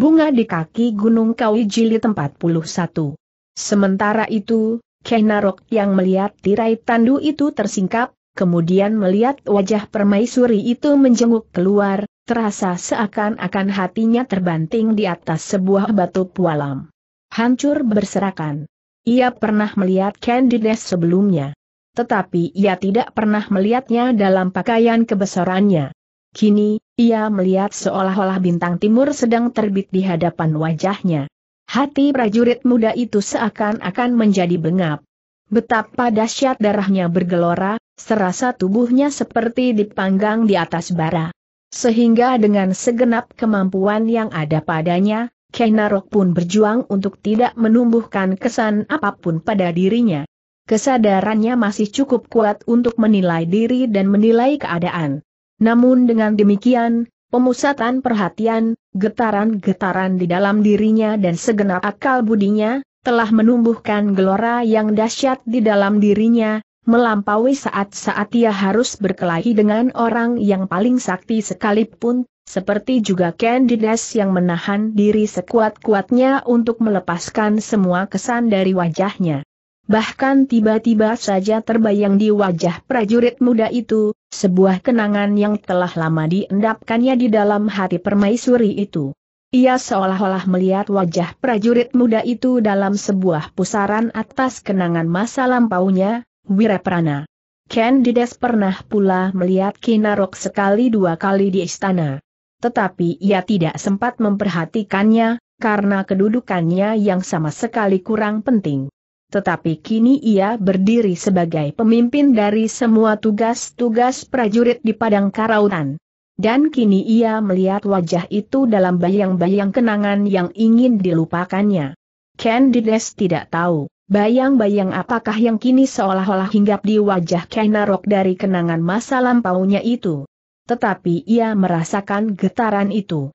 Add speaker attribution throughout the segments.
Speaker 1: Bunga di kaki Gunung Kawi Jili 41. Sementara itu, Kenarok yang melihat tirai tandu itu tersingkap, kemudian melihat wajah permaisuri itu menjenguk keluar, terasa seakan-akan hatinya terbanting di atas sebuah batu pualam. Hancur berserakan. Ia pernah melihat Candides sebelumnya. Tetapi ia tidak pernah melihatnya dalam pakaian kebesarannya. Kini, ia melihat seolah-olah bintang timur sedang terbit di hadapan wajahnya. Hati prajurit muda itu seakan-akan menjadi bengap. Betapa dahsyat darahnya bergelora, serasa tubuhnya seperti dipanggang di atas bara. Sehingga dengan segenap kemampuan yang ada padanya, Kenarok pun berjuang untuk tidak menumbuhkan kesan apapun pada dirinya. Kesadarannya masih cukup kuat untuk menilai diri dan menilai keadaan. Namun dengan demikian, pemusatan perhatian, getaran-getaran di dalam dirinya dan segenap akal budinya, telah menumbuhkan gelora yang dahsyat di dalam dirinya, melampaui saat-saat ia harus berkelahi dengan orang yang paling sakti sekalipun, seperti juga Candides yang menahan diri sekuat-kuatnya untuk melepaskan semua kesan dari wajahnya. Bahkan tiba-tiba saja terbayang di wajah prajurit muda itu, sebuah kenangan yang telah lama diendapkannya di dalam hati permaisuri itu. Ia seolah-olah melihat wajah prajurit muda itu dalam sebuah pusaran atas kenangan masa lampaunya, Wiraprana. Dides pernah pula melihat Kinarok sekali dua kali di istana. Tetapi ia tidak sempat memperhatikannya, karena kedudukannya yang sama sekali kurang penting tetapi kini ia berdiri sebagai pemimpin dari semua tugas-tugas prajurit di Padang Karautan. Dan kini ia melihat wajah itu dalam bayang-bayang kenangan yang ingin dilupakannya. Candides tidak tahu, bayang-bayang apakah yang kini seolah-olah hinggap di wajah Kainarok dari kenangan masa lampaunya itu. Tetapi ia merasakan getaran itu.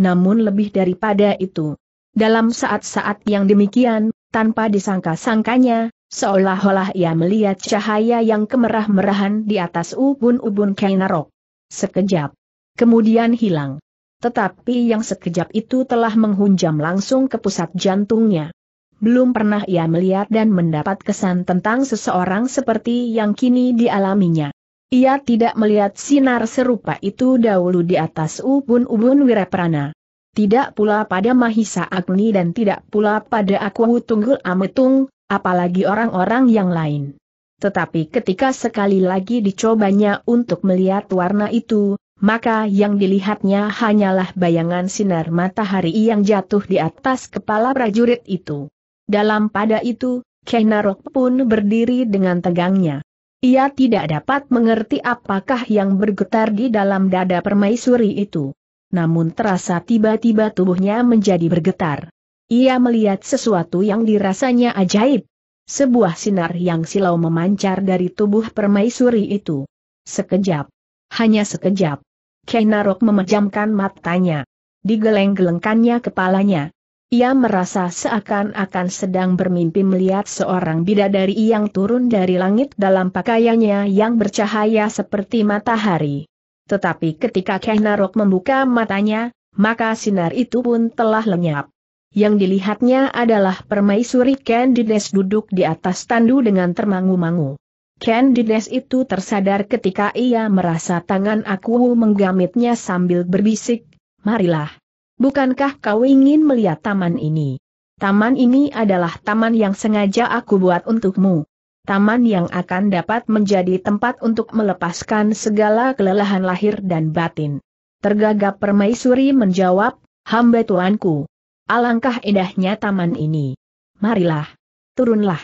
Speaker 1: Namun lebih daripada itu, dalam saat-saat yang demikian, tanpa disangka-sangkanya, seolah-olah ia melihat cahaya yang kemerah-merahan di atas ubun-ubun Kainarok. Sekejap. Kemudian hilang. Tetapi yang sekejap itu telah menghunjam langsung ke pusat jantungnya. Belum pernah ia melihat dan mendapat kesan tentang seseorang seperti yang kini dialaminya. Ia tidak melihat sinar serupa itu dahulu di atas ubun-ubun Wiraprana tidak pula pada Mahisa Agni dan tidak pula pada Aku Tunggul Ametung, apalagi orang-orang yang lain. Tetapi ketika sekali lagi dicobanya untuk melihat warna itu, maka yang dilihatnya hanyalah bayangan sinar matahari yang jatuh di atas kepala prajurit itu. Dalam pada itu, Kenarok pun berdiri dengan tegangnya. Ia tidak dapat mengerti apakah yang bergetar di dalam dada permaisuri itu namun terasa tiba-tiba tubuhnya menjadi bergetar. Ia melihat sesuatu yang dirasanya ajaib. Sebuah sinar yang silau memancar dari tubuh permaisuri itu. Sekejap. Hanya sekejap. Kenarok memejamkan matanya. Digeleng-gelengkannya kepalanya. Ia merasa seakan-akan sedang bermimpi melihat seorang bidadari yang turun dari langit dalam pakaiannya yang bercahaya seperti matahari. Tetapi ketika Kehnarok membuka matanya, maka sinar itu pun telah lenyap. Yang dilihatnya adalah permaisuri Candides duduk di atas tandu dengan termangu-mangu. Candides itu tersadar ketika ia merasa tangan aku menggamitnya sambil berbisik, Marilah. Bukankah kau ingin melihat taman ini? Taman ini adalah taman yang sengaja aku buat untukmu taman yang akan dapat menjadi tempat untuk melepaskan segala kelelahan lahir dan batin. Tergagap permaisuri menjawab, hamba tuanku. Alangkah indahnya taman ini. Marilah. Turunlah.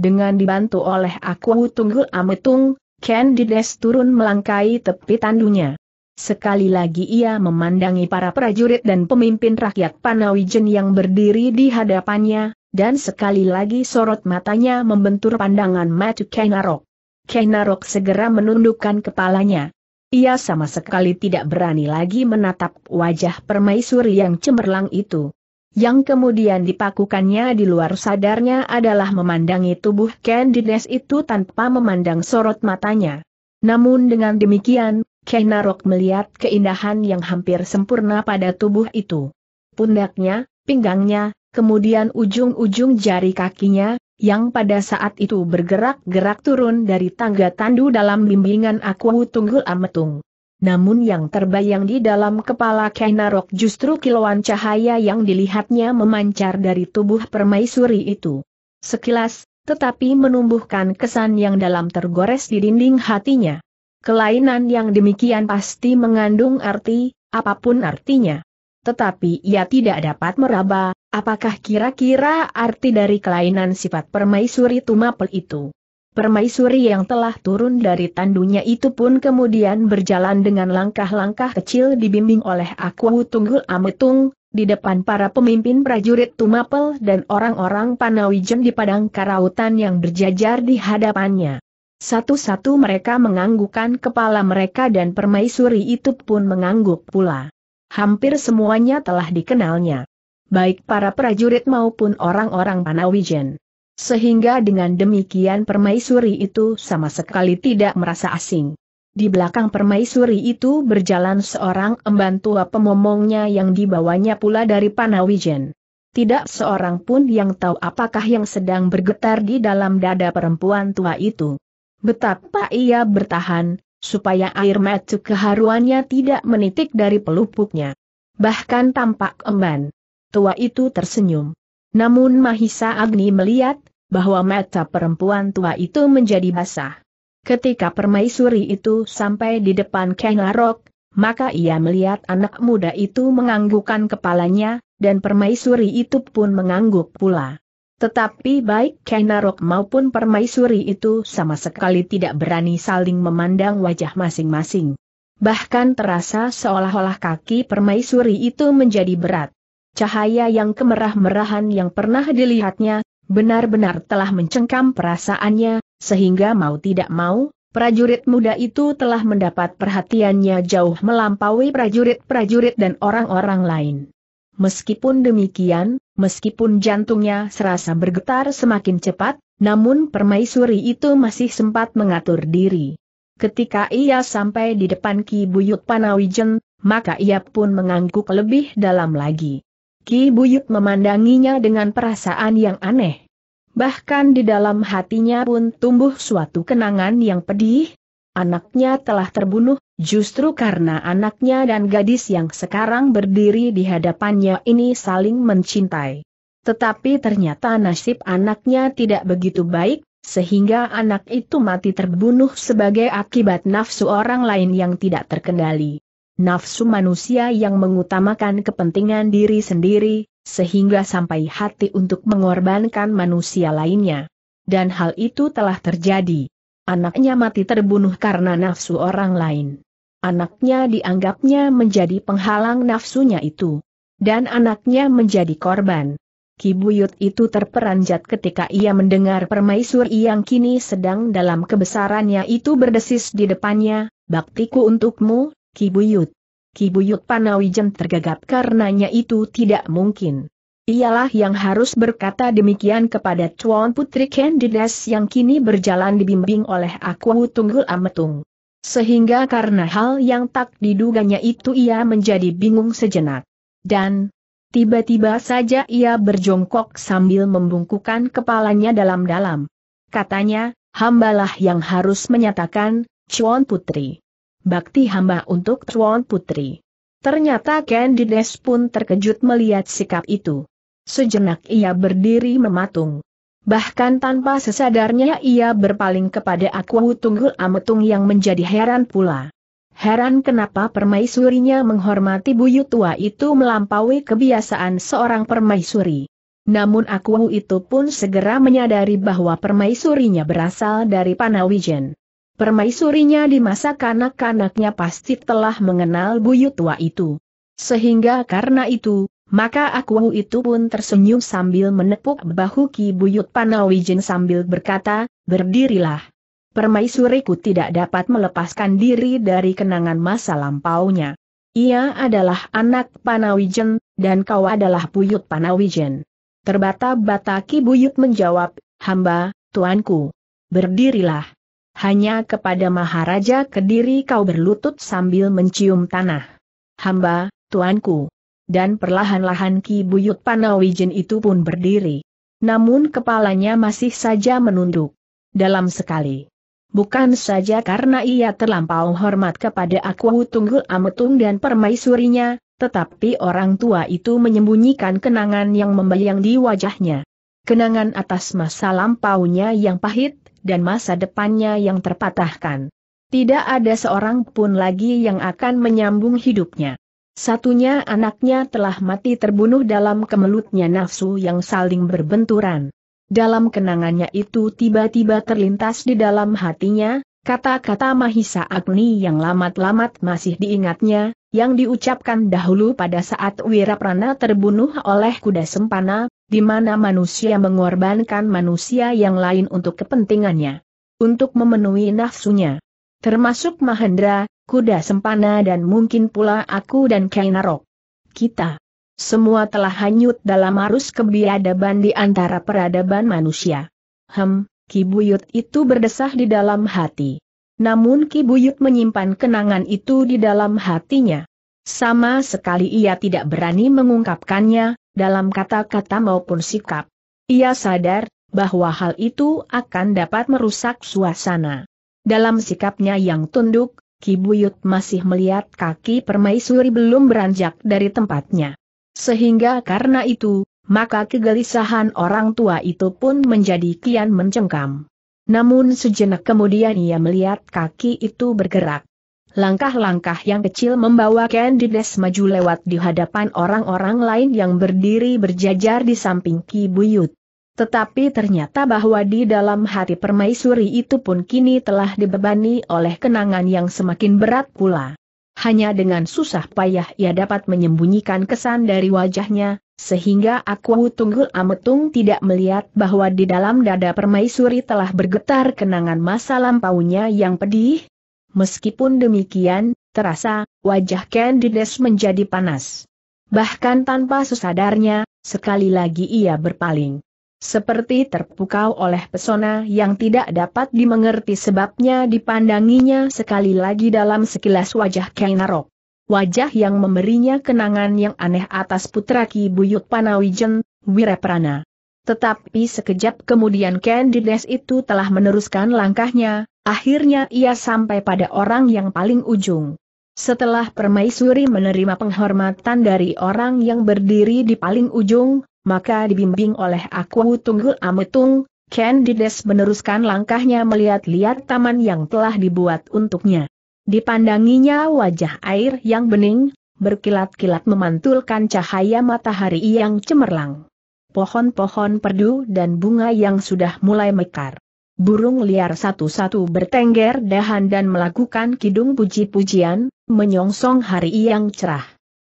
Speaker 1: Dengan dibantu oleh aku tunggul ametung, Candides turun melangkai tepi tandunya. Sekali lagi ia memandangi para prajurit dan pemimpin rakyat Panawijen yang berdiri di hadapannya, dan sekali lagi sorot matanya membentur pandangan mata Kainarok. Kainarok segera menundukkan kepalanya. Ia sama sekali tidak berani lagi menatap wajah permaisuri yang cemerlang itu. Yang kemudian dipakukannya di luar sadarnya adalah memandangi tubuh Candides itu tanpa memandang sorot matanya. Namun dengan demikian, Kenarok melihat keindahan yang hampir sempurna pada tubuh itu. Pundaknya, pinggangnya, kemudian ujung-ujung jari kakinya, yang pada saat itu bergerak-gerak turun dari tangga tandu dalam bimbingan aku tunggul ametung. Namun yang terbayang di dalam kepala Kainarok justru kilauan cahaya yang dilihatnya memancar dari tubuh permaisuri itu. Sekilas, tetapi menumbuhkan kesan yang dalam tergores di dinding hatinya. Kelainan yang demikian pasti mengandung arti, apapun artinya. Tetapi ia tidak dapat meraba, apakah kira-kira arti dari kelainan sifat permaisuri Tumapel itu. Permaisuri yang telah turun dari tandunya itu pun kemudian berjalan dengan langkah-langkah kecil dibimbing oleh Aku Tunggul Ametung, di depan para pemimpin prajurit Tumapel dan orang-orang Panawijen di padang karautan yang berjajar di hadapannya. Satu-satu mereka menganggukkan kepala mereka dan permaisuri itu pun mengangguk pula hampir semuanya telah dikenalnya. Baik para prajurit maupun orang-orang Panawijen. Sehingga dengan demikian permaisuri itu sama sekali tidak merasa asing. Di belakang permaisuri itu berjalan seorang emban tua pemomongnya yang dibawanya pula dari Panawijen. Tidak seorang pun yang tahu apakah yang sedang bergetar di dalam dada perempuan tua itu. Betapa ia bertahan, supaya air mata keharuannya tidak menitik dari pelupuknya. Bahkan tampak emban. Tua itu tersenyum. Namun Mahisa Agni melihat, bahwa mata perempuan tua itu menjadi basah. Ketika permaisuri itu sampai di depan Kenarok, maka ia melihat anak muda itu menganggukkan kepalanya, dan permaisuri itu pun mengangguk pula. Tetapi baik Kainarok maupun Permaisuri itu sama sekali tidak berani saling memandang wajah masing-masing. Bahkan terasa seolah-olah kaki Permaisuri itu menjadi berat. Cahaya yang kemerah-merahan yang pernah dilihatnya, benar-benar telah mencengkam perasaannya, sehingga mau tidak mau, prajurit muda itu telah mendapat perhatiannya jauh melampaui prajurit-prajurit dan orang-orang lain. Meskipun demikian, Meskipun jantungnya serasa bergetar semakin cepat, namun permaisuri itu masih sempat mengatur diri. Ketika ia sampai di depan Ki Buyut Panawijen, maka ia pun mengangguk lebih dalam lagi. Ki Buyut memandanginya dengan perasaan yang aneh. Bahkan di dalam hatinya pun tumbuh suatu kenangan yang pedih. Anaknya telah terbunuh, Justru karena anaknya dan gadis yang sekarang berdiri di hadapannya ini saling mencintai. Tetapi ternyata nasib anaknya tidak begitu baik, sehingga anak itu mati terbunuh sebagai akibat nafsu orang lain yang tidak terkendali. Nafsu manusia yang mengutamakan kepentingan diri sendiri, sehingga sampai hati untuk mengorbankan manusia lainnya. Dan hal itu telah terjadi. Anaknya mati terbunuh karena nafsu orang lain. Anaknya dianggapnya menjadi penghalang nafsunya itu. Dan anaknya menjadi korban. Kibuyut itu terperanjat ketika ia mendengar permaisur yang kini sedang dalam kebesarannya itu berdesis di depannya, baktiku untukmu, Kibuyut. Kibuyut Panawijen tergagap karenanya itu tidak mungkin. Ialah yang harus berkata demikian kepada Chuan Putri Candides yang kini berjalan dibimbing oleh aku Tunggul Ametung. Sehingga karena hal yang tak diduganya itu ia menjadi bingung sejenak. Dan, tiba-tiba saja ia berjongkok sambil membungkukan kepalanya dalam-dalam. Katanya, hambalah yang harus menyatakan, Chuan Putri. Bakti hamba untuk Chuan Putri. Ternyata Candides pun terkejut melihat sikap itu. Sejenak ia berdiri mematung bahkan tanpa sesadarnya ia berpaling kepada Akwahu Tunggul Ametung yang menjadi heran pula. Heran kenapa permaisurinya menghormati buyut tua itu melampaui kebiasaan seorang permaisuri. Namun Akwahu itu pun segera menyadari bahwa permaisurinya berasal dari Panawijen. Permaisurinya di masa kanak-kanaknya pasti telah mengenal buyut tua itu. Sehingga karena itu, maka aku itu pun tersenyum sambil menepuk bahu Ki Buyut Panawijen sambil berkata, berdirilah. Permaisuriku tidak dapat melepaskan diri dari kenangan masa lampaunya. Ia adalah anak Panawijen, dan kau adalah Buyut Panawijen. Terbata-bata Ki Buyut menjawab, hamba, tuanku. Berdirilah. Hanya kepada Maharaja Kediri kau berlutut sambil mencium tanah. Hamba, tuanku dan perlahan-lahan Ki Buyut Panawijen itu pun berdiri. Namun kepalanya masih saja menunduk. Dalam sekali. Bukan saja karena ia terlampau hormat kepada Aku Tunggul Ametung dan permaisurinya, tetapi orang tua itu menyembunyikan kenangan yang membayang di wajahnya. Kenangan atas masa lampaunya yang pahit, dan masa depannya yang terpatahkan. Tidak ada seorang pun lagi yang akan menyambung hidupnya. Satunya anaknya telah mati terbunuh dalam kemelutnya nafsu yang saling berbenturan. Dalam kenangannya itu tiba-tiba terlintas di dalam hatinya, kata-kata Mahisa Agni yang lamat-lamat masih diingatnya, yang diucapkan dahulu pada saat Wiraprana terbunuh oleh kuda sempana, di mana manusia mengorbankan manusia yang lain untuk kepentingannya. Untuk memenuhi nafsunya. Termasuk Mahendra, kuda sempana dan mungkin pula aku dan Kainarok. Kita semua telah hanyut dalam arus kebiadaban di antara peradaban manusia. Hem, Kibuyut itu berdesah di dalam hati. Namun Kibuyut menyimpan kenangan itu di dalam hatinya. Sama sekali ia tidak berani mengungkapkannya, dalam kata-kata maupun sikap. Ia sadar, bahwa hal itu akan dapat merusak suasana. Dalam sikapnya yang tunduk, Kibuyut masih melihat kaki permaisuri belum beranjak dari tempatnya. Sehingga karena itu, maka kegelisahan orang tua itu pun menjadi kian mencengkam. Namun sejenak kemudian ia melihat kaki itu bergerak. Langkah-langkah yang kecil membawa Candides maju lewat di hadapan orang-orang lain yang berdiri berjajar di samping Kibuyut. Tetapi ternyata bahwa di dalam hati permaisuri itu pun kini telah dibebani oleh kenangan yang semakin berat pula. Hanya dengan susah payah ia dapat menyembunyikan kesan dari wajahnya, sehingga aku tunggul ametung tidak melihat bahwa di dalam dada permaisuri telah bergetar kenangan masa lampaunya yang pedih. Meskipun demikian, terasa, wajah Candides menjadi panas. Bahkan tanpa sesadarnya, sekali lagi ia berpaling. Seperti terpukau oleh pesona yang tidak dapat dimengerti sebabnya dipandanginya sekali lagi dalam sekilas wajah Kainarok. Wajah yang memberinya kenangan yang aneh atas putra Ki Buyut Panawijen, Wireprana. Tetapi sekejap kemudian Candides itu telah meneruskan langkahnya, akhirnya ia sampai pada orang yang paling ujung. Setelah permaisuri menerima penghormatan dari orang yang berdiri di paling ujung, maka dibimbing oleh aku Tunggul Ametung, Candides meneruskan langkahnya melihat-lihat taman yang telah dibuat untuknya. Dipandanginya wajah air yang bening, berkilat-kilat memantulkan cahaya matahari yang cemerlang. Pohon-pohon perdu dan bunga yang sudah mulai mekar. Burung liar satu-satu bertengger dahan dan melakukan kidung puji-pujian, menyongsong hari yang cerah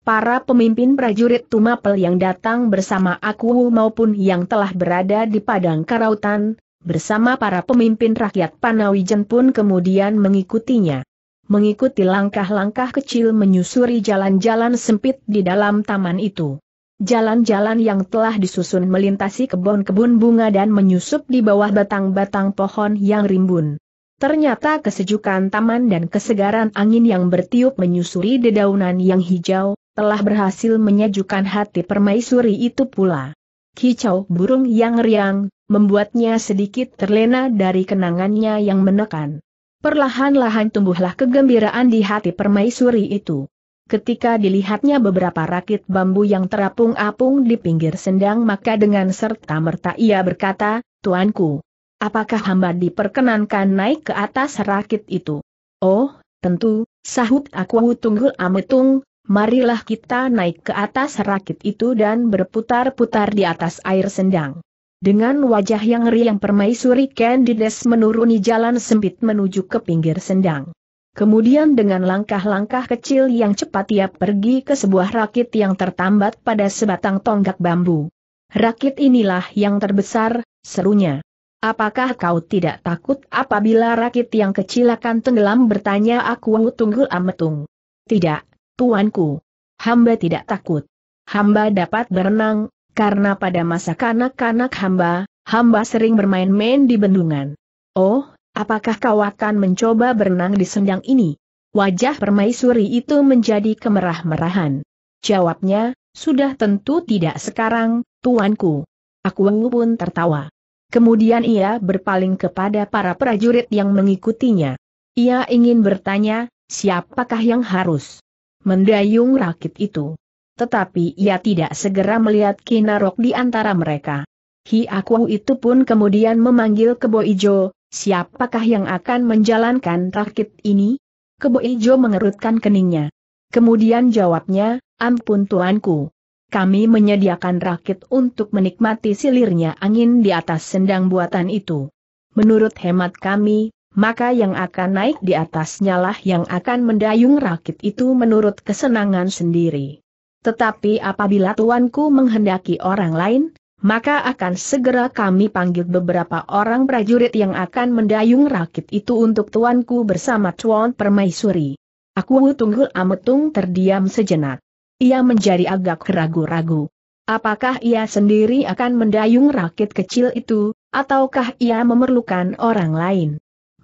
Speaker 1: para pemimpin prajurit Tumapel yang datang bersama aku maupun yang telah berada di Padang Karautan, bersama para pemimpin rakyat Panawijen pun kemudian mengikutinya. Mengikuti langkah-langkah kecil menyusuri jalan-jalan sempit di dalam taman itu. Jalan-jalan yang telah disusun melintasi kebun-kebun bunga dan menyusup di bawah batang-batang pohon yang rimbun. Ternyata kesejukan taman dan kesegaran angin yang bertiup menyusuri dedaunan yang hijau, telah berhasil menyejukkan hati permaisuri itu pula. Kicau burung yang riang, membuatnya sedikit terlena dari kenangannya yang menekan. Perlahan-lahan tumbuhlah kegembiraan di hati permaisuri itu. Ketika dilihatnya beberapa rakit bambu yang terapung-apung di pinggir sendang maka dengan serta-merta ia berkata, Tuanku, apakah hamba diperkenankan naik ke atas rakit itu? Oh, tentu, sahut aku tunggul ametung, Marilah kita naik ke atas rakit itu dan berputar-putar di atas air sendang. Dengan wajah yang riang permaisuri Candides menuruni jalan sempit menuju ke pinggir sendang. Kemudian dengan langkah-langkah kecil yang cepat ia pergi ke sebuah rakit yang tertambat pada sebatang tonggak bambu. Rakit inilah yang terbesar, serunya. Apakah kau tidak takut apabila rakit yang kecil akan tenggelam bertanya aku tunggu ametung? Tidak, Tuanku, hamba tidak takut. Hamba dapat berenang, karena pada masa kanak-kanak hamba, hamba sering bermain-main di bendungan. Oh, apakah kau akan mencoba berenang di sendang ini? Wajah permaisuri itu menjadi kemerah-merahan. Jawabnya, sudah tentu tidak sekarang, tuanku. Aku pun tertawa. Kemudian ia berpaling kepada para prajurit yang mengikutinya. Ia ingin bertanya, siapakah yang harus mendayung rakit itu. Tetapi ia tidak segera melihat kinarok di antara mereka. Hi Aku itu pun kemudian memanggil Kebo Ijo, siapakah yang akan menjalankan rakit ini? Kebo Ijo mengerutkan keningnya. Kemudian jawabnya, ampun tuanku. Kami menyediakan rakit untuk menikmati silirnya angin di atas sendang buatan itu. Menurut hemat kami, maka yang akan naik di atasnya lah yang akan mendayung rakit itu menurut kesenangan sendiri. Tetapi apabila tuanku menghendaki orang lain, maka akan segera kami panggil beberapa orang prajurit yang akan mendayung rakit itu untuk tuanku bersama Tuan Permaisuri. Aku tunggu Ametung terdiam sejenak. Ia menjadi agak ragu-ragu. Apakah ia sendiri akan mendayung rakit kecil itu, ataukah ia memerlukan orang lain?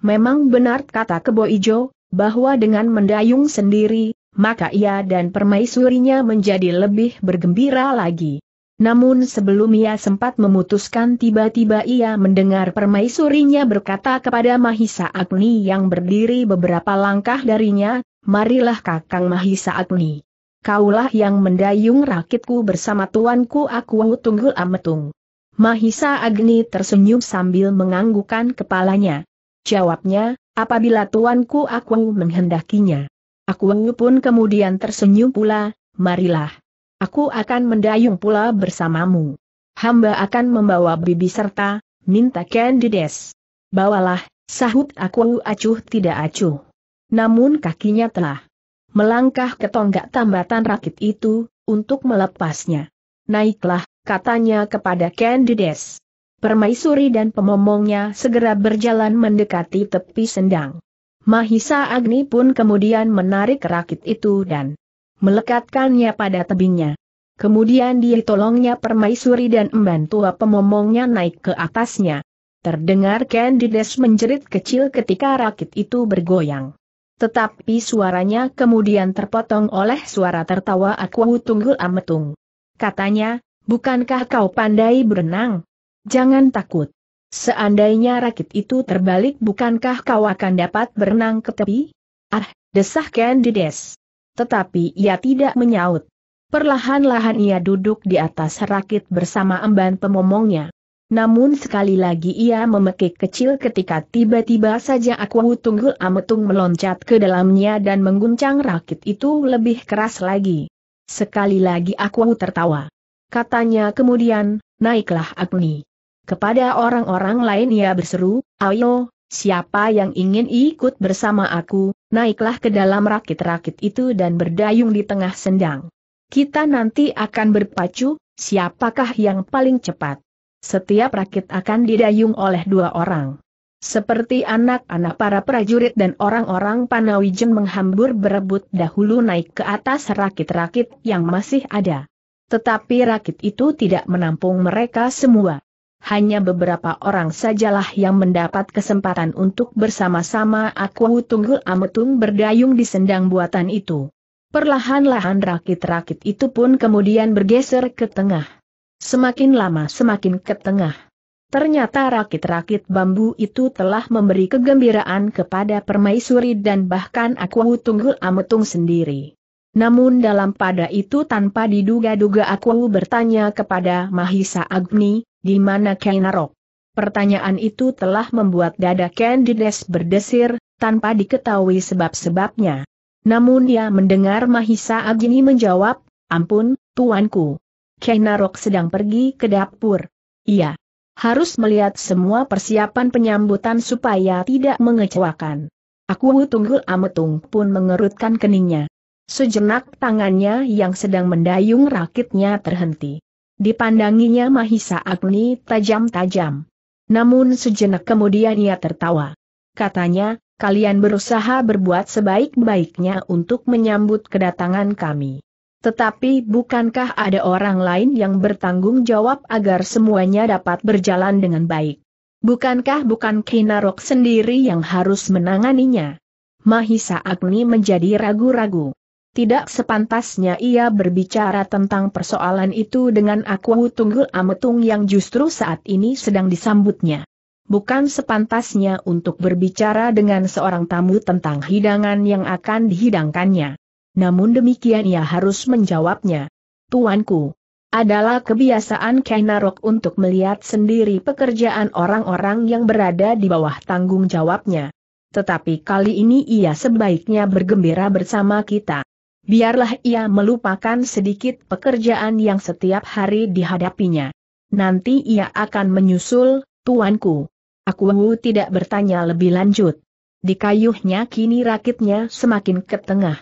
Speaker 1: Memang benar kata Kebo Ijo, bahwa dengan mendayung sendiri, maka ia dan permaisurinya menjadi lebih bergembira lagi. Namun sebelum ia sempat memutuskan tiba-tiba ia mendengar permaisurinya berkata kepada Mahisa Agni yang berdiri beberapa langkah darinya, Marilah kakang Mahisa Agni. Kaulah yang mendayung rakitku bersama tuanku aku tunggul ametung. Mahisa Agni tersenyum sambil menganggukan kepalanya. Jawabnya, apabila tuanku aku menghendakinya. Aku pun kemudian tersenyum pula, marilah. Aku akan mendayung pula bersamamu. Hamba akan membawa bibi serta, minta Candides. Bawalah, sahut aku acuh tidak acuh. Namun kakinya telah melangkah ke tonggak tambatan rakit itu, untuk melepasnya. Naiklah, katanya kepada Candides permaisuri dan pemomongnya segera berjalan mendekati tepi sendang. Mahisa Agni pun kemudian menarik rakit itu dan melekatkannya pada tebingnya. Kemudian dia tolongnya permaisuri dan emban tua pemomongnya naik ke atasnya. Terdengar Candides menjerit kecil ketika rakit itu bergoyang. Tetapi suaranya kemudian terpotong oleh suara tertawa aku tunggul ametung. Katanya, bukankah kau pandai berenang? Jangan takut. Seandainya rakit itu terbalik bukankah kau akan dapat berenang ke tepi? Ah, desah Candides. Tetapi ia tidak menyaut. Perlahan-lahan ia duduk di atas rakit bersama emban pemomongnya. Namun sekali lagi ia memekik kecil ketika tiba-tiba saja Aku Tunggul Ametung meloncat ke dalamnya dan mengguncang rakit itu lebih keras lagi. Sekali lagi Aku tertawa. Katanya kemudian, naiklah Agni. Kepada orang-orang lain ia berseru, ayo, siapa yang ingin ikut bersama aku, naiklah ke dalam rakit-rakit itu dan berdayung di tengah sendang. Kita nanti akan berpacu, siapakah yang paling cepat. Setiap rakit akan didayung oleh dua orang. Seperti anak-anak para prajurit dan orang-orang Panawijen menghambur berebut dahulu naik ke atas rakit-rakit yang masih ada. Tetapi rakit itu tidak menampung mereka semua hanya beberapa orang sajalah yang mendapat kesempatan untuk bersama-sama aku tunggul ametung berdayung di sendang buatan itu. Perlahan-lahan rakit-rakit itu pun kemudian bergeser ke tengah. Semakin lama semakin ke tengah. Ternyata rakit-rakit bambu itu telah memberi kegembiraan kepada permaisuri dan bahkan aku tunggul ametung sendiri. Namun dalam pada itu tanpa diduga-duga aku bertanya kepada Mahisa Agni, di mana Kainarok? Pertanyaan itu telah membuat dada Candides berdesir, tanpa diketahui sebab-sebabnya. Namun ia mendengar Mahisa Agni menjawab, Ampun, tuanku. Kainarok sedang pergi ke dapur. Iya. Harus melihat semua persiapan penyambutan supaya tidak mengecewakan. Aku tunggu ametung pun mengerutkan keningnya. Sejenak tangannya yang sedang mendayung rakitnya terhenti. Dipandanginya Mahisa Agni tajam-tajam. Namun sejenak kemudian ia tertawa. Katanya, kalian berusaha berbuat sebaik-baiknya untuk menyambut kedatangan kami. Tetapi bukankah ada orang lain yang bertanggung jawab agar semuanya dapat berjalan dengan baik? Bukankah bukan Kinarok sendiri yang harus menanganinya? Mahisa Agni menjadi ragu-ragu. Tidak sepantasnya ia berbicara tentang persoalan itu dengan aku Tunggul Ametung yang justru saat ini sedang disambutnya. Bukan sepantasnya untuk berbicara dengan seorang tamu tentang hidangan yang akan dihidangkannya. Namun demikian ia harus menjawabnya. Tuanku, adalah kebiasaan Kainarok untuk melihat sendiri pekerjaan orang-orang yang berada di bawah tanggung jawabnya. Tetapi kali ini ia sebaiknya bergembira bersama kita. Biarlah ia melupakan sedikit pekerjaan yang setiap hari dihadapinya. Nanti ia akan menyusul, tuanku. Aku tidak bertanya lebih lanjut. Di kayuhnya kini rakitnya semakin ke tengah.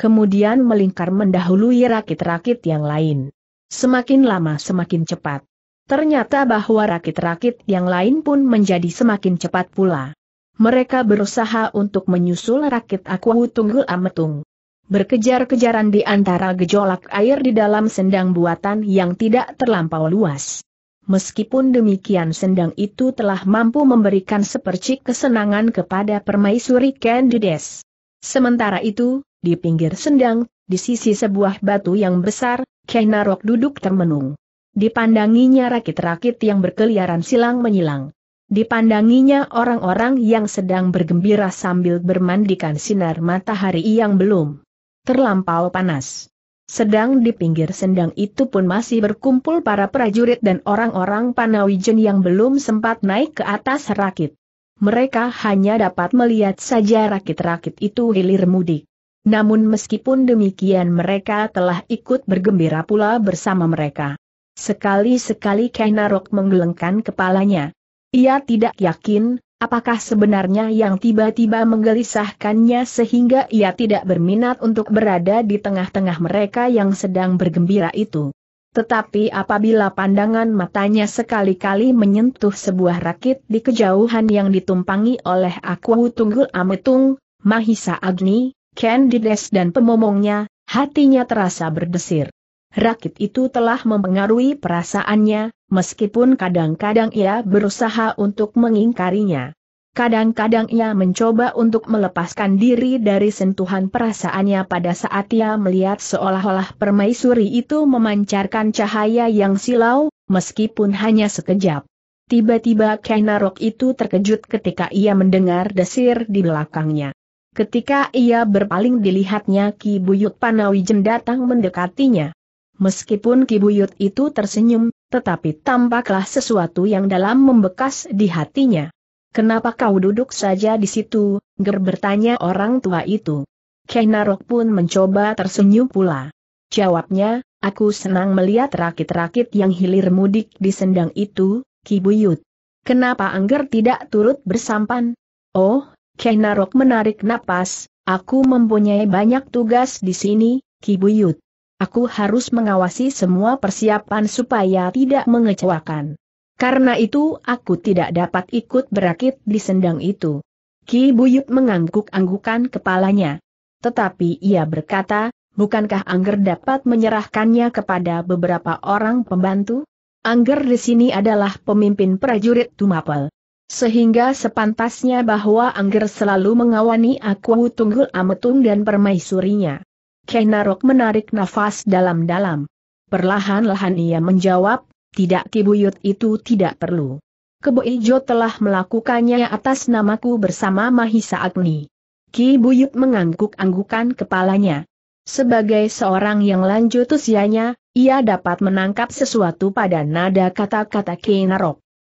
Speaker 1: Kemudian melingkar mendahului rakit-rakit yang lain. Semakin lama semakin cepat. Ternyata bahwa rakit-rakit yang lain pun menjadi semakin cepat pula. Mereka berusaha untuk menyusul rakit aku tunggul ametung berkejar-kejaran di antara gejolak air di dalam sendang buatan yang tidak terlampau luas. Meskipun demikian sendang itu telah mampu memberikan sepercik kesenangan kepada permaisuri Candides. Sementara itu, di pinggir sendang, di sisi sebuah batu yang besar, Kenarok duduk termenung. Dipandanginya rakit-rakit yang berkeliaran silang menyilang. Dipandanginya orang-orang yang sedang bergembira sambil bermandikan sinar matahari yang belum terlampau panas. Sedang di pinggir sendang itu pun masih berkumpul para prajurit dan orang-orang Panawijen yang belum sempat naik ke atas rakit. Mereka hanya dapat melihat saja rakit-rakit itu hilir mudik. Namun meskipun demikian mereka telah ikut bergembira pula bersama mereka. Sekali-sekali Kainarok menggelengkan kepalanya. Ia tidak yakin, apakah sebenarnya yang tiba-tiba menggelisahkannya sehingga ia tidak berminat untuk berada di tengah-tengah mereka yang sedang bergembira itu. Tetapi apabila pandangan matanya sekali-kali menyentuh sebuah rakit di kejauhan yang ditumpangi oleh Aku Tunggul Ametung, Mahisa Agni, Candides dan pemomongnya, hatinya terasa berdesir. Rakit itu telah mempengaruhi perasaannya, meskipun kadang-kadang ia berusaha untuk mengingkarinya. Kadang-kadang ia mencoba untuk melepaskan diri dari sentuhan perasaannya pada saat ia melihat seolah-olah permaisuri itu memancarkan cahaya yang silau, meskipun hanya sekejap. Tiba-tiba Kenarok itu terkejut ketika ia mendengar desir di belakangnya. Ketika ia berpaling dilihatnya Ki Buyut Panawijen datang mendekatinya. Meskipun Kibuyut itu tersenyum, tetapi tampaklah sesuatu yang dalam membekas di hatinya. Kenapa kau duduk saja di situ, ger bertanya orang tua itu. Kenarok pun mencoba tersenyum pula. Jawabnya, aku senang melihat rakit-rakit yang hilir mudik di sendang itu, Kibuyut. Kenapa Angger tidak turut bersampan? Oh, Kenarok menarik napas, aku mempunyai banyak tugas di sini, Kibuyut aku harus mengawasi semua persiapan supaya tidak mengecewakan. Karena itu aku tidak dapat ikut berakit di sendang itu. Ki Buyut mengangguk-anggukan kepalanya. Tetapi ia berkata, bukankah Angger dapat menyerahkannya kepada beberapa orang pembantu? Angger di sini adalah pemimpin prajurit Tumapel. Sehingga sepantasnya bahwa Angger selalu mengawani aku Tunggul Ametung dan permaisurinya. Kenarok menarik nafas dalam-dalam. Perlahan-lahan ia menjawab, tidak kibuyut itu tidak perlu. Keboijo telah melakukannya atas namaku bersama Mahisa Agni. Ki Buyut mengangguk-anggukan kepalanya. Sebagai seorang yang lanjut usianya, ia dapat menangkap sesuatu pada nada kata-kata Ki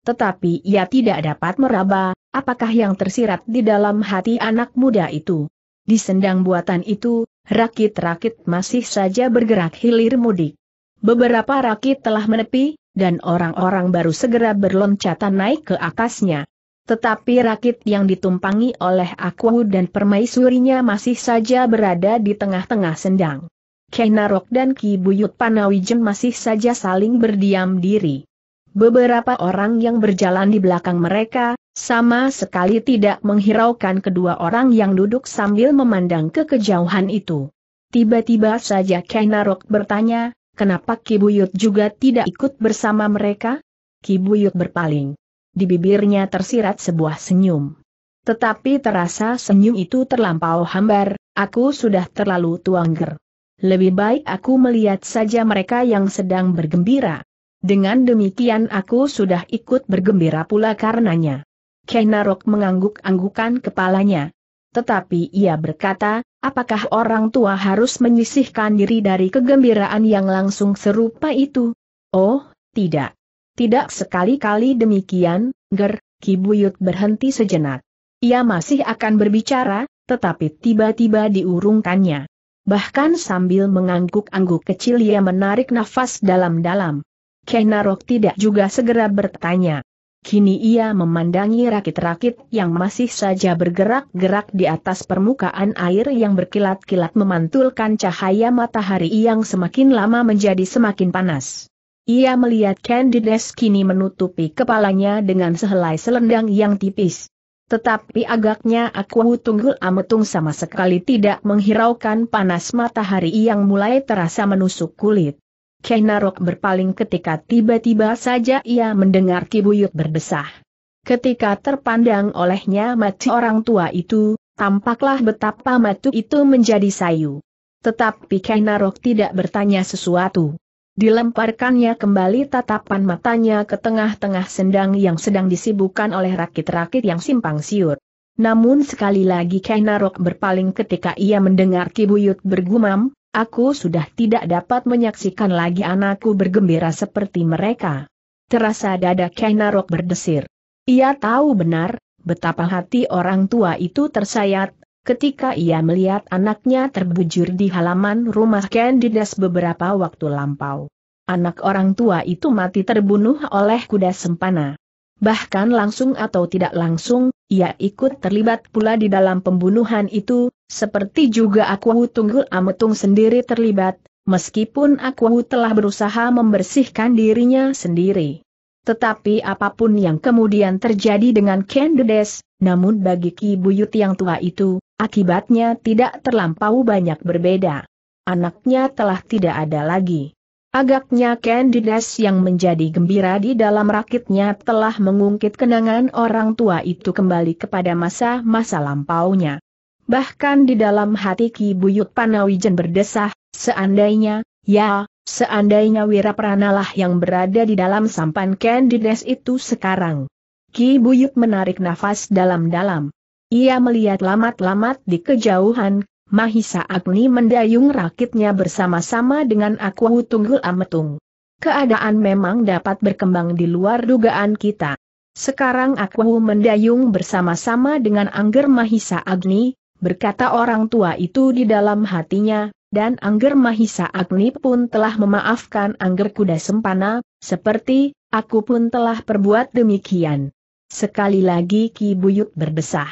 Speaker 1: Tetapi ia tidak dapat meraba, apakah yang tersirat di dalam hati anak muda itu. Di sendang buatan itu, rakit-rakit masih saja bergerak hilir mudik. Beberapa rakit telah menepi, dan orang-orang baru segera berloncatan naik ke atasnya. Tetapi rakit yang ditumpangi oleh Aku dan permaisurinya masih saja berada di tengah-tengah sendang. Kenarok dan Ki Buyut Panawijen masih saja saling berdiam diri. Beberapa orang yang berjalan di belakang mereka, sama sekali tidak menghiraukan kedua orang yang duduk sambil memandang ke kejauhan itu. Tiba-tiba saja Kainarok bertanya, kenapa Kibuyut juga tidak ikut bersama mereka? Kibuyut berpaling. Di bibirnya tersirat sebuah senyum. Tetapi terasa senyum itu terlampau hambar, aku sudah terlalu tuangger. Lebih baik aku melihat saja mereka yang sedang bergembira. Dengan demikian aku sudah ikut bergembira pula karenanya. Kenarok mengangguk-anggukan kepalanya. Tetapi ia berkata, apakah orang tua harus menyisihkan diri dari kegembiraan yang langsung serupa itu? Oh, tidak. Tidak sekali-kali demikian, Ger, Kibuyut berhenti sejenak. Ia masih akan berbicara, tetapi tiba-tiba diurungkannya. Bahkan sambil mengangguk-angguk kecil ia menarik nafas dalam-dalam. Kenarok tidak juga segera bertanya. Kini ia memandangi rakit-rakit yang masih saja bergerak-gerak di atas permukaan air yang berkilat-kilat memantulkan cahaya matahari yang semakin lama menjadi semakin panas. Ia melihat Candides kini menutupi kepalanya dengan sehelai selendang yang tipis. Tetapi agaknya aku tunggul ametung sama sekali tidak menghiraukan panas matahari yang mulai terasa menusuk kulit. Kenarok berpaling ketika tiba-tiba saja ia mendengar kibuyut berdesah. Ketika terpandang olehnya mati orang tua itu, tampaklah betapa matu itu menjadi sayu. Tetapi Kenarok tidak bertanya sesuatu. Dilemparkannya kembali tatapan matanya ke tengah-tengah sendang yang sedang disibukkan oleh rakit-rakit yang simpang siur. Namun sekali lagi Kenarok berpaling ketika ia mendengar Kibuyut bergumam, Aku sudah tidak dapat menyaksikan lagi anakku bergembira seperti mereka. Terasa dada Kainarok berdesir. Ia tahu benar, betapa hati orang tua itu tersayat, ketika ia melihat anaknya terbujur di halaman rumah Candidas beberapa waktu lampau. Anak orang tua itu mati terbunuh oleh kuda sempana. Bahkan langsung atau tidak langsung, ia ikut terlibat pula di dalam pembunuhan itu, seperti juga aku Tunggul Ametung sendiri terlibat, meskipun aku telah berusaha membersihkan dirinya sendiri. Tetapi apapun yang kemudian terjadi dengan Kendedes, namun bagi Ki Buyut yang tua itu, akibatnya tidak terlampau banyak berbeda. Anaknya telah tidak ada lagi. Agaknya Kendedes yang menjadi gembira di dalam rakitnya telah mengungkit kenangan orang tua itu kembali kepada masa-masa lampaunya. Bahkan di dalam hati Ki Buyut Panawijen berdesah, seandainya, ya, seandainya Wirapranalah yang berada di dalam sampan Candides itu sekarang. Ki Buyut menarik nafas dalam-dalam. Ia melihat lamat-lamat di kejauhan, Mahisa Agni mendayung rakitnya bersama-sama dengan Aku Tunggul Ametung. Keadaan memang dapat berkembang di luar dugaan kita. Sekarang Aku mendayung bersama-sama dengan Angger Mahisa Agni, berkata orang tua itu di dalam hatinya, dan Angger Mahisa Agni pun telah memaafkan Angger Kuda Sempana, seperti, aku pun telah perbuat demikian. Sekali lagi Ki Buyut berdesah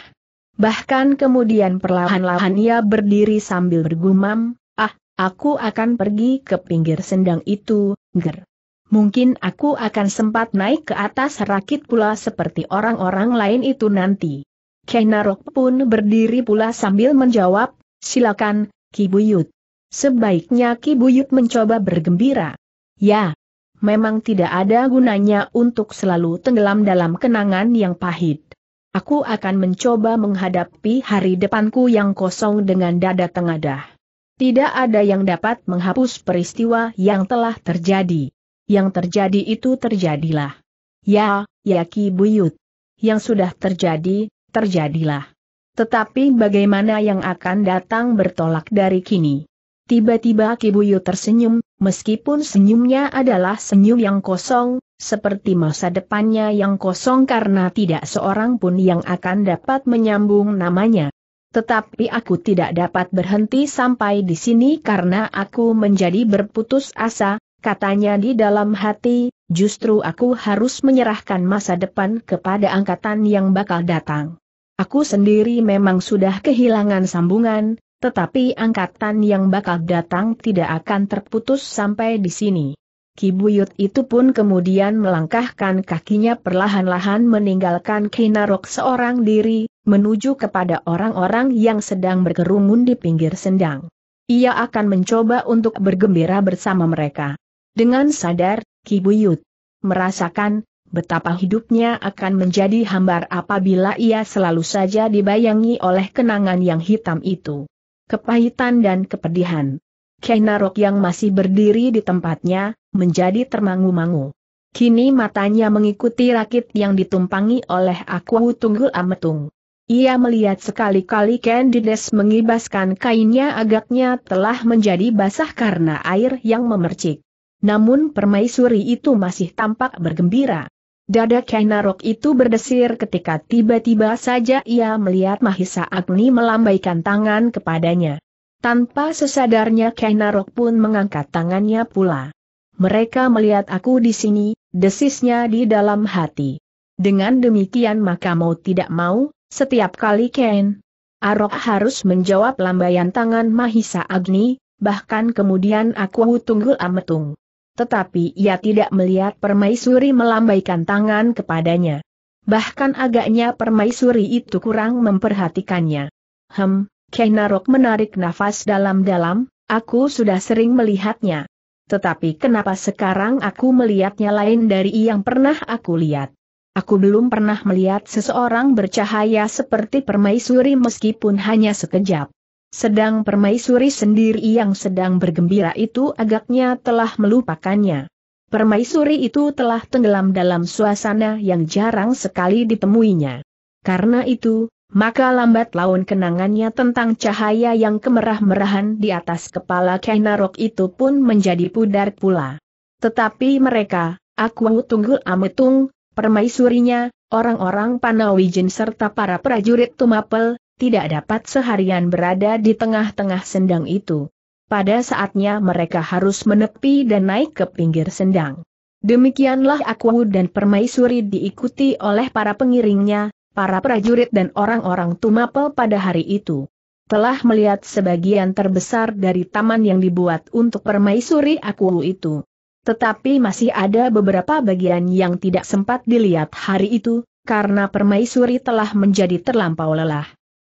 Speaker 1: Bahkan kemudian perlahan-lahan ia berdiri sambil bergumam, ah, aku akan pergi ke pinggir sendang itu, ger. Mungkin aku akan sempat naik ke atas rakit pula seperti orang-orang lain itu nanti. Keh Narok pun berdiri pula sambil menjawab, silakan, Ki Buyut. Sebaiknya Ki Buyut mencoba bergembira. Ya, memang tidak ada gunanya untuk selalu tenggelam dalam kenangan yang pahit. Aku akan mencoba menghadapi hari depanku yang kosong dengan dada tengadah. Tidak ada yang dapat menghapus peristiwa yang telah terjadi. Yang terjadi itu terjadilah. Ya, ya Ki Buyut. Yang sudah terjadi, terjadilah. Tetapi bagaimana yang akan datang bertolak dari kini? Tiba-tiba Kibuyu tersenyum, meskipun senyumnya adalah senyum yang kosong, seperti masa depannya yang kosong karena tidak seorang pun yang akan dapat menyambung namanya. Tetapi aku tidak dapat berhenti sampai di sini karena aku menjadi berputus asa, katanya di dalam hati, justru aku harus menyerahkan masa depan kepada angkatan yang bakal datang. Aku sendiri memang sudah kehilangan sambungan, tetapi angkatan yang bakal datang tidak akan terputus sampai di sini. Kibuyut itu pun kemudian melangkahkan kakinya perlahan-lahan meninggalkan Kinarok seorang diri, menuju kepada orang-orang yang sedang berkerumun di pinggir sendang. Ia akan mencoba untuk bergembira bersama mereka. Dengan sadar, Kibuyut merasakan betapa hidupnya akan menjadi hambar apabila ia selalu saja dibayangi oleh kenangan yang hitam itu. Kepahitan dan kepedihan. Kainarok yang masih berdiri di tempatnya, menjadi termangu-mangu. Kini matanya mengikuti rakit yang ditumpangi oleh Aku Tunggul Ametung. Ia melihat sekali-kali Candides mengibaskan kainnya agaknya telah menjadi basah karena air yang memercik. Namun permaisuri itu masih tampak bergembira. Dada Kainarok itu berdesir ketika tiba-tiba saja ia melihat Mahisa Agni melambaikan tangan kepadanya. Tanpa sesadarnya Kainarok pun mengangkat tangannya pula. Mereka melihat aku di sini, desisnya di dalam hati. Dengan demikian maka mau tidak mau, setiap kali Ken Arok harus menjawab lambaian tangan Mahisa Agni, bahkan kemudian aku tunggu ametung tetapi ia tidak melihat permaisuri melambaikan tangan kepadanya. Bahkan agaknya permaisuri itu kurang memperhatikannya. Hem, Kenarok menarik nafas dalam-dalam, aku sudah sering melihatnya. Tetapi kenapa sekarang aku melihatnya lain dari yang pernah aku lihat? Aku belum pernah melihat seseorang bercahaya seperti permaisuri meskipun hanya sekejap. Sedang permaisuri sendiri yang sedang bergembira itu agaknya telah melupakannya. Permaisuri itu telah tenggelam dalam suasana yang jarang sekali ditemuinya. Karena itu, maka lambat laun kenangannya tentang cahaya yang kemerah-merahan di atas kepala Kainarok itu pun menjadi pudar pula. Tetapi mereka, Aku Tunggul Ametung, permaisurinya, orang-orang Panawijin serta para prajurit Tumapel, tidak dapat seharian berada di tengah-tengah sendang itu. Pada saatnya mereka harus menepi dan naik ke pinggir sendang. Demikianlah aku dan permaisuri diikuti oleh para pengiringnya, para prajurit dan orang-orang tumapel pada hari itu. Telah melihat sebagian terbesar dari taman yang dibuat untuk permaisuri aku itu. Tetapi masih ada beberapa bagian yang tidak sempat dilihat hari itu, karena permaisuri telah menjadi terlampau lelah.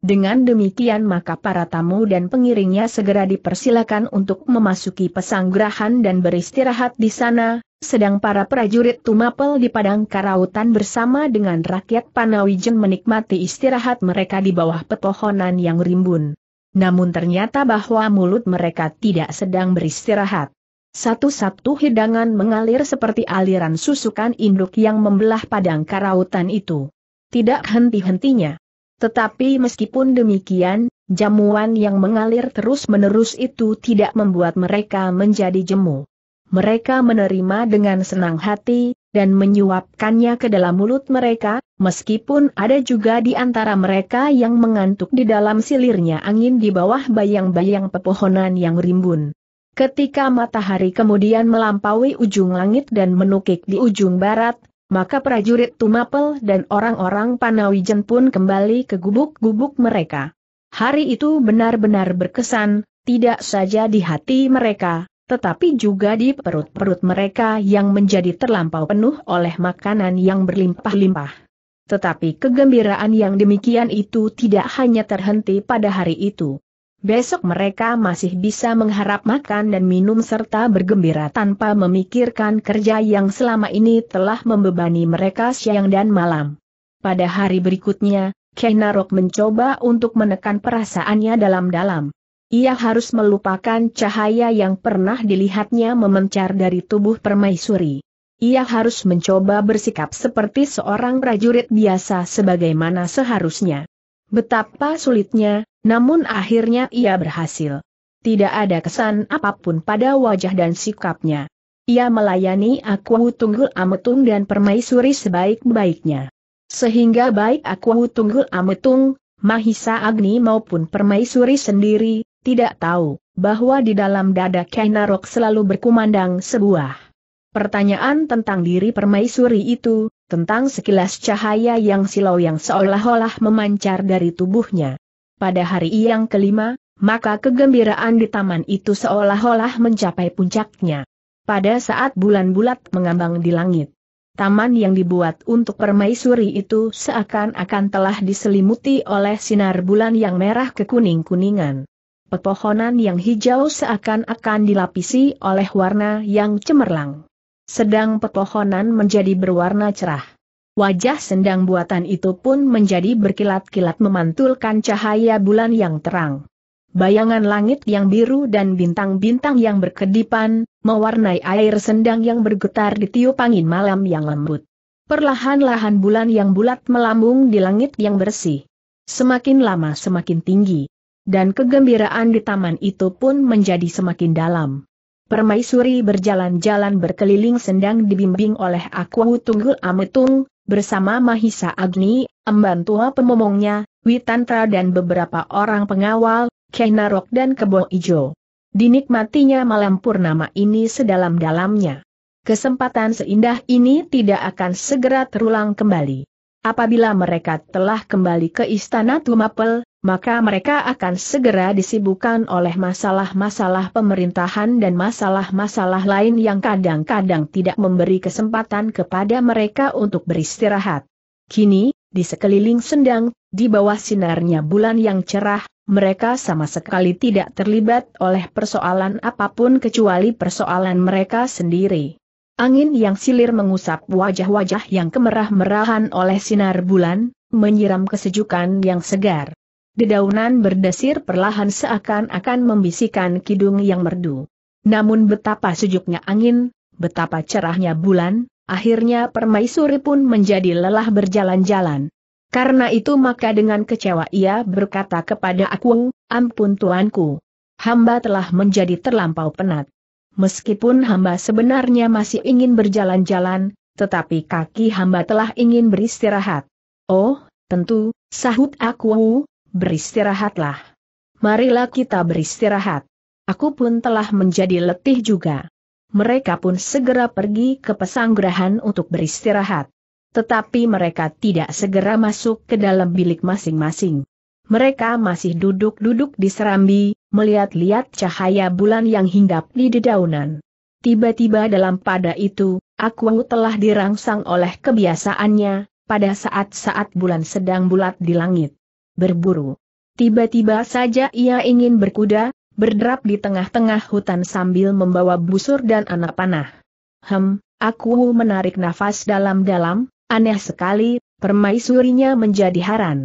Speaker 1: Dengan demikian maka para tamu dan pengiringnya segera dipersilakan untuk memasuki pesanggrahan dan beristirahat di sana, sedang para prajurit Tumapel di Padang Karautan bersama dengan rakyat Panawijen menikmati istirahat mereka di bawah pepohonan yang rimbun. Namun ternyata bahwa mulut mereka tidak sedang beristirahat. Satu-satu hidangan mengalir seperti aliran susukan induk yang membelah Padang Karautan itu. Tidak henti-hentinya. Tetapi meskipun demikian, jamuan yang mengalir terus-menerus itu tidak membuat mereka menjadi jemu. Mereka menerima dengan senang hati, dan menyuapkannya ke dalam mulut mereka, meskipun ada juga di antara mereka yang mengantuk di dalam silirnya angin di bawah bayang-bayang pepohonan yang rimbun. Ketika matahari kemudian melampaui ujung langit dan menukik di ujung barat, maka prajurit Tumapel dan orang-orang Panawijen pun kembali ke gubuk-gubuk mereka. Hari itu benar-benar berkesan, tidak saja di hati mereka, tetapi juga di perut-perut mereka yang menjadi terlampau penuh oleh makanan yang berlimpah-limpah. Tetapi kegembiraan yang demikian itu tidak hanya terhenti pada hari itu. Besok mereka masih bisa mengharap makan dan minum serta bergembira tanpa memikirkan kerja yang selama ini telah membebani mereka siang dan malam. Pada hari berikutnya, Kenarok mencoba untuk menekan perasaannya dalam-dalam. Ia harus melupakan cahaya yang pernah dilihatnya memencar dari tubuh permaisuri. Ia harus mencoba bersikap seperti seorang prajurit biasa sebagaimana seharusnya. Betapa sulitnya, namun akhirnya ia berhasil. Tidak ada kesan apapun pada wajah dan sikapnya. Ia melayani aku Tunggul Ametung dan permaisuri sebaik-baiknya. Sehingga baik aku Tunggul Ametung, Mahisa Agni maupun permaisuri sendiri, tidak tahu bahwa di dalam dada Kainarok selalu berkumandang sebuah Pertanyaan tentang diri permaisuri itu, tentang sekilas cahaya yang silau yang seolah-olah memancar dari tubuhnya. Pada hari yang kelima, maka kegembiraan di taman itu seolah-olah mencapai puncaknya. Pada saat bulan bulat mengambang di langit, taman yang dibuat untuk permaisuri itu seakan-akan telah diselimuti oleh sinar bulan yang merah kekuning-kuningan. Pepohonan yang hijau seakan-akan dilapisi oleh warna yang cemerlang sedang pepohonan menjadi berwarna cerah. Wajah sendang buatan itu pun menjadi berkilat-kilat memantulkan cahaya bulan yang terang. Bayangan langit yang biru dan bintang-bintang yang berkedipan, mewarnai air sendang yang bergetar di tiup angin malam yang lembut. Perlahan-lahan bulan yang bulat melambung di langit yang bersih. Semakin lama semakin tinggi. Dan kegembiraan di taman itu pun menjadi semakin dalam. Permaisuri berjalan-jalan berkeliling sendang dibimbing oleh Aku Tunggul Ametung, bersama Mahisa Agni, emban tua pemomongnya, Witantra dan beberapa orang pengawal, Kenarok dan Kebo Ijo. Dinikmatinya malam purnama ini sedalam-dalamnya. Kesempatan seindah ini tidak akan segera terulang kembali. Apabila mereka telah kembali ke Istana Tumapel, maka mereka akan segera disibukkan oleh masalah-masalah pemerintahan dan masalah-masalah lain yang kadang-kadang tidak memberi kesempatan kepada mereka untuk beristirahat. Kini, di sekeliling sendang, di bawah sinarnya bulan yang cerah, mereka sama sekali tidak terlibat oleh persoalan apapun kecuali persoalan mereka sendiri. Angin yang silir mengusap wajah-wajah yang kemerah-merahan oleh sinar bulan, menyiram kesejukan yang segar. Dedaunan berdesir perlahan seakan-akan membisikkan kidung yang merdu. Namun betapa sejuknya angin, betapa cerahnya bulan, akhirnya permaisuri pun menjadi lelah berjalan-jalan. Karena itu maka dengan kecewa ia berkata kepada aku, ampun tuanku. Hamba telah menjadi terlampau penat. Meskipun hamba sebenarnya masih ingin berjalan-jalan, tetapi kaki hamba telah ingin beristirahat. Oh, tentu, sahut aku, beristirahatlah. Marilah kita beristirahat. Aku pun telah menjadi letih juga. Mereka pun segera pergi ke pesanggrahan untuk beristirahat. Tetapi mereka tidak segera masuk ke dalam bilik masing-masing. Mereka masih duduk-duduk di serambi, melihat-lihat cahaya bulan yang hinggap di dedaunan. Tiba-tiba dalam pada itu, aku telah dirangsang oleh kebiasaannya, pada saat-saat bulan sedang bulat di langit berburu. Tiba-tiba saja ia ingin berkuda, berderap di tengah-tengah hutan sambil membawa busur dan anak panah. Hem, aku menarik nafas dalam-dalam, aneh sekali, permaisurinya menjadi haran.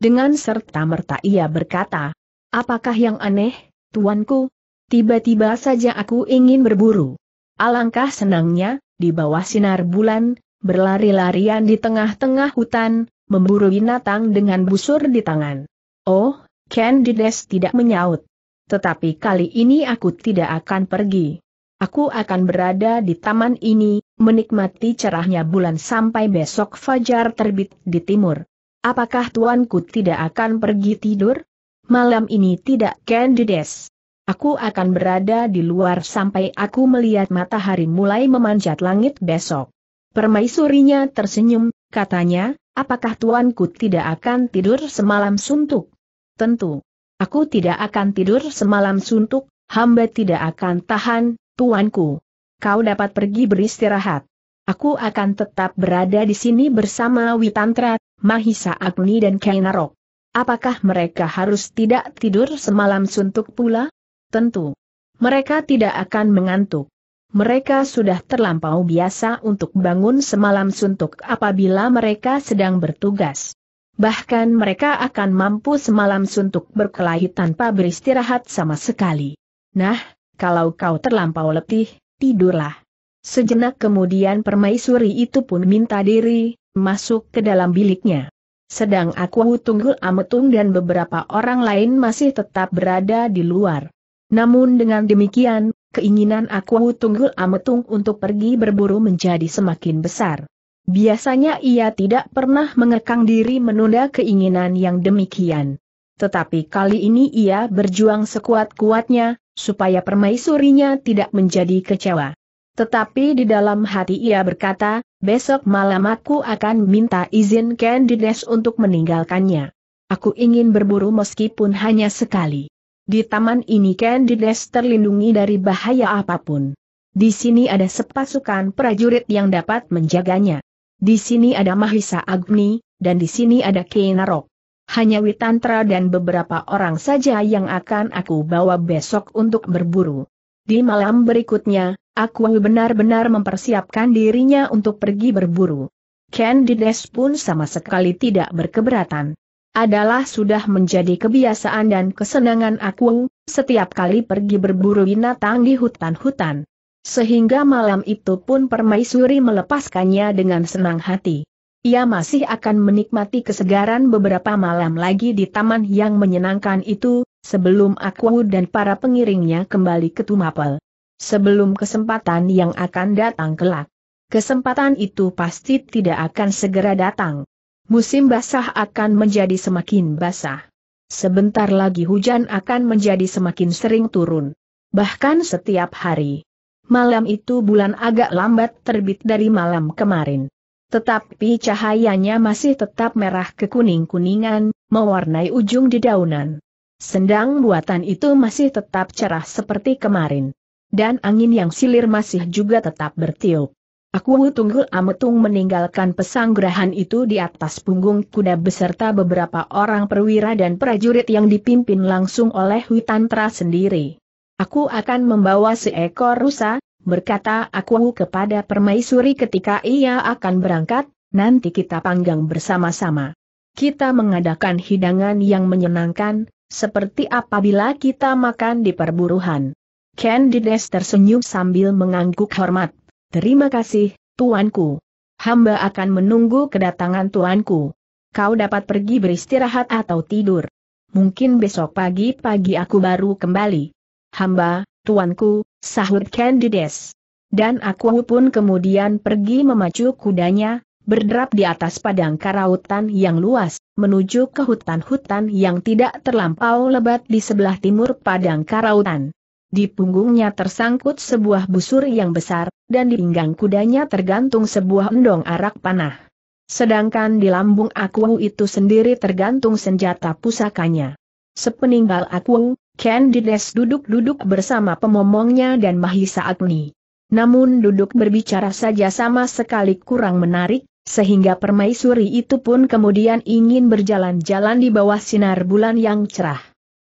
Speaker 1: Dengan serta-merta ia berkata, apakah yang aneh, tuanku? Tiba-tiba saja aku ingin berburu. Alangkah senangnya, di bawah sinar bulan, berlari-larian di tengah-tengah hutan, memburu binatang dengan busur di tangan. Oh, Candides tidak menyaut. Tetapi kali ini aku tidak akan pergi. Aku akan berada di taman ini, menikmati cerahnya bulan sampai besok fajar terbit di timur. Apakah tuanku tidak akan pergi tidur? Malam ini tidak Candides. Aku akan berada di luar sampai aku melihat matahari mulai memanjat langit besok. Permaisurinya tersenyum, Katanya, apakah tuanku tidak akan tidur semalam suntuk? Tentu. Aku tidak akan tidur semalam suntuk, hamba tidak akan tahan, tuanku. Kau dapat pergi beristirahat. Aku akan tetap berada di sini bersama Witantra, Mahisa Agni dan Kainarok. Apakah mereka harus tidak tidur semalam suntuk pula? Tentu. Mereka tidak akan mengantuk. Mereka sudah terlampau biasa untuk bangun semalam suntuk apabila mereka sedang bertugas. Bahkan mereka akan mampu semalam suntuk berkelahi tanpa beristirahat sama sekali. Nah, kalau kau terlampau letih, tidurlah. Sejenak kemudian permaisuri itu pun minta diri, masuk ke dalam biliknya. Sedang aku tunggu ametung dan beberapa orang lain masih tetap berada di luar. Namun dengan demikian, keinginan aku tunggul ametung untuk pergi berburu menjadi semakin besar. Biasanya ia tidak pernah mengekang diri menunda keinginan yang demikian. Tetapi kali ini ia berjuang sekuat-kuatnya, supaya permaisurinya tidak menjadi kecewa. Tetapi di dalam hati ia berkata, besok malam aku akan minta izin Candides untuk meninggalkannya. Aku ingin berburu meskipun hanya sekali. Di taman ini Candides terlindungi dari bahaya apapun. Di sini ada sepasukan prajurit yang dapat menjaganya. Di sini ada Mahisa Agni, dan di sini ada Kenarok. Hanya Witantra dan beberapa orang saja yang akan aku bawa besok untuk berburu. Di malam berikutnya, aku benar-benar mempersiapkan dirinya untuk pergi berburu. Candides pun sama sekali tidak berkeberatan adalah sudah menjadi kebiasaan dan kesenangan aku, setiap kali pergi berburu binatang di hutan-hutan. Sehingga malam itu pun permaisuri melepaskannya dengan senang hati. Ia masih akan menikmati kesegaran beberapa malam lagi di taman yang menyenangkan itu, sebelum aku dan para pengiringnya kembali ke Tumapel. Sebelum kesempatan yang akan datang kelak. Kesempatan itu pasti tidak akan segera datang musim basah akan menjadi semakin basah. Sebentar lagi hujan akan menjadi semakin sering turun. Bahkan setiap hari. Malam itu bulan agak lambat terbit dari malam kemarin. Tetapi cahayanya masih tetap merah kekuning-kuningan, mewarnai ujung dedaunan. Sendang buatan itu masih tetap cerah seperti kemarin. Dan angin yang silir masih juga tetap bertiup. Aku tunggu Ametung meninggalkan pesanggrahan itu di atas punggung kuda beserta beberapa orang perwira dan prajurit yang dipimpin langsung oleh Witantra sendiri. Aku akan membawa seekor rusa, berkata aku kepada permaisuri ketika ia akan berangkat, nanti kita panggang bersama-sama. Kita mengadakan hidangan yang menyenangkan, seperti apabila kita makan di perburuhan. Candides tersenyum sambil mengangguk hormat. Terima kasih, tuanku. Hamba akan menunggu kedatangan tuanku. Kau dapat pergi beristirahat atau tidur. Mungkin besok pagi-pagi aku baru kembali. Hamba, tuanku, sahut Candides. Dan aku pun kemudian pergi memacu kudanya, berderap di atas padang karautan yang luas, menuju ke hutan-hutan yang tidak terlampau lebat di sebelah timur padang karautan. Di punggungnya tersangkut sebuah busur yang besar, dan di pinggang kudanya tergantung sebuah endong arak panah. Sedangkan di lambung Aku itu sendiri tergantung senjata pusakanya. Sepeninggal Aku, Candides duduk-duduk bersama pemomongnya dan Mahisa Agni. Namun duduk berbicara saja sama sekali kurang menarik, sehingga permaisuri itu pun kemudian ingin berjalan-jalan di bawah sinar bulan yang cerah.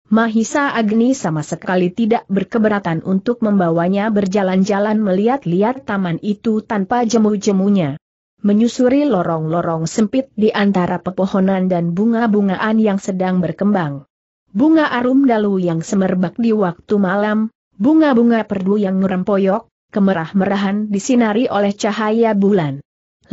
Speaker 1: Mahisa Agni sama sekali tidak berkeberatan untuk membawanya berjalan-jalan melihat-lihat taman itu tanpa jemu-jemunya. Menyusuri lorong-lorong sempit di antara pepohonan dan bunga-bungaan yang sedang berkembang. Bunga arum dalu yang semerbak di waktu malam, bunga-bunga perdu yang ngerempoyok, kemerah-merahan disinari oleh cahaya bulan.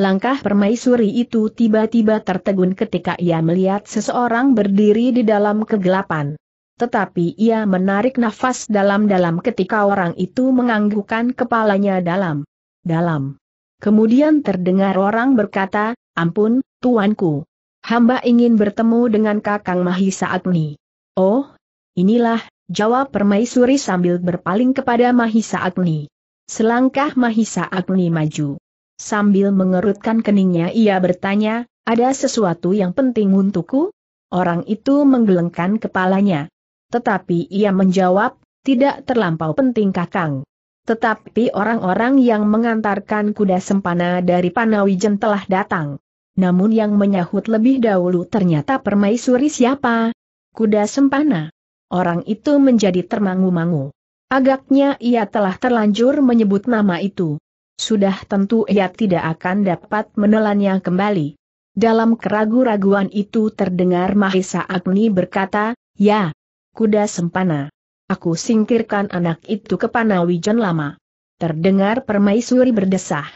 Speaker 1: Langkah permaisuri itu tiba-tiba tertegun ketika ia melihat seseorang berdiri di dalam kegelapan. Tetapi ia menarik nafas dalam-dalam ketika orang itu menganggukkan kepalanya dalam. Dalam. Kemudian terdengar orang berkata, ampun, tuanku. Hamba ingin bertemu dengan Kakang Mahisa Agni. Oh, inilah, jawab permaisuri sambil berpaling kepada Mahisa Agni. Selangkah Mahisa Agni maju. Sambil mengerutkan keningnya ia bertanya, ada sesuatu yang penting untukku? Orang itu menggelengkan kepalanya. Tetapi ia menjawab, tidak terlampau penting kakang. Tetapi orang-orang yang mengantarkan kuda sempana dari Panawijen telah datang. Namun yang menyahut lebih dahulu ternyata permaisuri siapa? Kuda sempana. Orang itu menjadi termangu-mangu. Agaknya ia telah terlanjur menyebut nama itu. Sudah tentu ia tidak akan dapat menelannya kembali. Dalam keraguan raguan itu terdengar Mahesa Agni berkata, Ya, kuda sempana. Aku singkirkan anak itu ke Panawijon lama. Terdengar permaisuri berdesah.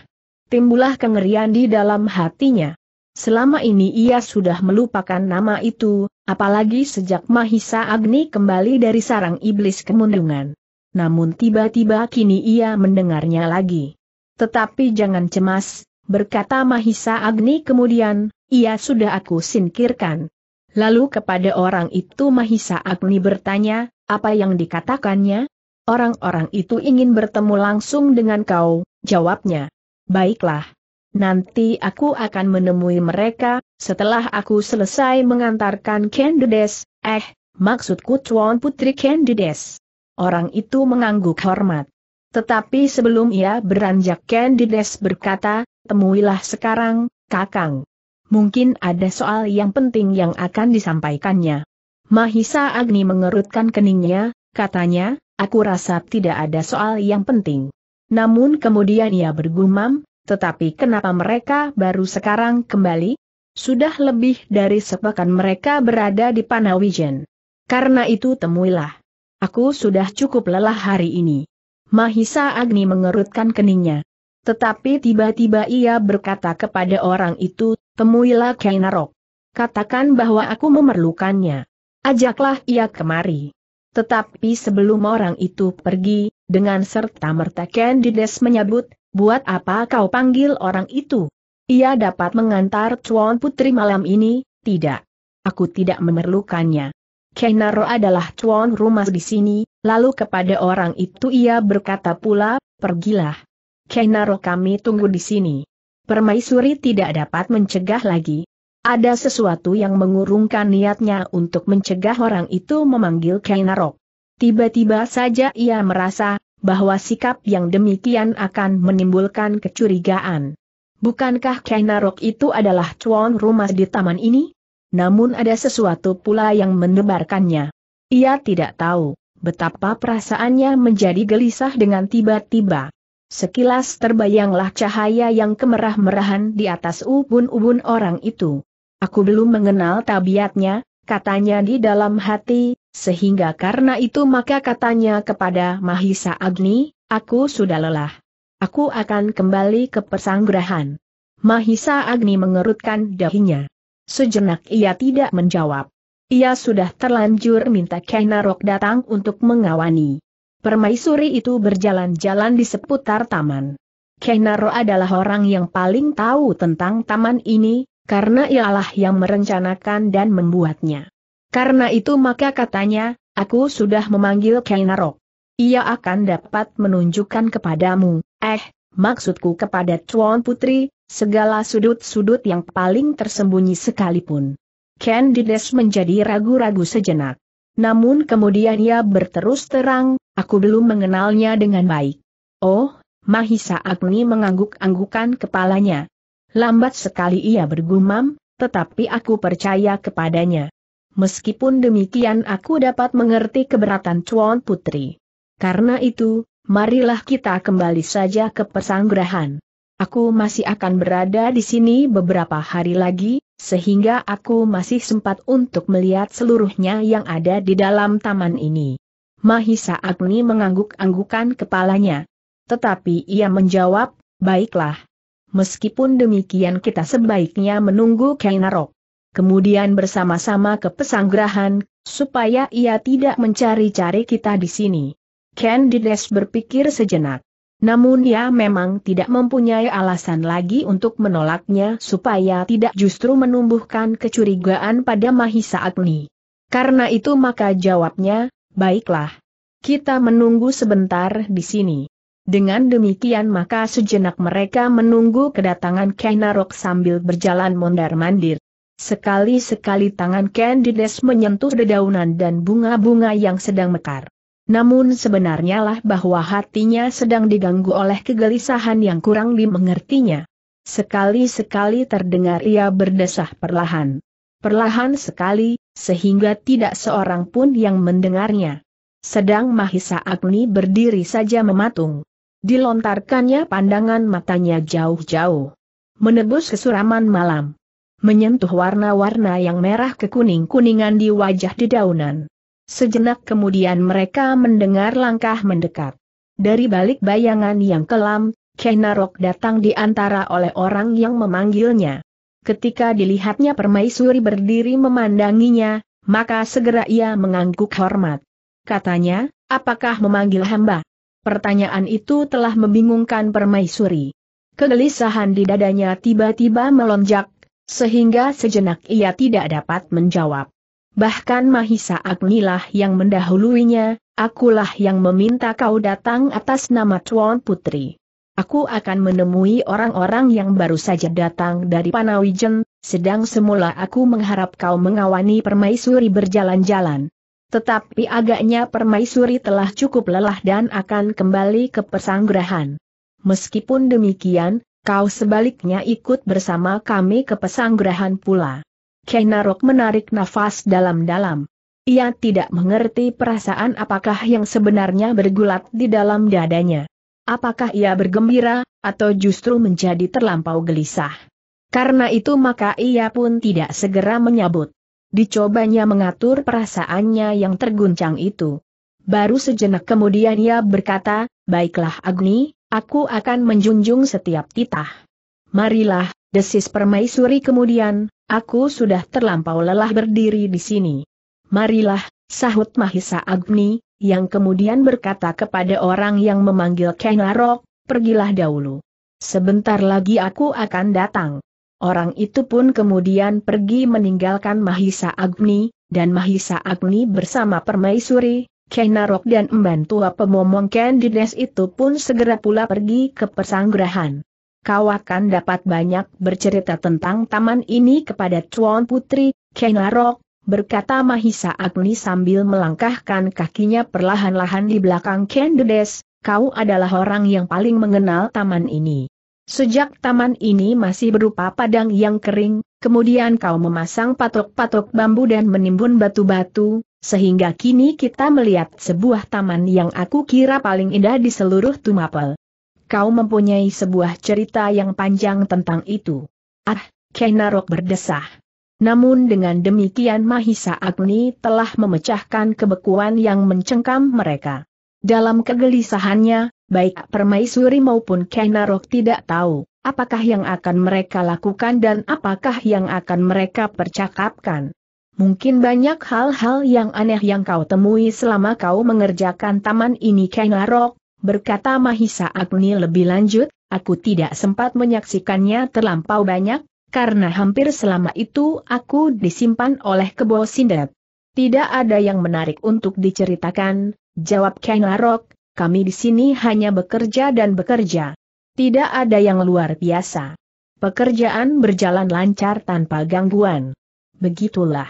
Speaker 1: Timbulah kengerian di dalam hatinya. Selama ini ia sudah melupakan nama itu, apalagi sejak Mahisa Agni kembali dari sarang iblis kemundungan. Namun tiba-tiba kini ia mendengarnya lagi. Tetapi jangan cemas, berkata Mahisa Agni kemudian, ia sudah aku singkirkan. Lalu kepada orang itu Mahisa Agni bertanya, apa yang dikatakannya? Orang-orang itu ingin bertemu langsung dengan kau, jawabnya. Baiklah. Nanti aku akan menemui mereka, setelah aku selesai mengantarkan Candides, eh, maksudku Tuan Putri Candides. Orang itu mengangguk hormat. Tetapi sebelum ia beranjak Candides berkata, temuilah sekarang, kakang mungkin ada soal yang penting yang akan disampaikannya. Mahisa Agni mengerutkan keningnya, katanya, aku rasa tidak ada soal yang penting. Namun kemudian ia bergumam, tetapi kenapa mereka baru sekarang kembali? Sudah lebih dari sepekan mereka berada di Panawijen. Karena itu temuilah. Aku sudah cukup lelah hari ini. Mahisa Agni mengerutkan keningnya. Tetapi tiba-tiba ia berkata kepada orang itu, temuilah Kainarok. Katakan bahwa aku memerlukannya. Ajaklah ia kemari. Tetapi sebelum orang itu pergi, dengan serta merta Candides menyebut, buat apa kau panggil orang itu? Ia dapat mengantar cuan Putri malam ini, tidak. Aku tidak memerlukannya. Kainaro adalah cuan rumah di sini, lalu kepada orang itu ia berkata pula, pergilah. Kenaro kami tunggu di sini. Permaisuri tidak dapat mencegah lagi. Ada sesuatu yang mengurungkan niatnya untuk mencegah orang itu memanggil Kenaro. Tiba-tiba saja ia merasa bahwa sikap yang demikian akan menimbulkan kecurigaan. Bukankah Kenarok itu adalah cuan rumah di taman ini? Namun ada sesuatu pula yang menebarkannya. Ia tidak tahu betapa perasaannya menjadi gelisah dengan tiba-tiba Sekilas terbayanglah cahaya yang kemerah-merahan di atas ubun-ubun orang itu. Aku belum mengenal tabiatnya, katanya di dalam hati, sehingga karena itu maka katanya kepada Mahisa Agni, aku sudah lelah. Aku akan kembali ke pesanggrahan. Mahisa Agni mengerutkan dahinya. Sejenak ia tidak menjawab. Ia sudah terlanjur minta Kenarok datang untuk mengawani permaisuri itu berjalan-jalan di seputar taman. Kenaro adalah orang yang paling tahu tentang taman ini, karena ialah yang merencanakan dan membuatnya. Karena itu maka katanya, aku sudah memanggil Kenaro. Ia akan dapat menunjukkan kepadamu, eh, maksudku kepada Tuan Putri, segala sudut-sudut yang paling tersembunyi sekalipun. Candides menjadi ragu-ragu sejenak. Namun kemudian ia berterus terang, Aku belum mengenalnya dengan baik. Oh, Mahisa Agni mengangguk-anggukan kepalanya. Lambat sekali ia bergumam, tetapi aku percaya kepadanya. Meskipun demikian aku dapat mengerti keberatan Chuan Putri. Karena itu, marilah kita kembali saja ke pesanggrahan. Aku masih akan berada di sini beberapa hari lagi, sehingga aku masih sempat untuk melihat seluruhnya yang ada di dalam taman ini. Mahisa Agni mengangguk-anggukan kepalanya. Tetapi ia menjawab, baiklah. Meskipun demikian kita sebaiknya menunggu Kainarok. Kemudian bersama-sama ke pesanggrahan, supaya ia tidak mencari-cari kita di sini. Ken Dides berpikir sejenak. Namun ia memang tidak mempunyai alasan lagi untuk menolaknya supaya tidak justru menumbuhkan kecurigaan pada Mahisa Agni. Karena itu maka jawabnya, Baiklah. Kita menunggu sebentar di sini. Dengan demikian maka sejenak mereka menunggu kedatangan Kenarok sambil berjalan mondar-mandir. Sekali-sekali tangan Ken Candides menyentuh dedaunan dan bunga-bunga yang sedang mekar. Namun sebenarnya lah bahwa hatinya sedang diganggu oleh kegelisahan yang kurang dimengertinya. Sekali-sekali terdengar ia berdesah perlahan perlahan sekali, sehingga tidak seorang pun yang mendengarnya. Sedang Mahisa Agni berdiri saja mematung. Dilontarkannya pandangan matanya jauh-jauh. Menebus kesuraman malam. Menyentuh warna-warna yang merah kekuning-kuningan di wajah dedaunan. Sejenak kemudian mereka mendengar langkah mendekat. Dari balik bayangan yang kelam, Kenarok datang di antara oleh orang yang memanggilnya. Ketika dilihatnya permaisuri berdiri memandanginya, maka segera ia mengangguk hormat. Katanya, apakah memanggil hamba? Pertanyaan itu telah membingungkan permaisuri. Kegelisahan di dadanya tiba-tiba melonjak, sehingga sejenak ia tidak dapat menjawab. Bahkan Mahisa Agnilah yang mendahuluinya, akulah yang meminta kau datang atas nama Tuan Putri. Aku akan menemui orang-orang yang baru saja datang dari Panawijen, sedang semula aku mengharap kau mengawani permaisuri berjalan-jalan. Tetapi agaknya permaisuri telah cukup lelah dan akan kembali ke pesanggrahan. Meskipun demikian, kau sebaliknya ikut bersama kami ke pesanggrahan pula. Kenarok menarik nafas dalam-dalam. Ia tidak mengerti perasaan apakah yang sebenarnya bergulat di dalam dadanya. Apakah ia bergembira, atau justru menjadi terlampau gelisah? Karena itu maka ia pun tidak segera menyambut. Dicobanya mengatur perasaannya yang terguncang itu. Baru sejenak kemudian ia berkata, Baiklah Agni, aku akan menjunjung setiap titah. Marilah, desis permaisuri kemudian, aku sudah terlampau lelah berdiri di sini. Marilah, sahut Mahisa Agni, yang kemudian berkata kepada orang yang memanggil Kainarok, pergilah dahulu. Sebentar lagi aku akan datang. Orang itu pun kemudian pergi meninggalkan Mahisa Agni, dan Mahisa Agni bersama Permaisuri, Kainarok dan Mbantua pemomong Dines itu pun segera pula pergi ke persanggrahan. Kau akan dapat banyak bercerita tentang taman ini kepada Tuan Putri, Kainarok berkata Mahisa Agni sambil melangkahkan kakinya perlahan-lahan di belakang Kendedes, kau adalah orang yang paling mengenal taman ini. Sejak taman ini masih berupa padang yang kering, kemudian kau memasang patok-patok bambu dan menimbun batu-batu, sehingga kini kita melihat sebuah taman yang aku kira paling indah di seluruh Tumapel. Kau mempunyai sebuah cerita yang panjang tentang itu. Ah, Kenarok berdesah. Namun dengan demikian Mahisa Agni telah memecahkan kebekuan yang mencengkam mereka. Dalam kegelisahannya, baik Permaisuri maupun Kenarok tidak tahu apakah yang akan mereka lakukan dan apakah yang akan mereka percakapkan. Mungkin banyak hal-hal yang aneh yang kau temui selama kau mengerjakan taman ini Kenarok, berkata Mahisa Agni lebih lanjut, aku tidak sempat menyaksikannya terlampau banyak, karena hampir selama itu aku disimpan oleh kebo sindet. Tidak ada yang menarik untuk diceritakan, jawab Larok, kami di sini hanya bekerja dan bekerja. Tidak ada yang luar biasa. Pekerjaan berjalan lancar tanpa gangguan. Begitulah.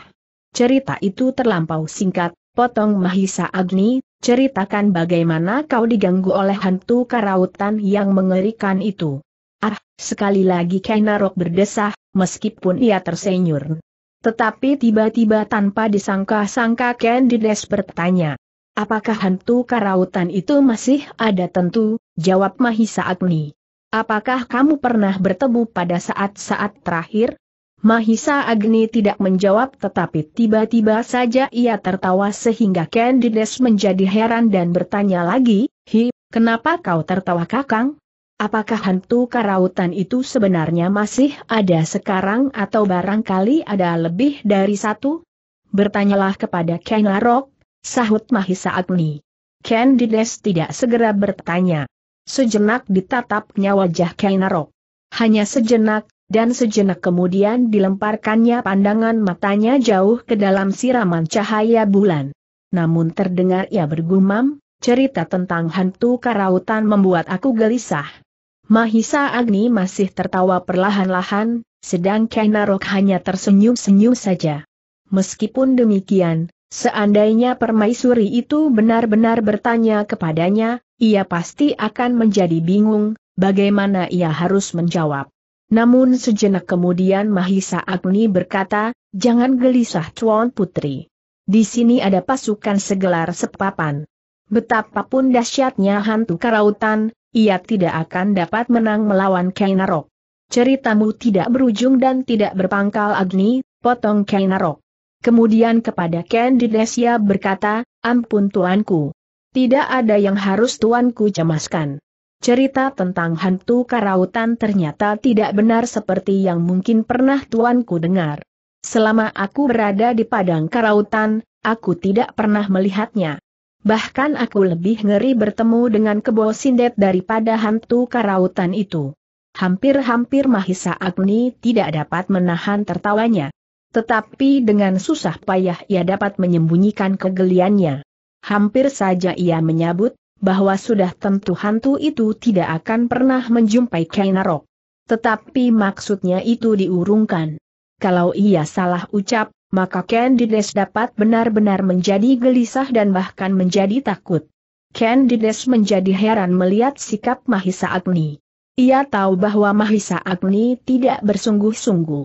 Speaker 1: Cerita itu terlampau singkat, potong Mahisa Agni, ceritakan bagaimana kau diganggu oleh hantu karautan yang mengerikan itu. Ah, sekali lagi Kainarok berdesah, meskipun ia tersenyum. Tetapi tiba-tiba tanpa disangka-sangka Ken Candides bertanya. Apakah hantu karautan itu masih ada tentu? Jawab Mahisa Agni. Apakah kamu pernah bertemu pada saat-saat terakhir? Mahisa Agni tidak menjawab tetapi tiba-tiba saja ia tertawa sehingga Candides menjadi heran dan bertanya lagi, Hi, kenapa kau tertawa kakang? Apakah hantu karautan itu sebenarnya masih ada sekarang atau barangkali ada lebih dari satu? Bertanyalah kepada Ken Larok, sahut Mahisa Agni. Ken Dides tidak segera bertanya. Sejenak ditatapnya wajah Ken Larok. Hanya sejenak, dan sejenak kemudian dilemparkannya pandangan matanya jauh ke dalam siraman cahaya bulan. Namun terdengar ia bergumam, cerita tentang hantu karautan membuat aku gelisah. Mahisa Agni masih tertawa perlahan-lahan, sedang Kainarok hanya tersenyum-senyum saja. Meskipun demikian, seandainya permaisuri itu benar-benar bertanya kepadanya, ia pasti akan menjadi bingung, bagaimana ia harus menjawab. Namun sejenak kemudian Mahisa Agni berkata, jangan gelisah Tuan Putri. Di sini ada pasukan segelar sepapan. Betapapun dahsyatnya hantu karautan, ia tidak akan dapat menang melawan Kainarok. Ceritamu tidak berujung dan tidak berpangkal agni, potong Kainarok. Kemudian kepada Candidesia berkata, ampun tuanku. Tidak ada yang harus tuanku cemaskan. Cerita tentang hantu karautan ternyata tidak benar seperti yang mungkin pernah tuanku dengar. Selama aku berada di padang karautan, aku tidak pernah melihatnya. Bahkan aku lebih ngeri bertemu dengan kebo sindet daripada hantu karautan itu. Hampir-hampir Mahisa Agni tidak dapat menahan tertawanya. Tetapi dengan susah payah ia dapat menyembunyikan kegeliannya. Hampir saja ia menyabut bahwa sudah tentu hantu itu tidak akan pernah menjumpai Kainarok. Tetapi maksudnya itu diurungkan. Kalau ia salah ucap, maka Candides dapat benar-benar menjadi gelisah dan bahkan menjadi takut. Candides menjadi heran melihat sikap Mahisa Agni. Ia tahu bahwa Mahisa Agni tidak bersungguh-sungguh.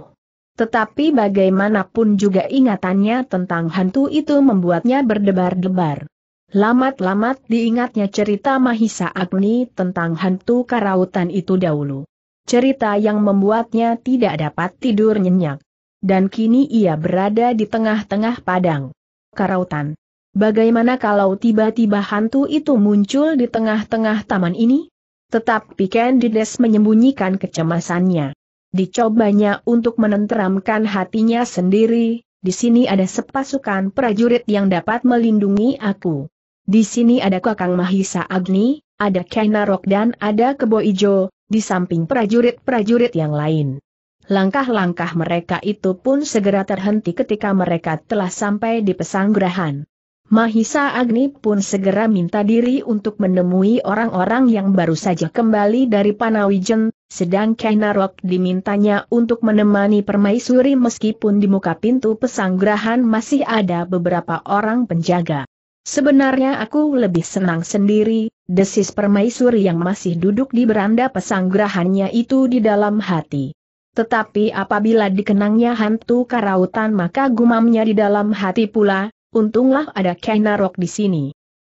Speaker 1: Tetapi bagaimanapun juga ingatannya tentang hantu itu membuatnya berdebar-debar. Lamat-lamat diingatnya cerita Mahisa Agni tentang hantu karautan itu dahulu. Cerita yang membuatnya tidak dapat tidur nyenyak dan kini ia berada di tengah-tengah padang. Karautan. Bagaimana kalau tiba-tiba hantu itu muncul di tengah-tengah taman ini? Tetapi Candides menyembunyikan kecemasannya. Dicobanya untuk menenteramkan hatinya sendiri, di sini ada sepasukan prajurit yang dapat melindungi aku. Di sini ada Kakang Mahisa Agni, ada Kainarok dan ada Kebo Ijo, di samping prajurit-prajurit yang lain. Langkah-langkah mereka itu pun segera terhenti ketika mereka telah sampai di pesanggrahan. Mahisa Agni pun segera minta diri untuk menemui orang-orang yang baru saja kembali dari Panawijen, sedang Kainarok dimintanya untuk menemani permaisuri meskipun di muka pintu pesanggrahan masih ada beberapa orang penjaga. Sebenarnya aku lebih senang sendiri, desis permaisuri yang masih duduk di beranda pesanggrahannya itu di dalam hati. Tetapi apabila dikenangnya hantu karautan maka gumamnya di dalam hati pula, untunglah ada Kainarok di sini.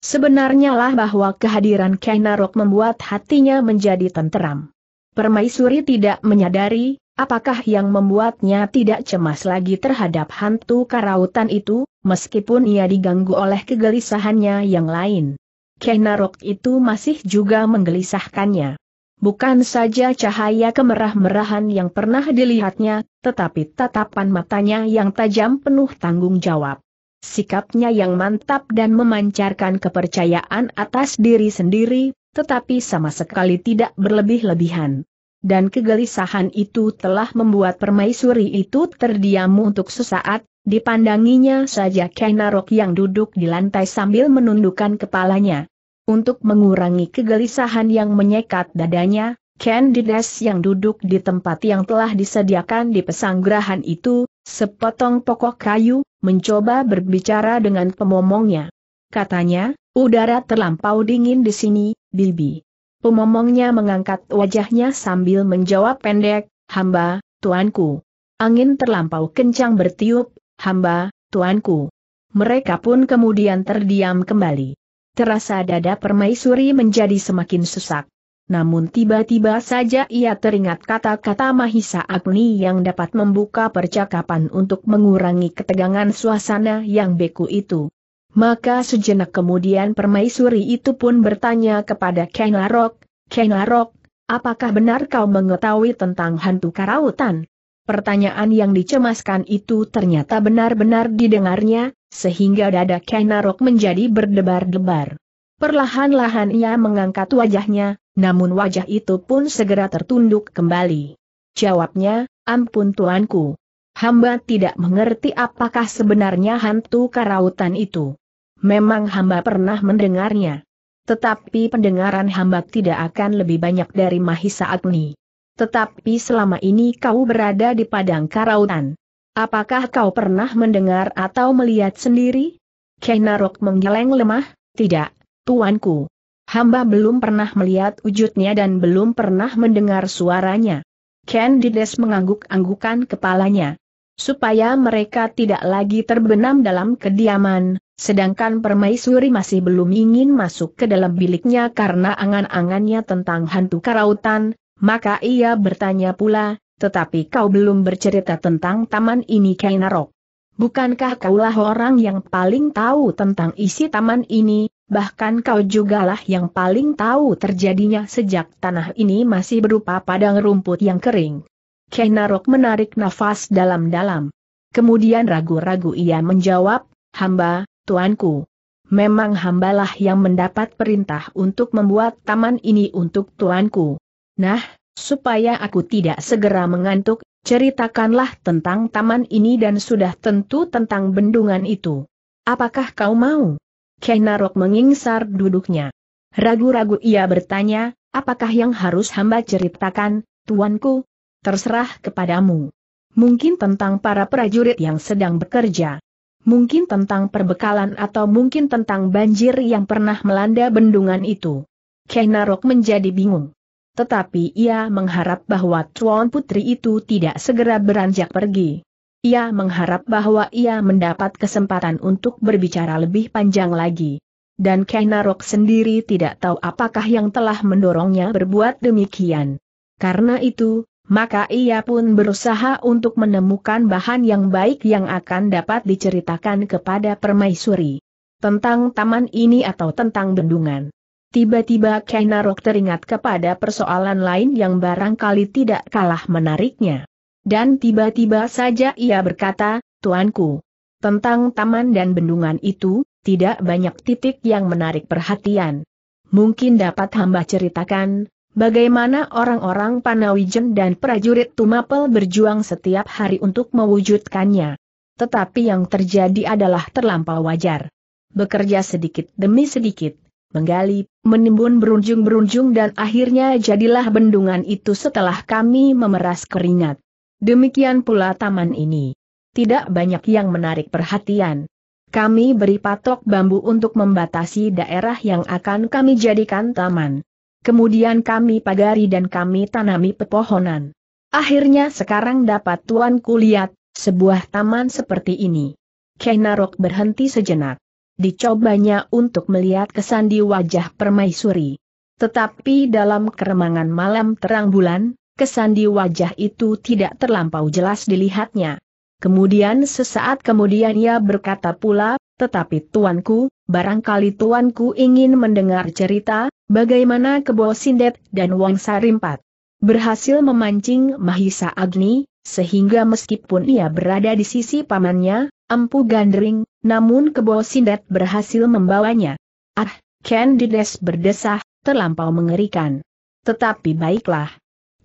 Speaker 1: Sebenarnya lah bahwa kehadiran Kainarok membuat hatinya menjadi tenteram. Permaisuri tidak menyadari, apakah yang membuatnya tidak cemas lagi terhadap hantu karautan itu, meskipun ia diganggu oleh kegelisahannya yang lain. Kainarok itu masih juga menggelisahkannya. Bukan saja cahaya kemerah-merahan yang pernah dilihatnya, tetapi tatapan matanya yang tajam penuh tanggung jawab. Sikapnya yang mantap dan memancarkan kepercayaan atas diri sendiri, tetapi sama sekali tidak berlebih-lebihan. Dan kegelisahan itu telah membuat permaisuri itu terdiam untuk sesaat, dipandanginya saja Kenarok yang duduk di lantai sambil menundukkan kepalanya. Untuk mengurangi kegelisahan yang menyekat dadanya, Candides yang duduk di tempat yang telah disediakan di pesanggrahan itu, sepotong pokok kayu, mencoba berbicara dengan pemomongnya. Katanya, udara terlampau dingin di sini, Bibi. Pemomongnya mengangkat wajahnya sambil menjawab pendek, hamba, tuanku. Angin terlampau kencang bertiup, hamba, tuanku. Mereka pun kemudian terdiam kembali terasa dada permaisuri menjadi semakin sesak. Namun tiba-tiba saja ia teringat kata-kata Mahisa Agni yang dapat membuka percakapan untuk mengurangi ketegangan suasana yang beku itu. Maka sejenak kemudian permaisuri itu pun bertanya kepada Kenarok, Kenarok, apakah benar kau mengetahui tentang hantu karautan? Pertanyaan yang dicemaskan itu ternyata benar-benar didengarnya, sehingga dada Kenarok menjadi berdebar-debar. Perlahan-lahan ia mengangkat wajahnya, namun wajah itu pun segera tertunduk kembali. Jawabnya, ampun tuanku. Hamba tidak mengerti apakah sebenarnya hantu karautan itu. Memang hamba pernah mendengarnya. Tetapi pendengaran hamba tidak akan lebih banyak dari Mahisa Agni. Tetapi selama ini kau berada di padang karautan. Apakah kau pernah mendengar atau melihat sendiri? Kenarok menggeleng lemah, tidak, tuanku. Hamba belum pernah melihat wujudnya dan belum pernah mendengar suaranya. Ken Candides mengangguk-anggukan kepalanya. Supaya mereka tidak lagi terbenam dalam kediaman, sedangkan permaisuri masih belum ingin masuk ke dalam biliknya karena angan-angannya tentang hantu karautan, maka ia bertanya pula, tetapi kau belum bercerita tentang taman ini Kainarok. Bukankah kaulah orang yang paling tahu tentang isi taman ini, bahkan kau jugalah yang paling tahu terjadinya sejak tanah ini masih berupa padang rumput yang kering. Kainarok menarik nafas dalam-dalam. Kemudian ragu-ragu ia menjawab, hamba, tuanku. Memang hambalah yang mendapat perintah untuk membuat taman ini untuk tuanku. Nah, supaya aku tidak segera mengantuk, ceritakanlah tentang taman ini dan sudah tentu tentang bendungan itu. Apakah kau mau? Kenarok mengingsar duduknya. Ragu-ragu ia bertanya, apakah yang harus hamba ceritakan, tuanku? Terserah kepadamu. Mungkin tentang para prajurit yang sedang bekerja. Mungkin tentang perbekalan atau mungkin tentang banjir yang pernah melanda bendungan itu. Kenarok menjadi bingung. Tetapi ia mengharap bahwa Tuan Putri itu tidak segera beranjak pergi. Ia mengharap bahwa ia mendapat kesempatan untuk berbicara lebih panjang lagi. Dan Kenarok sendiri tidak tahu apakah yang telah mendorongnya berbuat demikian. Karena itu, maka ia pun berusaha untuk menemukan bahan yang baik yang akan dapat diceritakan kepada permaisuri. Tentang taman ini atau tentang bendungan. Tiba-tiba Kainarok teringat kepada persoalan lain yang barangkali tidak kalah menariknya. Dan tiba-tiba saja ia berkata, Tuanku, tentang taman dan bendungan itu, tidak banyak titik yang menarik perhatian. Mungkin dapat hamba ceritakan, bagaimana orang-orang Panawijen dan prajurit Tumapel berjuang setiap hari untuk mewujudkannya. Tetapi yang terjadi adalah terlampau wajar. Bekerja sedikit demi sedikit, menggali, menimbun berunjung-berunjung dan akhirnya jadilah bendungan itu setelah kami memeras keringat. Demikian pula taman ini. Tidak banyak yang menarik perhatian. Kami beri patok bambu untuk membatasi daerah yang akan kami jadikan taman. Kemudian kami pagari dan kami tanami pepohonan. Akhirnya sekarang dapat tuan kulihat, sebuah taman seperti ini. Kenarok berhenti sejenak dicobanya untuk melihat kesan di wajah permaisuri. Tetapi dalam keremangan malam terang bulan, kesan di wajah itu tidak terlampau jelas dilihatnya. Kemudian sesaat kemudian ia berkata pula, tetapi tuanku, barangkali tuanku ingin mendengar cerita, bagaimana Kebo Sindet dan Wong Sarimpat berhasil memancing Mahisa Agni, sehingga meskipun ia berada di sisi pamannya, Empu Gandring, namun Kebo Sindet berhasil membawanya. Ah, Candides berdesah, terlampau mengerikan. Tetapi baiklah.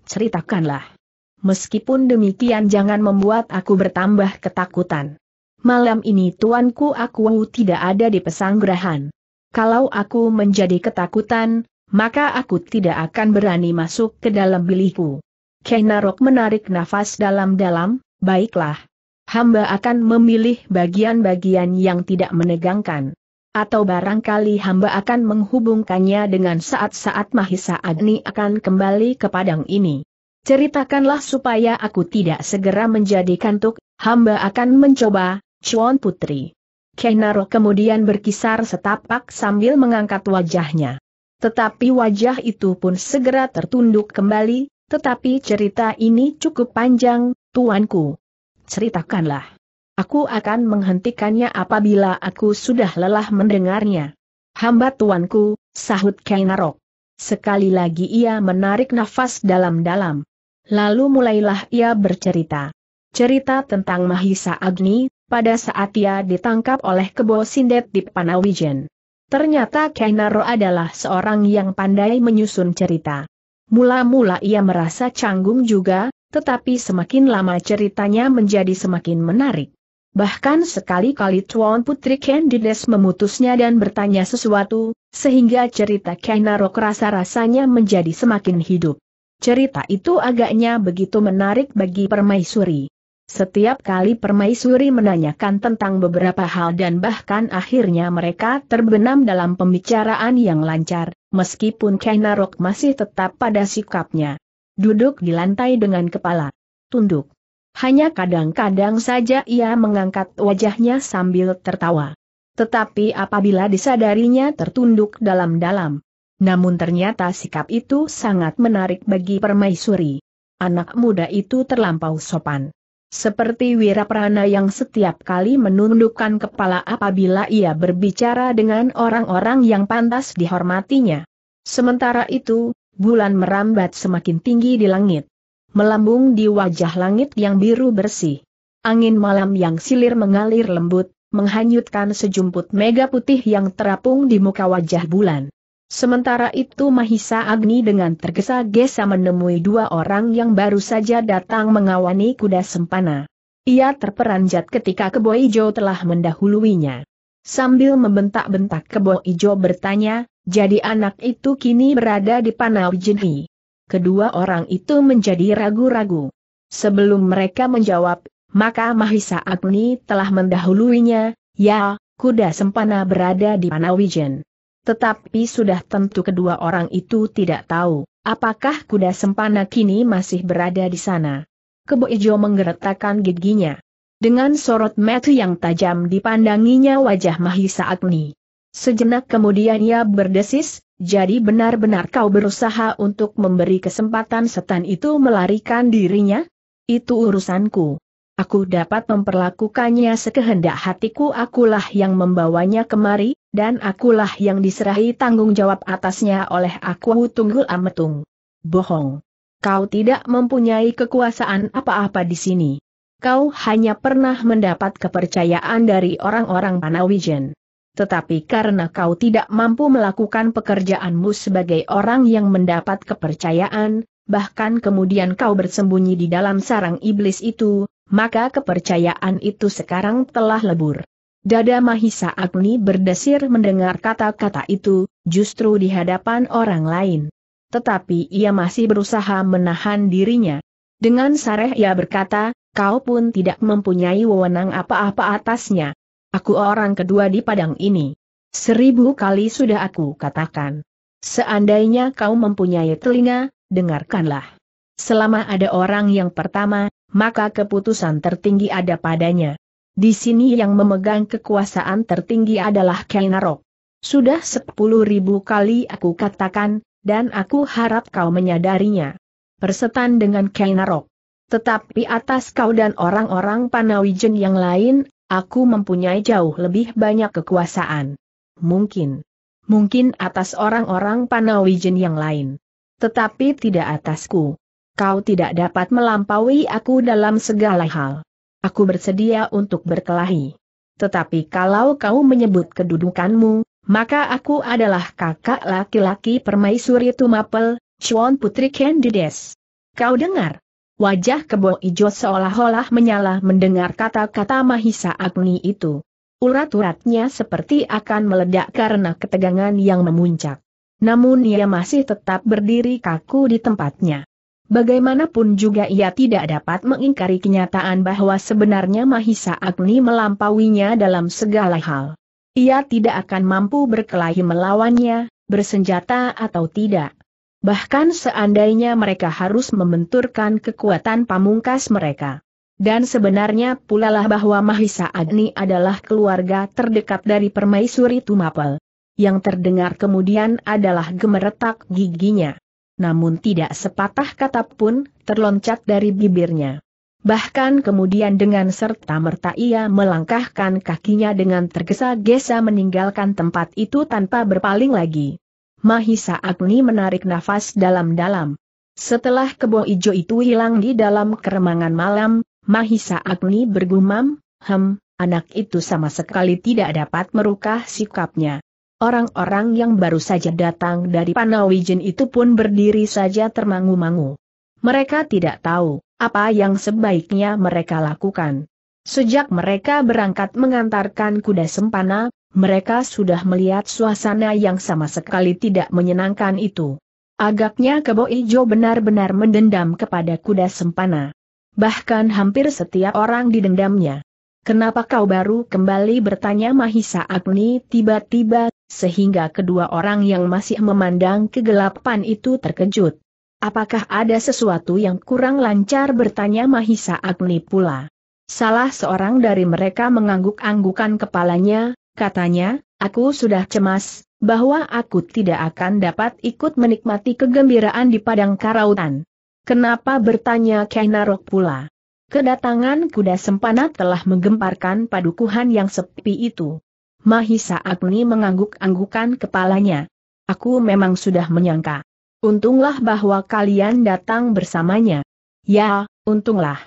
Speaker 1: Ceritakanlah. Meskipun demikian jangan membuat aku bertambah ketakutan. Malam ini tuanku aku tidak ada di pesanggrahan. Kalau aku menjadi ketakutan, maka aku tidak akan berani masuk ke dalam bilikku. Kenarok menarik nafas dalam-dalam, baiklah, hamba akan memilih bagian-bagian yang tidak menegangkan. Atau barangkali hamba akan menghubungkannya dengan saat-saat Mahisa Agni akan kembali ke padang ini. Ceritakanlah supaya aku tidak segera menjadi kantuk, hamba akan mencoba, Chuan Putri. Kenaro kemudian berkisar setapak sambil mengangkat wajahnya. Tetapi wajah itu pun segera tertunduk kembali, tetapi cerita ini cukup panjang, tuanku ceritakanlah. Aku akan menghentikannya apabila aku sudah lelah mendengarnya. Hamba tuanku, sahut Kainarok. Sekali lagi ia menarik nafas dalam-dalam. Lalu mulailah ia bercerita. Cerita tentang Mahisa Agni, pada saat ia ditangkap oleh kebo sindet di Panawijen. Ternyata Kainaro adalah seorang yang pandai menyusun cerita. Mula-mula ia merasa canggung juga, tetapi semakin lama ceritanya menjadi semakin menarik. Bahkan sekali-kali Tuan Putri Candides memutusnya dan bertanya sesuatu, sehingga cerita Kainarok rasa-rasanya menjadi semakin hidup. Cerita itu agaknya begitu menarik bagi Permaisuri. Setiap kali Permaisuri menanyakan tentang beberapa hal dan bahkan akhirnya mereka terbenam dalam pembicaraan yang lancar, meskipun Kainarok masih tetap pada sikapnya. Duduk di lantai dengan kepala tunduk. Hanya kadang-kadang saja ia mengangkat wajahnya sambil tertawa. Tetapi apabila disadarinya tertunduk dalam-dalam. Namun ternyata sikap itu sangat menarik bagi permaisuri. Anak muda itu terlampau sopan. Seperti wiraprana yang setiap kali menundukkan kepala apabila ia berbicara dengan orang-orang yang pantas dihormatinya. Sementara itu, bulan merambat semakin tinggi di langit. Melambung di wajah langit yang biru bersih. Angin malam yang silir mengalir lembut, menghanyutkan sejumput mega putih yang terapung di muka wajah bulan. Sementara itu Mahisa Agni dengan tergesa-gesa menemui dua orang yang baru saja datang mengawani kuda sempana. Ia terperanjat ketika Kebo Ijo telah mendahuluinya. Sambil membentak-bentak Kebo Ijo bertanya, jadi anak itu kini berada di Panau Jinhi. Kedua orang itu menjadi ragu-ragu. Sebelum mereka menjawab, maka Mahisa Agni telah mendahuluinya, ya, kuda sempana berada di Panawijen. Tetapi sudah tentu kedua orang itu tidak tahu, apakah kuda sempana kini masih berada di sana. Kebo Ijo menggeretakkan giginya. Dengan sorot metu yang tajam dipandanginya wajah Mahisa Agni. Sejenak kemudian ia berdesis, jadi benar-benar kau berusaha untuk memberi kesempatan setan itu melarikan dirinya? Itu urusanku. Aku dapat memperlakukannya sekehendak hatiku akulah yang membawanya kemari, dan akulah yang diserahi tanggung jawab atasnya oleh aku tunggul ametung. Bohong. Kau tidak mempunyai kekuasaan apa-apa di sini. Kau hanya pernah mendapat kepercayaan dari orang-orang Panawijen tetapi karena kau tidak mampu melakukan pekerjaanmu sebagai orang yang mendapat kepercayaan, bahkan kemudian kau bersembunyi di dalam sarang iblis itu, maka kepercayaan itu sekarang telah lebur. Dada Mahisa Agni berdesir mendengar kata-kata itu, justru di hadapan orang lain. Tetapi ia masih berusaha menahan dirinya. Dengan sareh ia berkata, kau pun tidak mempunyai wewenang apa-apa atasnya. Aku orang kedua di padang ini. Seribu kali sudah aku katakan. Seandainya kau mempunyai telinga, dengarkanlah. Selama ada orang yang pertama, maka keputusan tertinggi ada padanya. Di sini yang memegang kekuasaan tertinggi adalah Kainarok. Sudah sepuluh ribu kali aku katakan, dan aku harap kau menyadarinya. Persetan dengan Kainarok. Tetapi atas kau dan orang-orang Panawijen yang lain, Aku mempunyai jauh lebih banyak kekuasaan. Mungkin. Mungkin atas orang-orang Panawijen yang lain. Tetapi tidak atasku. Kau tidak dapat melampaui aku dalam segala hal. Aku bersedia untuk berkelahi. Tetapi kalau kau menyebut kedudukanmu, maka aku adalah kakak laki-laki permaisuri Tumapel, Chuan Putri Candides. Kau dengar? Wajah kebo ijo seolah-olah menyala mendengar kata-kata Mahisa Agni itu. Urat-uratnya seperti akan meledak karena ketegangan yang memuncak. Namun ia masih tetap berdiri kaku di tempatnya. Bagaimanapun juga ia tidak dapat mengingkari kenyataan bahwa sebenarnya Mahisa Agni melampauinya dalam segala hal. Ia tidak akan mampu berkelahi melawannya, bersenjata atau tidak bahkan seandainya mereka harus membenturkan kekuatan pamungkas mereka. Dan sebenarnya pula lah bahwa Mahisa Agni adalah keluarga terdekat dari Permaisuri Tumapel. Yang terdengar kemudian adalah gemeretak giginya. Namun tidak sepatah kata pun terloncat dari bibirnya. Bahkan kemudian dengan serta-merta ia melangkahkan kakinya dengan tergesa-gesa meninggalkan tempat itu tanpa berpaling lagi. Mahisa Agni menarik nafas dalam-dalam. Setelah kebo ijo itu hilang di dalam keremangan malam, Mahisa Agni bergumam, hem, anak itu sama sekali tidak dapat merukah sikapnya. Orang-orang yang baru saja datang dari Panawijen itu pun berdiri saja termangu-mangu. Mereka tidak tahu apa yang sebaiknya mereka lakukan. Sejak mereka berangkat mengantarkan kuda sempana, mereka sudah melihat suasana yang sama sekali tidak menyenangkan itu. Agaknya Kebo Ijo benar-benar mendendam kepada kuda sempana. Bahkan hampir setiap orang didendamnya. Kenapa kau baru kembali bertanya Mahisa Agni tiba-tiba, sehingga kedua orang yang masih memandang kegelapan itu terkejut. Apakah ada sesuatu yang kurang lancar bertanya Mahisa Agni pula. Salah seorang dari mereka mengangguk-anggukan kepalanya, katanya, aku sudah cemas, bahwa aku tidak akan dapat ikut menikmati kegembiraan di padang karautan. Kenapa bertanya Kenarok pula? Kedatangan kuda sempana telah menggemparkan padukuhan yang sepi itu. Mahisa Agni mengangguk-anggukan kepalanya. Aku memang sudah menyangka. Untunglah bahwa kalian datang bersamanya. Ya, untunglah.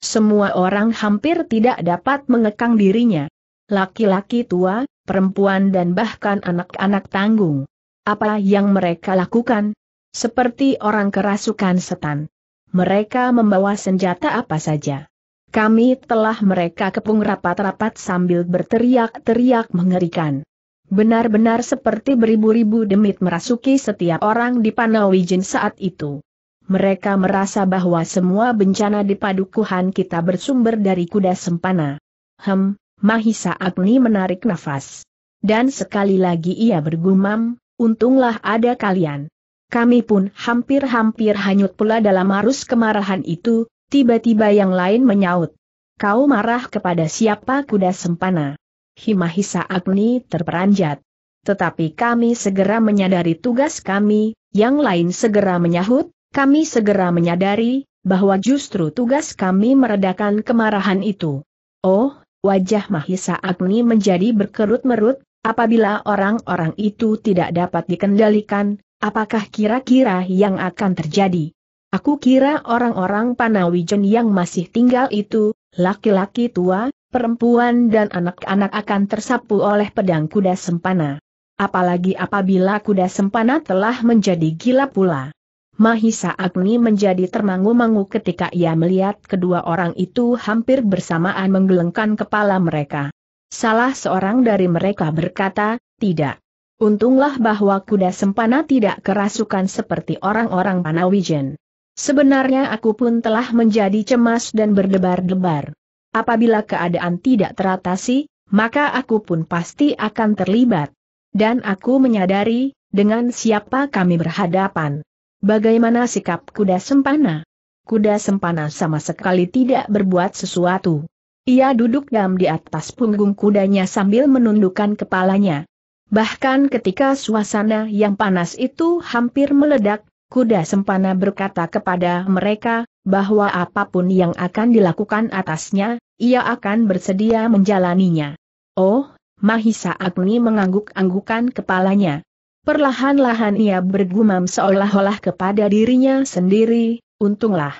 Speaker 1: Semua orang hampir tidak dapat mengekang dirinya laki-laki tua, perempuan dan bahkan anak-anak tanggung. Apa yang mereka lakukan? Seperti orang kerasukan setan. Mereka membawa senjata apa saja. Kami telah mereka kepung rapat-rapat sambil berteriak-teriak mengerikan. Benar-benar seperti beribu-ribu demit merasuki setiap orang di Panawijin saat itu. Mereka merasa bahwa semua bencana di padukuhan kita bersumber dari kuda sempana. Hem, Mahisa Agni menarik nafas. Dan sekali lagi ia bergumam, untunglah ada kalian. Kami pun hampir-hampir hanyut pula dalam arus kemarahan itu, tiba-tiba yang lain menyaut. Kau marah kepada siapa kuda sempana? Himahisa Agni terperanjat. Tetapi kami segera menyadari tugas kami, yang lain segera menyahut, kami segera menyadari, bahwa justru tugas kami meredakan kemarahan itu. Oh, Wajah Mahisa Agni menjadi berkerut-merut, apabila orang-orang itu tidak dapat dikendalikan, apakah kira-kira yang akan terjadi? Aku kira orang-orang Panawijen yang masih tinggal itu, laki-laki tua, perempuan dan anak-anak akan tersapu oleh pedang kuda sempana. Apalagi apabila kuda sempana telah menjadi gila pula. Mahisa Agni menjadi termangu-mangu ketika ia melihat kedua orang itu hampir bersamaan menggelengkan kepala mereka. Salah seorang dari mereka berkata, tidak. Untunglah bahwa kuda sempana tidak kerasukan seperti orang-orang Panawijen. Sebenarnya aku pun telah menjadi cemas dan berdebar-debar. Apabila keadaan tidak teratasi, maka aku pun pasti akan terlibat. Dan aku menyadari, dengan siapa kami berhadapan. Bagaimana sikap kuda sempana? Kuda sempana sama sekali tidak berbuat sesuatu. Ia duduk diam di atas punggung kudanya sambil menundukkan kepalanya. Bahkan ketika suasana yang panas itu hampir meledak, kuda sempana berkata kepada mereka, bahwa apapun yang akan dilakukan atasnya, ia akan bersedia menjalaninya. Oh, Mahisa Agni mengangguk-anggukan kepalanya. Perlahan-lahan ia bergumam seolah-olah kepada dirinya sendiri, untunglah.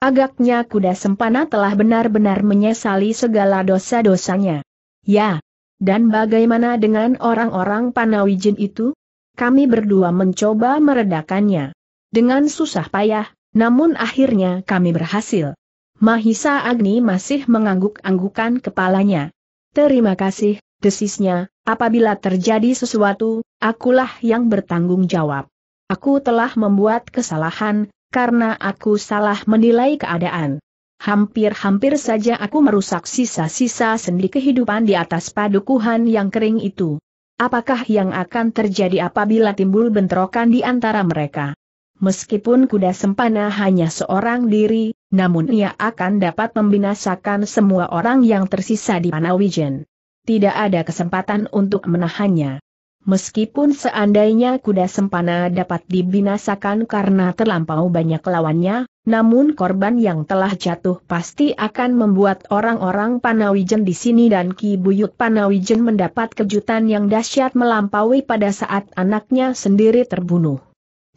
Speaker 1: Agaknya kuda sempana telah benar-benar menyesali segala dosa-dosanya. Ya. Dan bagaimana dengan orang-orang Panawijin itu? Kami berdua mencoba meredakannya. Dengan susah payah, namun akhirnya kami berhasil. Mahisa Agni masih mengangguk-anggukan kepalanya. Terima kasih, desisnya, apabila terjadi sesuatu, akulah yang bertanggung jawab. Aku telah membuat kesalahan, karena aku salah menilai keadaan. Hampir-hampir saja aku merusak sisa-sisa sendi kehidupan di atas padukuhan yang kering itu. Apakah yang akan terjadi apabila timbul bentrokan di antara mereka? Meskipun kuda sempana hanya seorang diri, namun ia akan dapat membinasakan semua orang yang tersisa di Panawijen. Tidak ada kesempatan untuk menahannya. Meskipun seandainya kuda sempana dapat dibinasakan karena terlampau banyak lawannya, namun korban yang telah jatuh pasti akan membuat orang-orang Panawijen di sini dan Ki Buyut Panawijen mendapat kejutan yang dahsyat melampaui pada saat anaknya sendiri terbunuh.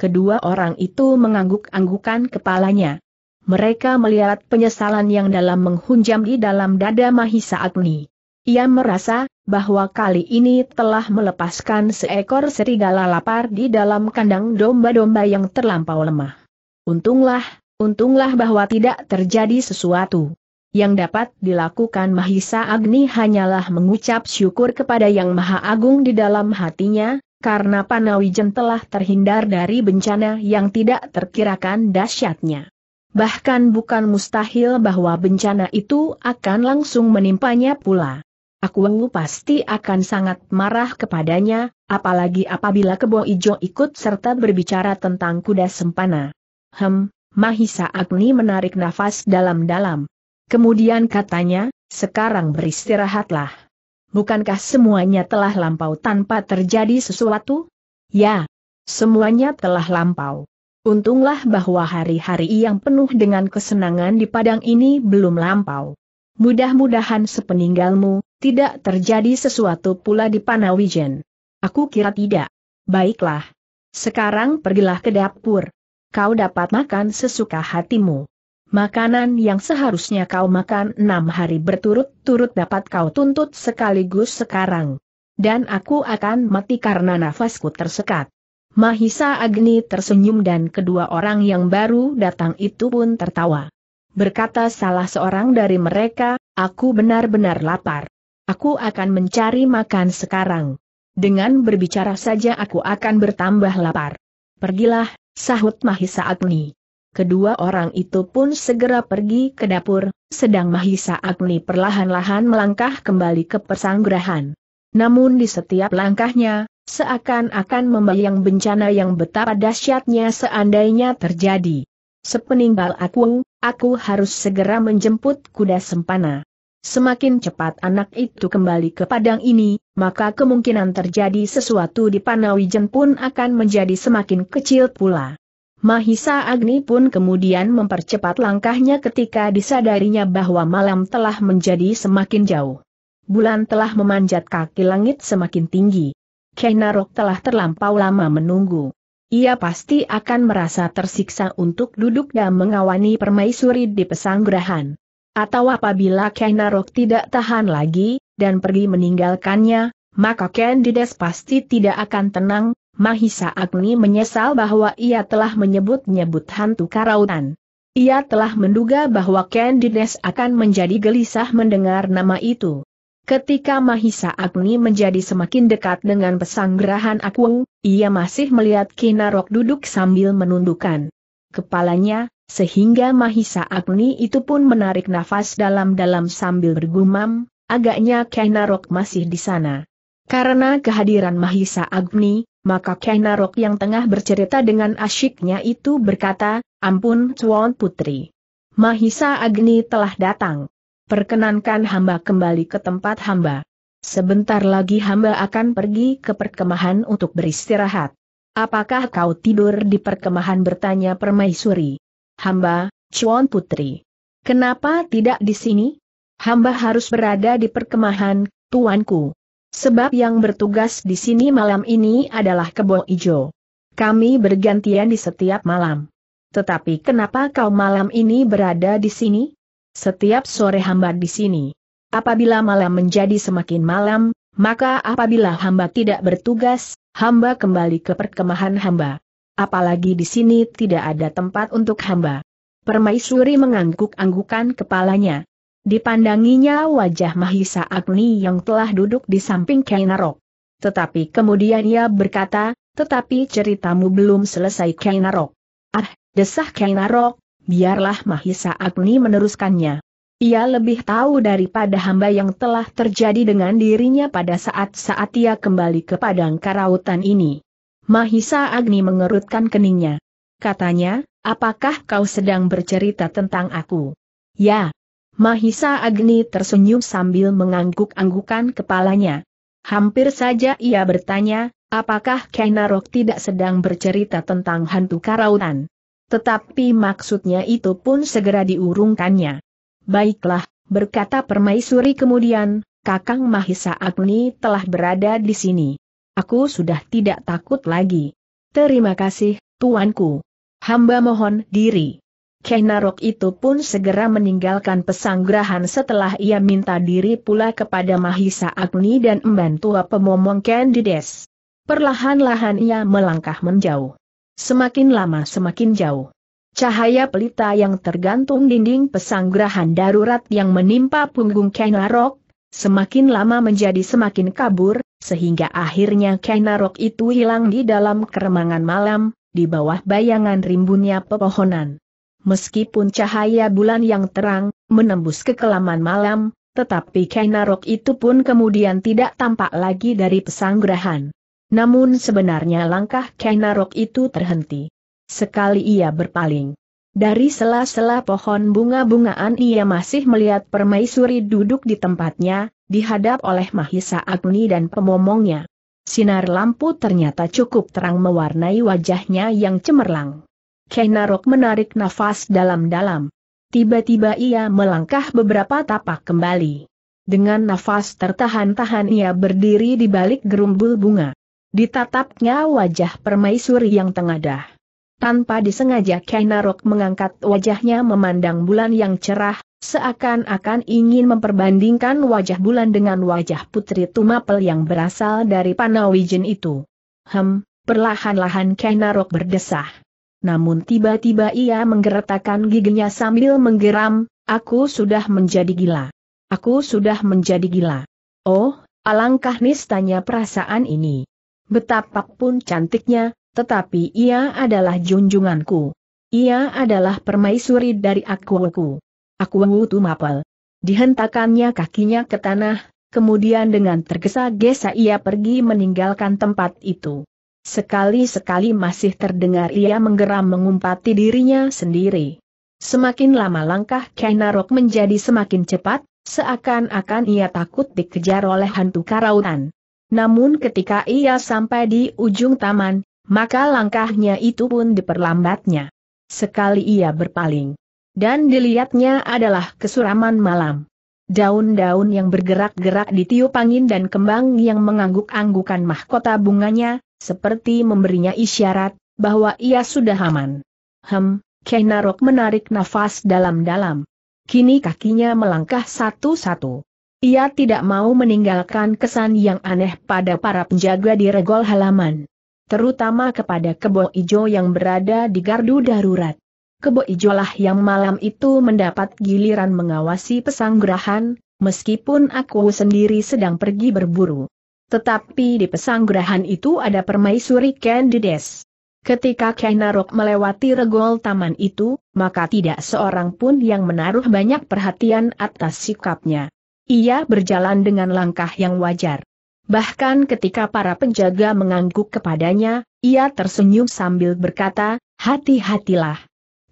Speaker 1: Kedua orang itu mengangguk-anggukan kepalanya. Mereka melihat penyesalan yang dalam menghunjam di dalam dada Mahisa Agni. Ia merasa bahwa kali ini telah melepaskan seekor serigala lapar di dalam kandang domba-domba yang terlampau lemah. Untunglah, untunglah bahwa tidak terjadi sesuatu. Yang dapat dilakukan Mahisa Agni hanyalah mengucap syukur kepada Yang Maha Agung di dalam hatinya, karena Panawijen telah terhindar dari bencana yang tidak terkirakan dahsyatnya. Bahkan bukan mustahil bahwa bencana itu akan langsung menimpanya pula aku Wengu pasti akan sangat marah kepadanya, apalagi apabila kebo ijo ikut serta berbicara tentang kuda sempana. Hem, Mahisa Agni menarik nafas dalam-dalam. Kemudian katanya, sekarang beristirahatlah. Bukankah semuanya telah lampau tanpa terjadi sesuatu? Ya, semuanya telah lampau. Untunglah bahwa hari-hari yang penuh dengan kesenangan di padang ini belum lampau. Mudah-mudahan sepeninggalmu, tidak terjadi sesuatu pula di Panawijen. Aku kira tidak. Baiklah. Sekarang pergilah ke dapur. Kau dapat makan sesuka hatimu. Makanan yang seharusnya kau makan enam hari berturut-turut dapat kau tuntut sekaligus sekarang. Dan aku akan mati karena nafasku tersekat. Mahisa Agni tersenyum dan kedua orang yang baru datang itu pun tertawa. Berkata salah seorang dari mereka, aku benar-benar lapar. Aku akan mencari makan sekarang. Dengan berbicara saja aku akan bertambah lapar. Pergilah, sahut Mahisa Agni. Kedua orang itu pun segera pergi ke dapur, sedang Mahisa Agni perlahan-lahan melangkah kembali ke persanggrahan. Namun di setiap langkahnya, seakan-akan membayang bencana yang betapa dahsyatnya seandainya terjadi. Sepeninggal aku, aku harus segera menjemput kuda sempana. Semakin cepat anak itu kembali ke padang ini, maka kemungkinan terjadi sesuatu di Panawijen pun akan menjadi semakin kecil pula. Mahisa Agni pun kemudian mempercepat langkahnya ketika disadarinya bahwa malam telah menjadi semakin jauh. Bulan telah memanjat kaki langit semakin tinggi. Kenarok telah terlampau lama menunggu. Ia pasti akan merasa tersiksa untuk duduk dan mengawani permaisuri di pesanggrahan. Atau apabila Kenarok tidak tahan lagi, dan pergi meninggalkannya, maka Ken Dides pasti tidak akan tenang, Mahisa Agni menyesal bahwa ia telah menyebut-nyebut hantu karautan. Ia telah menduga bahwa Ken Dides akan menjadi gelisah mendengar nama itu. Ketika Mahisa Agni menjadi semakin dekat dengan pesanggerahan Akwung, ia masih melihat Kinarok duduk sambil menundukkan kepalanya, sehingga Mahisa Agni itu pun menarik nafas dalam-dalam sambil bergumam, agaknya Kainarok masih di sana. Karena kehadiran Mahisa Agni, maka Kainarok yang tengah bercerita dengan asyiknya itu berkata, Ampun Tuan Putri. Mahisa Agni telah datang. Perkenankan hamba kembali ke tempat hamba. Sebentar lagi hamba akan pergi ke perkemahan untuk beristirahat. Apakah kau tidur di perkemahan bertanya permaisuri? hamba, Chuan Putri. Kenapa tidak di sini? Hamba harus berada di perkemahan, tuanku. Sebab yang bertugas di sini malam ini adalah kebo ijo. Kami bergantian di setiap malam. Tetapi kenapa kau malam ini berada di sini? Setiap sore hamba di sini. Apabila malam menjadi semakin malam, maka apabila hamba tidak bertugas, hamba kembali ke perkemahan hamba apalagi di sini tidak ada tempat untuk hamba. Permaisuri mengangguk-anggukan kepalanya. Dipandanginya wajah Mahisa Agni yang telah duduk di samping Kainarok. Tetapi kemudian ia berkata, tetapi ceritamu belum selesai Kainarok. Ah, desah Kainarok, biarlah Mahisa Agni meneruskannya. Ia lebih tahu daripada hamba yang telah terjadi dengan dirinya pada saat-saat ia kembali ke padang karautan ini. Mahisa Agni mengerutkan keningnya. Katanya, apakah kau sedang bercerita tentang aku? Ya. Mahisa Agni tersenyum sambil mengangguk-anggukan kepalanya. Hampir saja ia bertanya, apakah Kainarok tidak sedang bercerita tentang hantu karautan? Tetapi maksudnya itu pun segera diurungkannya. Baiklah, berkata permaisuri kemudian, Kakang Mahisa Agni telah berada di sini. Aku sudah tidak takut lagi. Terima kasih, tuanku. Hamba mohon diri. Kenarok itu pun segera meninggalkan pesanggrahan setelah ia minta diri pula kepada Mahisa Agni dan membantu tua pemomong Candides. Perlahan-lahan ia melangkah menjauh. Semakin lama semakin jauh. Cahaya pelita yang tergantung dinding pesanggrahan darurat yang menimpa punggung Kenarok, semakin lama menjadi semakin kabur, sehingga akhirnya Kainarok itu hilang di dalam keremangan malam, di bawah bayangan rimbunnya pepohonan. Meskipun cahaya bulan yang terang, menembus kekelaman malam, tetapi Kainarok itu pun kemudian tidak tampak lagi dari pesanggrahan. Namun sebenarnya langkah Kainarok itu terhenti. Sekali ia berpaling. Dari sela-sela pohon bunga-bungaan ia masih melihat permaisuri duduk di tempatnya, dihadap oleh Mahisa Agni dan pemomongnya. Sinar lampu ternyata cukup terang mewarnai wajahnya yang cemerlang. Kenarok menarik nafas dalam-dalam. Tiba-tiba ia melangkah beberapa tapak kembali. Dengan nafas tertahan-tahan ia berdiri di balik gerumbul bunga. Ditatapnya wajah permaisuri yang tengadah. Tanpa disengaja Kainarok mengangkat wajahnya memandang bulan yang cerah, seakan-akan ingin memperbandingkan wajah bulan dengan wajah putri Tumapel yang berasal dari Panawijen itu. Hem, perlahan-lahan Kenarok berdesah. Namun tiba-tiba ia menggeretakkan giginya sambil menggeram, aku sudah menjadi gila. Aku sudah menjadi gila. Oh, alangkah nistanya perasaan ini. Betapapun cantiknya, tetapi ia adalah junjunganku. Ia adalah permaisuri dari aku-aku. Aku wutu mapel. Dihentakannya kakinya ke tanah, kemudian dengan tergesa-gesa ia pergi meninggalkan tempat itu. Sekali-sekali masih terdengar ia menggeram mengumpati dirinya sendiri. Semakin lama langkah Kainarok menjadi semakin cepat, seakan-akan ia takut dikejar oleh hantu karautan. Namun ketika ia sampai di ujung taman, maka langkahnya itu pun diperlambatnya. Sekali ia berpaling, dan dilihatnya adalah kesuraman malam. Daun-daun yang bergerak-gerak di tiup angin dan kembang yang mengangguk-anggukan mahkota bunganya, seperti memberinya isyarat, bahwa ia sudah aman. Hem, Kainarok menarik nafas dalam-dalam. Kini kakinya melangkah satu-satu. Ia tidak mau meninggalkan kesan yang aneh pada para penjaga di regol halaman. Terutama kepada kebo ijo yang berada di gardu darurat. Kebo Ijolah yang malam itu mendapat giliran mengawasi pesanggrahan, meskipun aku sendiri sedang pergi berburu. Tetapi di pesanggrahan itu ada permaisuri Candides. Ketika Kainarok melewati regol taman itu, maka tidak seorang pun yang menaruh banyak perhatian atas sikapnya. Ia berjalan dengan langkah yang wajar. Bahkan ketika para penjaga mengangguk kepadanya, ia tersenyum sambil berkata, hati-hatilah.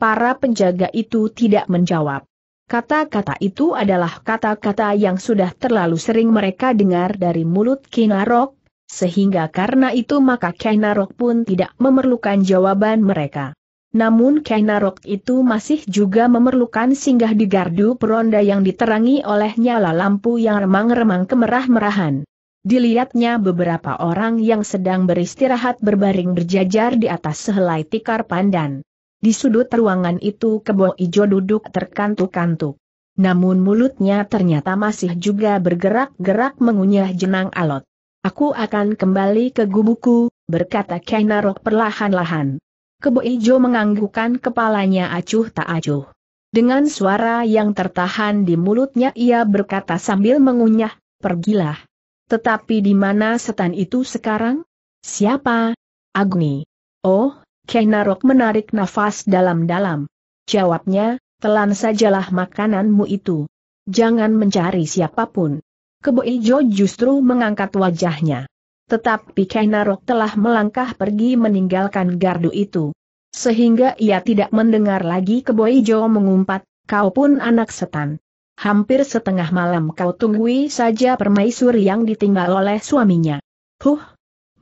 Speaker 1: Para penjaga itu tidak menjawab. Kata-kata itu adalah kata-kata yang sudah terlalu sering mereka dengar dari mulut Kinarok, sehingga karena itu maka Kinarok pun tidak memerlukan jawaban mereka. Namun Kinarok itu masih juga memerlukan singgah di gardu peronda yang diterangi oleh nyala lampu yang remang-remang kemerah-merahan. Dilihatnya beberapa orang yang sedang beristirahat berbaring berjajar di atas sehelai tikar pandan. Di sudut ruangan itu kebo ijo duduk terkantuk-kantuk. Namun mulutnya ternyata masih juga bergerak-gerak mengunyah jenang alot. Aku akan kembali ke gubuku, berkata Kainarok perlahan-lahan. Kebo ijo menganggukkan kepalanya acuh tak acuh. Dengan suara yang tertahan di mulutnya ia berkata sambil mengunyah, pergilah. Tetapi di mana setan itu sekarang? Siapa? Agni. Oh, Kenarok menarik nafas dalam-dalam. Jawabnya, telan sajalah makananmu itu. Jangan mencari siapapun. Kebo Ijo justru mengangkat wajahnya. Tetapi Kenarok telah melangkah pergi meninggalkan gardu itu. Sehingga ia tidak mendengar lagi Kebo Ijo mengumpat, kau pun anak setan. Hampir setengah malam kau tunggui saja permaisuri yang ditinggal oleh suaminya. Huh,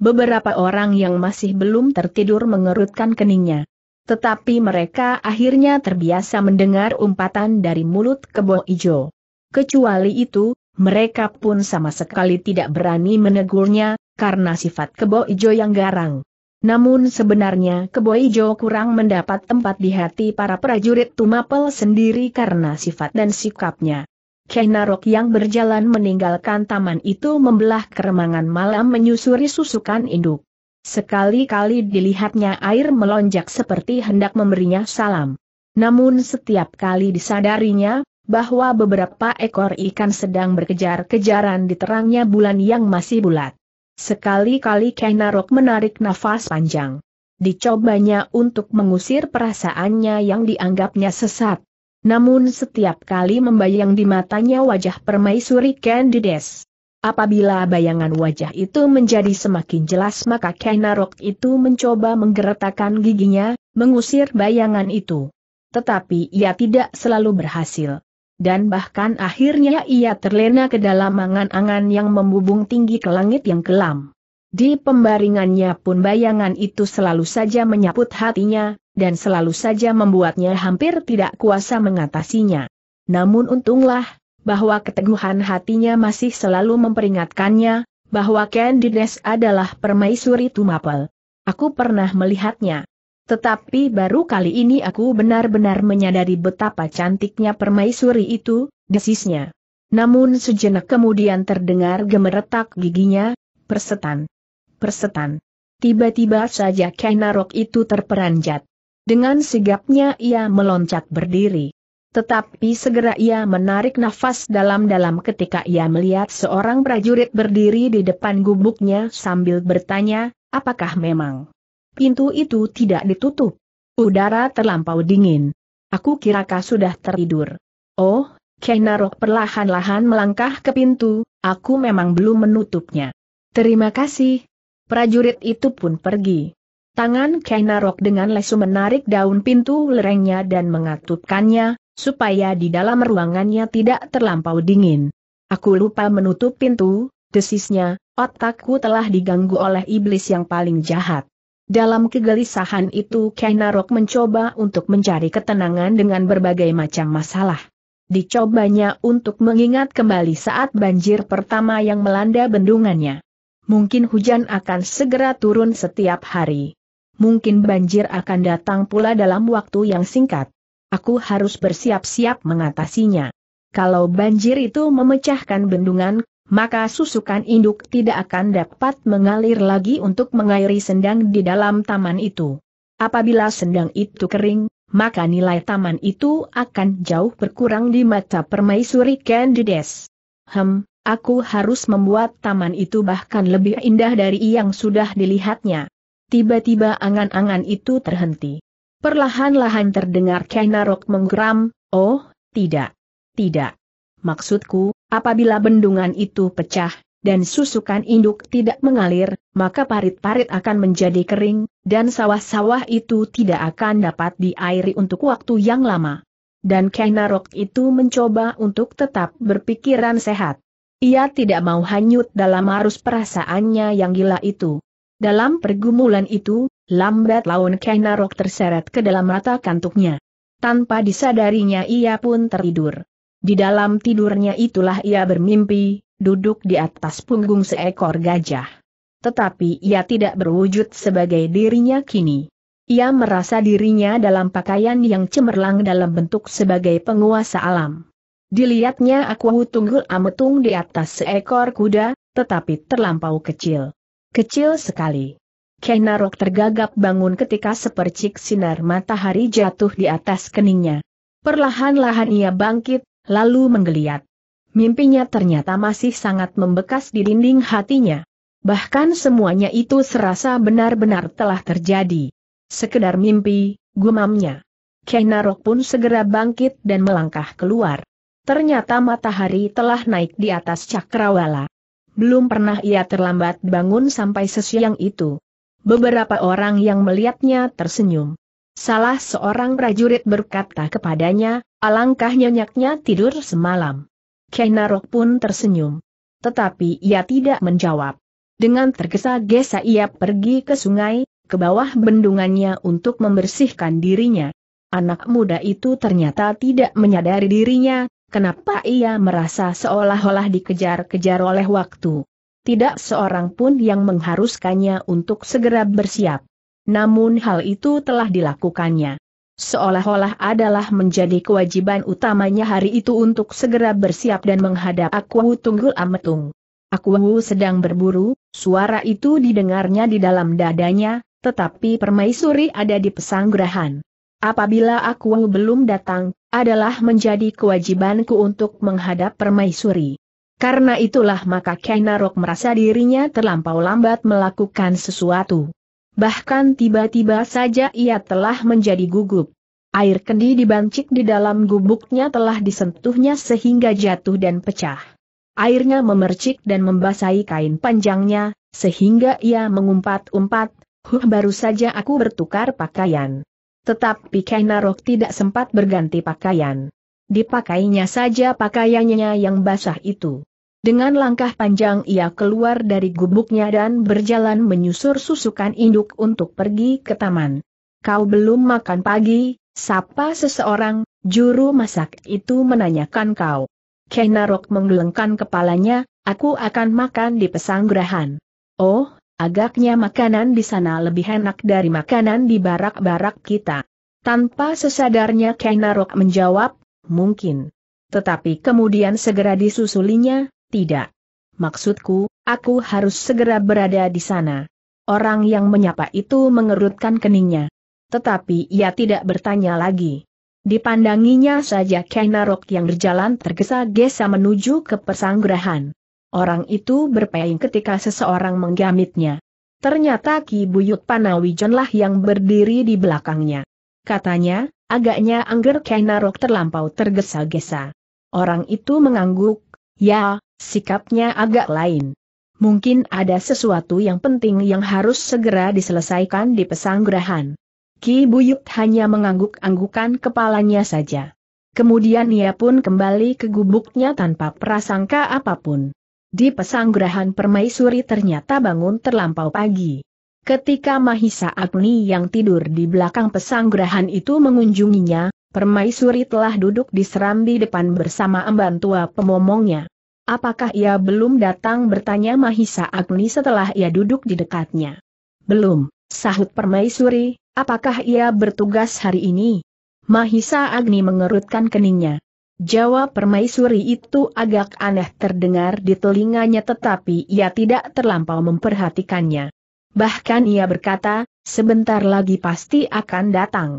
Speaker 1: Beberapa orang yang masih belum tertidur mengerutkan keningnya. Tetapi mereka akhirnya terbiasa mendengar umpatan dari mulut kebo ijo. Kecuali itu, mereka pun sama sekali tidak berani menegurnya, karena sifat kebo ijo yang garang. Namun sebenarnya Kebo Ijo kurang mendapat tempat di hati para prajurit Tumapel sendiri karena sifat dan sikapnya. Kenarok yang berjalan meninggalkan taman itu membelah keremangan malam menyusuri susukan induk. Sekali-kali dilihatnya air melonjak seperti hendak memberinya salam. Namun setiap kali disadarinya, bahwa beberapa ekor ikan sedang berkejar-kejaran di terangnya bulan yang masih bulat. Sekali-kali Kenarok menarik nafas panjang. Dicobanya untuk mengusir perasaannya yang dianggapnya sesat. Namun setiap kali membayang di matanya wajah permaisuri Candides. Apabila bayangan wajah itu menjadi semakin jelas maka Kainarok itu mencoba menggeretakkan giginya, mengusir bayangan itu. Tetapi ia tidak selalu berhasil. Dan bahkan akhirnya ia terlena ke dalam angan-angan yang membubung tinggi ke langit yang kelam. Di pembaringannya pun bayangan itu selalu saja menyaput hatinya, dan selalu saja membuatnya hampir tidak kuasa mengatasinya. Namun untunglah, bahwa keteguhan hatinya masih selalu memperingatkannya, bahwa Candides adalah permaisuri Tumapel. Aku pernah melihatnya. Tetapi baru kali ini aku benar-benar menyadari betapa cantiknya permaisuri itu, desisnya. Namun sejenak kemudian terdengar gemeretak giginya, persetan persetan. Tiba-tiba saja Kainarok itu terperanjat. Dengan sigapnya ia meloncat berdiri. Tetapi segera ia menarik nafas dalam-dalam ketika ia melihat seorang prajurit berdiri di depan gubuknya sambil bertanya, apakah memang pintu itu tidak ditutup? Udara terlampau dingin. Aku kira kau sudah tertidur. Oh, Kenarok perlahan-lahan melangkah ke pintu, aku memang belum menutupnya. Terima kasih, Prajurit itu pun pergi. Tangan Kainarok dengan lesu menarik daun pintu lerengnya dan mengatupkannya, supaya di dalam ruangannya tidak terlampau dingin. Aku lupa menutup pintu, desisnya, otakku telah diganggu oleh iblis yang paling jahat. Dalam kegelisahan itu Kainarok mencoba untuk mencari ketenangan dengan berbagai macam masalah. Dicobanya untuk mengingat kembali saat banjir pertama yang melanda bendungannya. Mungkin hujan akan segera turun setiap hari. Mungkin banjir akan datang pula dalam waktu yang singkat. Aku harus bersiap-siap mengatasinya. Kalau banjir itu memecahkan bendungan, maka susukan induk tidak akan dapat mengalir lagi untuk mengairi sendang di dalam taman itu. Apabila sendang itu kering, maka nilai taman itu akan jauh berkurang di mata permaisuri Candides. Hem, Aku harus membuat taman itu bahkan lebih indah dari yang sudah dilihatnya. Tiba-tiba angan-angan itu terhenti. Perlahan-lahan terdengar Kainarok menggeram, oh, tidak, tidak. Maksudku, apabila bendungan itu pecah, dan susukan induk tidak mengalir, maka parit-parit akan menjadi kering, dan sawah-sawah itu tidak akan dapat diairi untuk waktu yang lama. Dan Kainarok itu mencoba untuk tetap berpikiran sehat. Ia tidak mau hanyut dalam arus perasaannya yang gila itu. Dalam pergumulan itu, lambat laun Kainarok terseret ke dalam rata kantuknya. Tanpa disadarinya ia pun tertidur. Di dalam tidurnya itulah ia bermimpi, duduk di atas punggung seekor gajah. Tetapi ia tidak berwujud sebagai dirinya kini. Ia merasa dirinya dalam pakaian yang cemerlang dalam bentuk sebagai penguasa alam. Dilihatnya Aku Tunggul Ametung di atas seekor kuda, tetapi terlampau kecil. Kecil sekali. Kenarok tergagap bangun ketika sepercik sinar matahari jatuh di atas keningnya. Perlahan-lahan ia bangkit, lalu menggeliat. Mimpinya ternyata masih sangat membekas di dinding hatinya. Bahkan semuanya itu serasa benar-benar telah terjadi. Sekedar mimpi, gumamnya. Kenarok pun segera bangkit dan melangkah keluar. Ternyata matahari telah naik di atas cakrawala. Belum pernah ia terlambat bangun sampai sesiang itu. Beberapa orang yang melihatnya tersenyum. Salah seorang prajurit berkata kepadanya, alangkah nyenyaknya tidur semalam. Kenarok pun tersenyum. Tetapi ia tidak menjawab. Dengan tergesa-gesa ia pergi ke sungai, ke bawah bendungannya untuk membersihkan dirinya. Anak muda itu ternyata tidak menyadari dirinya, kenapa ia merasa seolah-olah dikejar-kejar oleh waktu. Tidak seorang pun yang mengharuskannya untuk segera bersiap. Namun hal itu telah dilakukannya. Seolah-olah adalah menjadi kewajiban utamanya hari itu untuk segera bersiap dan menghadap Aku Tunggul Ametung. Aku sedang berburu, suara itu didengarnya di dalam dadanya, tetapi permaisuri ada di pesanggrahan. Apabila aku belum datang, adalah menjadi kewajibanku untuk menghadap permaisuri. Karena itulah maka Kainarok merasa dirinya terlampau lambat melakukan sesuatu. Bahkan tiba-tiba saja ia telah menjadi gugup. Air kendi dibancik di dalam gubuknya telah disentuhnya sehingga jatuh dan pecah. Airnya memercik dan membasahi kain panjangnya, sehingga ia mengumpat-umpat, huh baru saja aku bertukar pakaian. Tetapi Kainarok tidak sempat berganti pakaian. Dipakainya saja pakaiannya yang basah itu. Dengan langkah panjang ia keluar dari gubuknya dan berjalan menyusur susukan induk untuk pergi ke taman. Kau belum makan pagi, sapa seseorang, juru masak itu menanyakan kau. Kainarok menggelengkan kepalanya, aku akan makan di pesanggrahan. Oh, Agaknya makanan di sana lebih enak dari makanan di barak-barak kita. Tanpa sesadarnya Kainarok menjawab, mungkin. Tetapi kemudian segera disusulinya, tidak. Maksudku, aku harus segera berada di sana. Orang yang menyapa itu mengerutkan keningnya. Tetapi ia tidak bertanya lagi. Dipandanginya saja Kainarok yang berjalan tergesa-gesa menuju ke pesanggrahan. Orang itu berpaling ketika seseorang menggamitnya. Ternyata Ki Buyut Panawijonlah yang berdiri di belakangnya. Katanya, agaknya Angger Kainarok terlampau tergesa-gesa. Orang itu mengangguk, ya, sikapnya agak lain. Mungkin ada sesuatu yang penting yang harus segera diselesaikan di pesanggerahan. Ki Buyut hanya mengangguk-anggukan kepalanya saja. Kemudian ia pun kembali ke gubuknya tanpa prasangka apapun. Di pesanggrahan permaisuri ternyata bangun terlampau pagi. Ketika Mahisa Agni yang tidur di belakang pesanggrahan itu mengunjunginya, permaisuri telah duduk di serambi depan bersama emban tua pemomongnya. Apakah ia belum datang bertanya Mahisa Agni setelah ia duduk di dekatnya? Belum, sahut permaisuri, apakah ia bertugas hari ini? Mahisa Agni mengerutkan keningnya. Jawab permaisuri itu agak aneh terdengar di telinganya tetapi ia tidak terlampau memperhatikannya. Bahkan ia berkata, sebentar lagi pasti akan datang.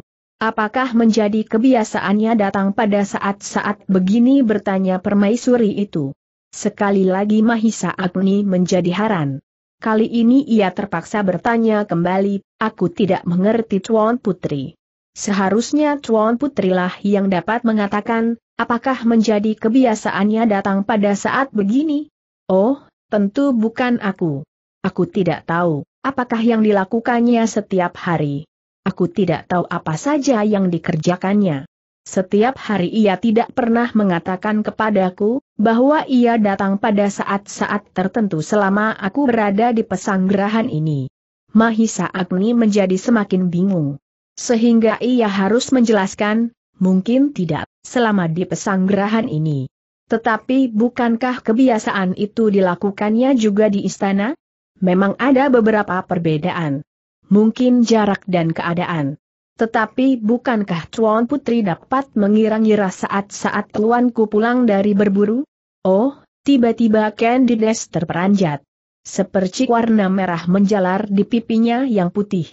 Speaker 1: Apakah menjadi kebiasaannya datang pada saat-saat begini bertanya permaisuri itu? Sekali lagi Mahisa Agni menjadi haran. Kali ini ia terpaksa bertanya kembali, aku tidak mengerti Tuan Putri. Seharusnya Tuan Putrilah yang dapat mengatakan, Apakah menjadi kebiasaannya datang pada saat begini? Oh, tentu bukan aku. Aku tidak tahu, apakah yang dilakukannya setiap hari. Aku tidak tahu apa saja yang dikerjakannya. Setiap hari ia tidak pernah mengatakan kepadaku, bahwa ia datang pada saat-saat tertentu selama aku berada di pesanggerahan ini. Mahisa Agni menjadi semakin bingung. Sehingga ia harus menjelaskan, mungkin tidak, selama di pesanggerahan ini. Tetapi bukankah kebiasaan itu dilakukannya juga di istana? Memang ada beberapa perbedaan. Mungkin jarak dan keadaan. Tetapi bukankah Tuan Putri dapat mengira-ngira saat-saat tuanku pulang dari berburu? Oh, tiba-tiba Candides terperanjat. Seperti warna merah menjalar di pipinya yang putih.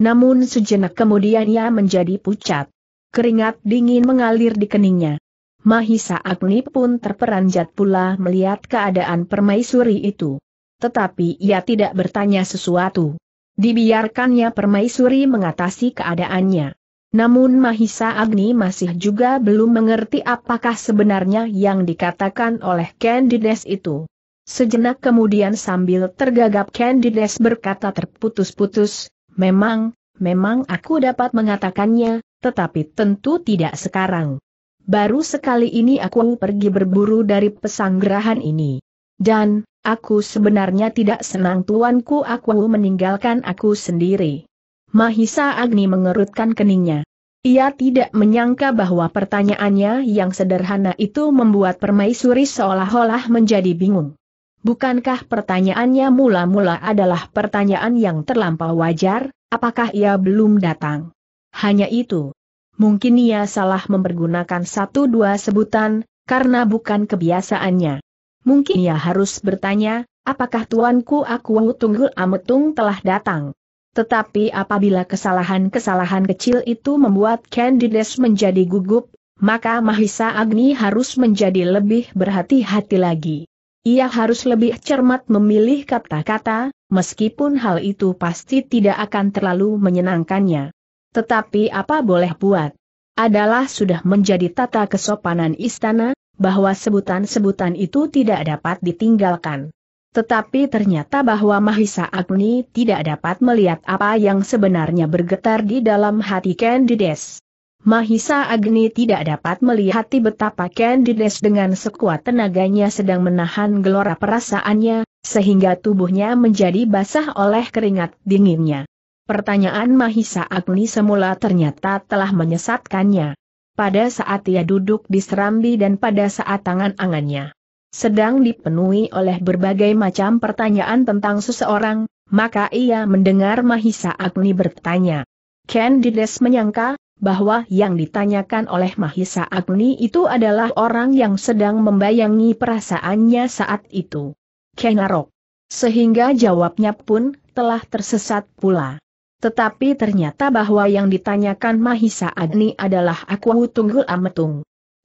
Speaker 1: Namun sejenak kemudian ia menjadi pucat keringat dingin mengalir di keningnya. Mahisa Agni pun terperanjat pula melihat keadaan permaisuri itu. Tetapi ia tidak bertanya sesuatu. Dibiarkannya permaisuri mengatasi keadaannya. Namun Mahisa Agni masih juga belum mengerti apakah sebenarnya yang dikatakan oleh Candides itu. Sejenak kemudian sambil tergagap Candides berkata terputus-putus, memang, memang aku dapat mengatakannya, tetapi tentu tidak sekarang. Baru sekali ini aku pergi berburu dari pesanggerahan ini. Dan, aku sebenarnya tidak senang tuanku aku meninggalkan aku sendiri. Mahisa Agni mengerutkan keningnya. Ia tidak menyangka bahwa pertanyaannya yang sederhana itu membuat permaisuri seolah-olah menjadi bingung. Bukankah pertanyaannya mula-mula adalah pertanyaan yang terlampau wajar, apakah ia belum datang? Hanya itu. Mungkin ia salah mempergunakan satu dua sebutan, karena bukan kebiasaannya. Mungkin ia harus bertanya, apakah tuanku aku Tunggul Ametung telah datang. Tetapi apabila kesalahan-kesalahan kecil itu membuat Candides menjadi gugup, maka Mahisa Agni harus menjadi lebih berhati-hati lagi. Ia harus lebih cermat memilih kata-kata, meskipun hal itu pasti tidak akan terlalu menyenangkannya. Tetapi apa boleh buat? Adalah sudah menjadi tata kesopanan istana, bahwa sebutan-sebutan itu tidak dapat ditinggalkan. Tetapi ternyata bahwa Mahisa Agni tidak dapat melihat apa yang sebenarnya bergetar di dalam hati Candides. Mahisa Agni tidak dapat melihat betapa Candides dengan sekuat tenaganya sedang menahan gelora perasaannya, sehingga tubuhnya menjadi basah oleh keringat dinginnya. Pertanyaan Mahisa Agni semula ternyata telah menyesatkannya. Pada saat ia duduk di serambi dan pada saat tangan-angannya sedang dipenuhi oleh berbagai macam pertanyaan tentang seseorang, maka ia mendengar Mahisa Agni bertanya. Candides menyangka, bahwa yang ditanyakan oleh Mahisa Agni itu adalah orang yang sedang membayangi perasaannya saat itu. Kenarok. Sehingga jawabnya pun telah tersesat pula. Tetapi ternyata bahwa yang ditanyakan Mahisa Agni adalah aku Tunggul Ametung.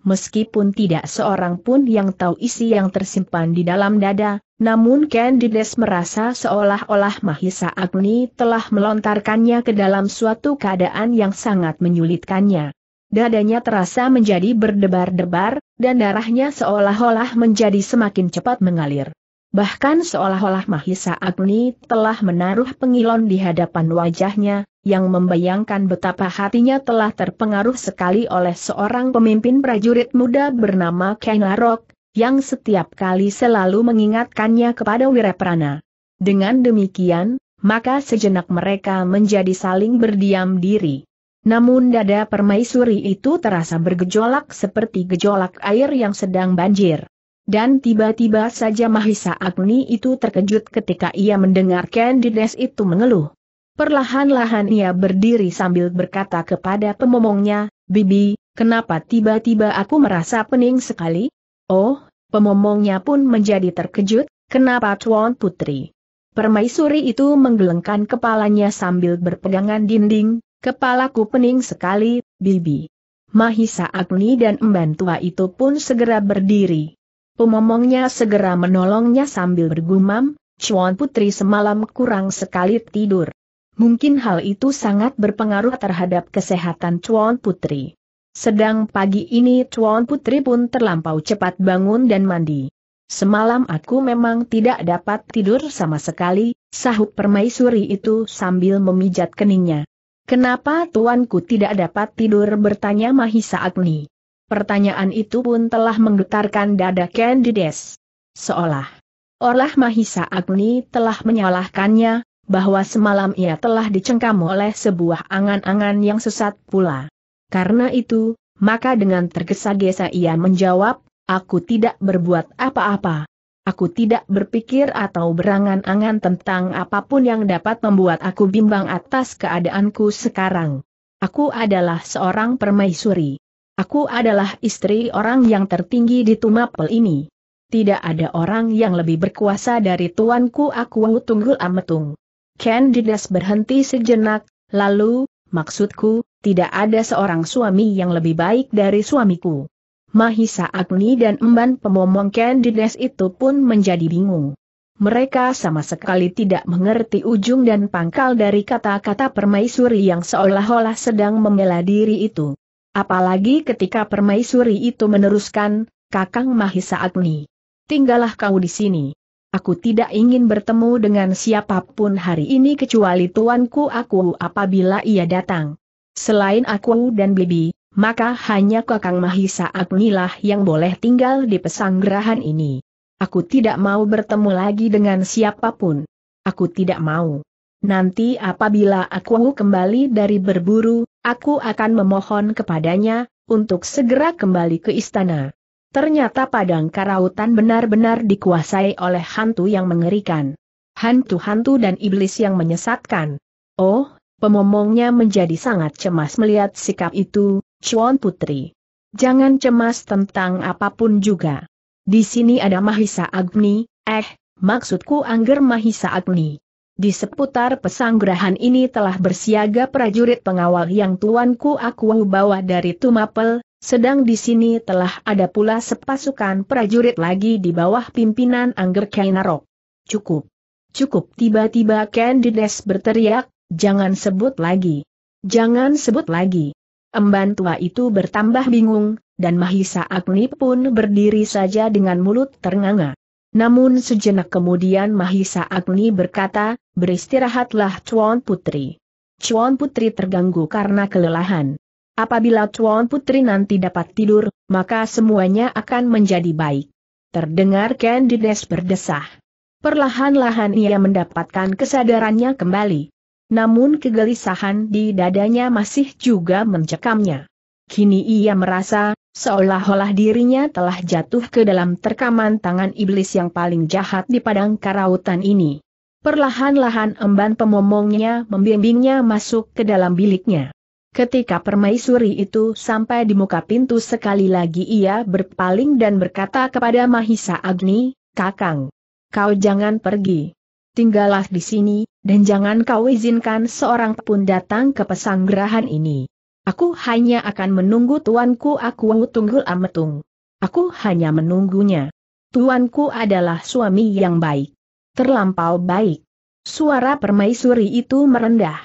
Speaker 1: Meskipun tidak seorang pun yang tahu isi yang tersimpan di dalam dada, namun Candides merasa seolah-olah Mahisa Agni telah melontarkannya ke dalam suatu keadaan yang sangat menyulitkannya. Dadanya terasa menjadi berdebar-debar, dan darahnya seolah-olah menjadi semakin cepat mengalir. Bahkan seolah-olah Mahisa Agni telah menaruh pengilon di hadapan wajahnya, yang membayangkan betapa hatinya telah terpengaruh sekali oleh seorang pemimpin prajurit muda bernama Kenarok, yang setiap kali selalu mengingatkannya kepada Wiraprana. Dengan demikian, maka sejenak mereka menjadi saling berdiam diri. Namun dada permaisuri itu terasa bergejolak seperti gejolak air yang sedang banjir. Dan tiba-tiba saja Mahisa Agni itu terkejut ketika ia mendengar Candides itu mengeluh. Perlahan-lahan ia berdiri sambil berkata kepada pemomongnya, Bibi, kenapa tiba-tiba aku merasa pening sekali? Oh, pemomongnya pun menjadi terkejut, kenapa Tuan Putri? Permaisuri itu menggelengkan kepalanya sambil berpegangan dinding, kepalaku pening sekali, Bibi. Mahisa Agni dan Mbantua itu pun segera berdiri. Pemomongnya segera menolongnya sambil bergumam, Chuan Putri semalam kurang sekali tidur. Mungkin hal itu sangat berpengaruh terhadap kesehatan Chuan Putri. Sedang pagi ini Chuan Putri pun terlampau cepat bangun dan mandi. Semalam aku memang tidak dapat tidur sama sekali, sahut permaisuri itu sambil memijat keningnya. Kenapa tuanku tidak dapat tidur bertanya Mahisa Agni. Pertanyaan itu pun telah menggetarkan dada Candides. Seolah olah Mahisa Agni telah menyalahkannya, bahwa semalam ia telah dicengkam oleh sebuah angan-angan yang sesat pula. Karena itu, maka dengan tergesa-gesa ia menjawab, aku tidak berbuat apa-apa. Aku tidak berpikir atau berangan-angan tentang apapun yang dapat membuat aku bimbang atas keadaanku sekarang. Aku adalah seorang permaisuri. Aku adalah istri orang yang tertinggi di Tumapel ini. Tidak ada orang yang lebih berkuasa dari tuanku aku Tunggul Ametung. Candidas berhenti sejenak, lalu, maksudku, tidak ada seorang suami yang lebih baik dari suamiku. Mahisa Agni dan Emban pemomong Candidas itu pun menjadi bingung. Mereka sama sekali tidak mengerti ujung dan pangkal dari kata-kata permaisuri yang seolah-olah sedang membela diri itu. Apalagi ketika permaisuri itu meneruskan, Kakang Mahisa Agni. Tinggallah kau di sini. Aku tidak ingin bertemu dengan siapapun hari ini kecuali tuanku aku apabila ia datang. Selain aku dan Bibi, maka hanya Kakang Mahisa Agnilah yang boleh tinggal di pesanggerahan ini. Aku tidak mau bertemu lagi dengan siapapun. Aku tidak mau. Nanti apabila aku kembali dari berburu, aku akan memohon kepadanya, untuk segera kembali ke istana. Ternyata padang karautan benar-benar dikuasai oleh hantu yang mengerikan. Hantu-hantu dan iblis yang menyesatkan. Oh, pemomongnya menjadi sangat cemas melihat sikap itu, Chuan Putri. Jangan cemas tentang apapun juga. Di sini ada Mahisa Agni, eh, maksudku Angger Mahisa Agni. Di seputar pesanggrahan ini telah bersiaga prajurit pengawal yang tuanku aku bawa dari Tumapel, sedang di sini telah ada pula sepasukan prajurit lagi di bawah pimpinan Angger Kainarok. Cukup. Cukup tiba-tiba Candides berteriak, jangan sebut lagi. Jangan sebut lagi. Emban tua itu bertambah bingung, dan Mahisa Agni pun berdiri saja dengan mulut ternganga. Namun sejenak kemudian Mahisa Agni berkata, beristirahatlah Chuan Putri. Chuan Putri terganggu karena kelelahan. Apabila Chuan Putri nanti dapat tidur, maka semuanya akan menjadi baik. Terdengar Candides berdesah. Perlahan-lahan ia mendapatkan kesadarannya kembali. Namun kegelisahan di dadanya masih juga mencekamnya. Kini ia merasa, seolah-olah dirinya telah jatuh ke dalam terkaman tangan iblis yang paling jahat di padang karautan ini. Perlahan-lahan emban pemomongnya membimbingnya masuk ke dalam biliknya. Ketika permaisuri itu sampai di muka pintu sekali lagi ia berpaling dan berkata kepada Mahisa Agni, Kakang, kau jangan pergi. Tinggallah di sini, dan jangan kau izinkan seorang pun datang ke pesanggerahan ini. Aku hanya akan menunggu tuanku aku tunggul ametung. Aku hanya menunggunya. Tuanku adalah suami yang baik terlampau baik. Suara permaisuri itu merendah.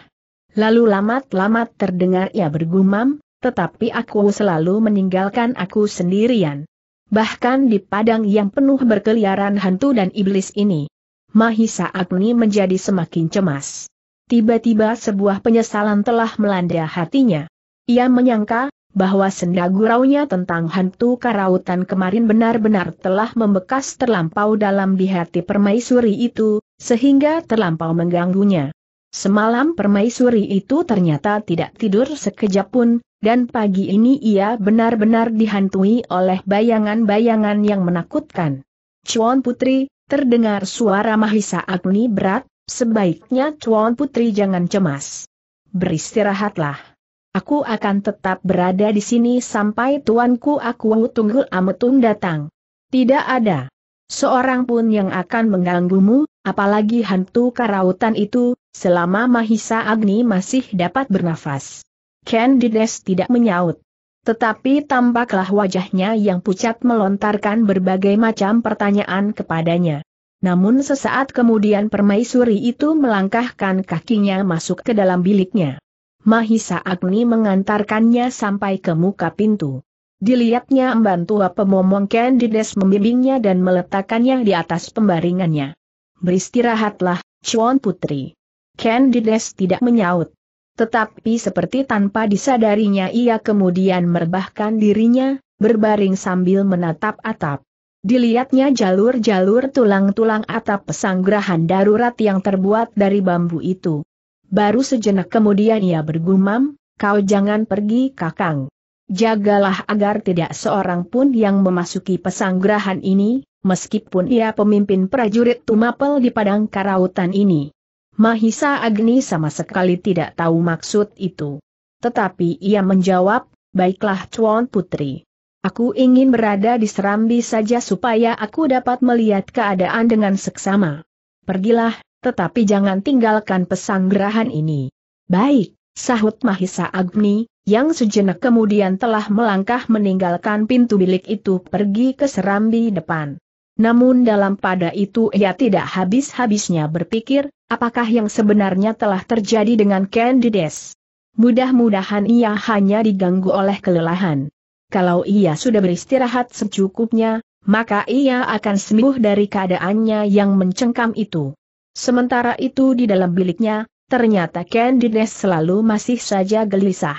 Speaker 1: Lalu lamat-lamat terdengar ia bergumam, tetapi aku selalu meninggalkan aku sendirian. Bahkan di padang yang penuh berkeliaran hantu dan iblis ini. Mahisa Agni menjadi semakin cemas. Tiba-tiba sebuah penyesalan telah melanda hatinya. Ia menyangka, bahwa senda nya tentang hantu karautan kemarin benar-benar telah membekas terlampau dalam di hati permaisuri itu, sehingga terlampau mengganggunya. Semalam permaisuri itu ternyata tidak tidur sekejap pun, dan pagi ini ia benar-benar dihantui oleh bayangan-bayangan yang menakutkan. Cuan Putri, terdengar suara Mahisa Agni berat, sebaiknya Cuan Putri jangan cemas. Beristirahatlah. Aku akan tetap berada di sini sampai tuanku aku tunggu ametun datang. Tidak ada seorang pun yang akan mengganggumu, apalagi hantu karautan itu, selama Mahisa Agni masih dapat bernafas. Candides tidak menyaut. Tetapi tampaklah wajahnya yang pucat melontarkan berbagai macam pertanyaan kepadanya. Namun sesaat kemudian permaisuri itu melangkahkan kakinya masuk ke dalam biliknya. Mahisa Agni mengantarkannya sampai ke muka pintu. Dilihatnya emban tua pemomong Candides membimbingnya dan meletakkannya di atas pembaringannya. Beristirahatlah, Chuan Putri. Candides tidak menyaut. Tetapi seperti tanpa disadarinya ia kemudian merebahkan dirinya, berbaring sambil menatap atap. Dilihatnya jalur-jalur tulang-tulang atap pesanggrahan darurat yang terbuat dari bambu itu. Baru sejenak kemudian ia bergumam, kau jangan pergi kakang. Jagalah agar tidak seorang pun yang memasuki pesanggrahan ini, meskipun ia pemimpin prajurit Tumapel di Padang Karautan ini. Mahisa Agni sama sekali tidak tahu maksud itu. Tetapi ia menjawab, baiklah Cuan Putri. Aku ingin berada di Serambi saja supaya aku dapat melihat keadaan dengan seksama. Pergilah, tetapi jangan tinggalkan pesanggerahan ini. Baik, sahut Mahisa Agni, yang sejenak kemudian telah melangkah meninggalkan pintu bilik itu pergi ke serambi depan. Namun dalam pada itu ia tidak habis-habisnya berpikir, apakah yang sebenarnya telah terjadi dengan Candides. Mudah-mudahan ia hanya diganggu oleh kelelahan. Kalau ia sudah beristirahat secukupnya, maka ia akan sembuh dari keadaannya yang mencengkam itu. Sementara itu di dalam biliknya, ternyata Candides selalu masih saja gelisah.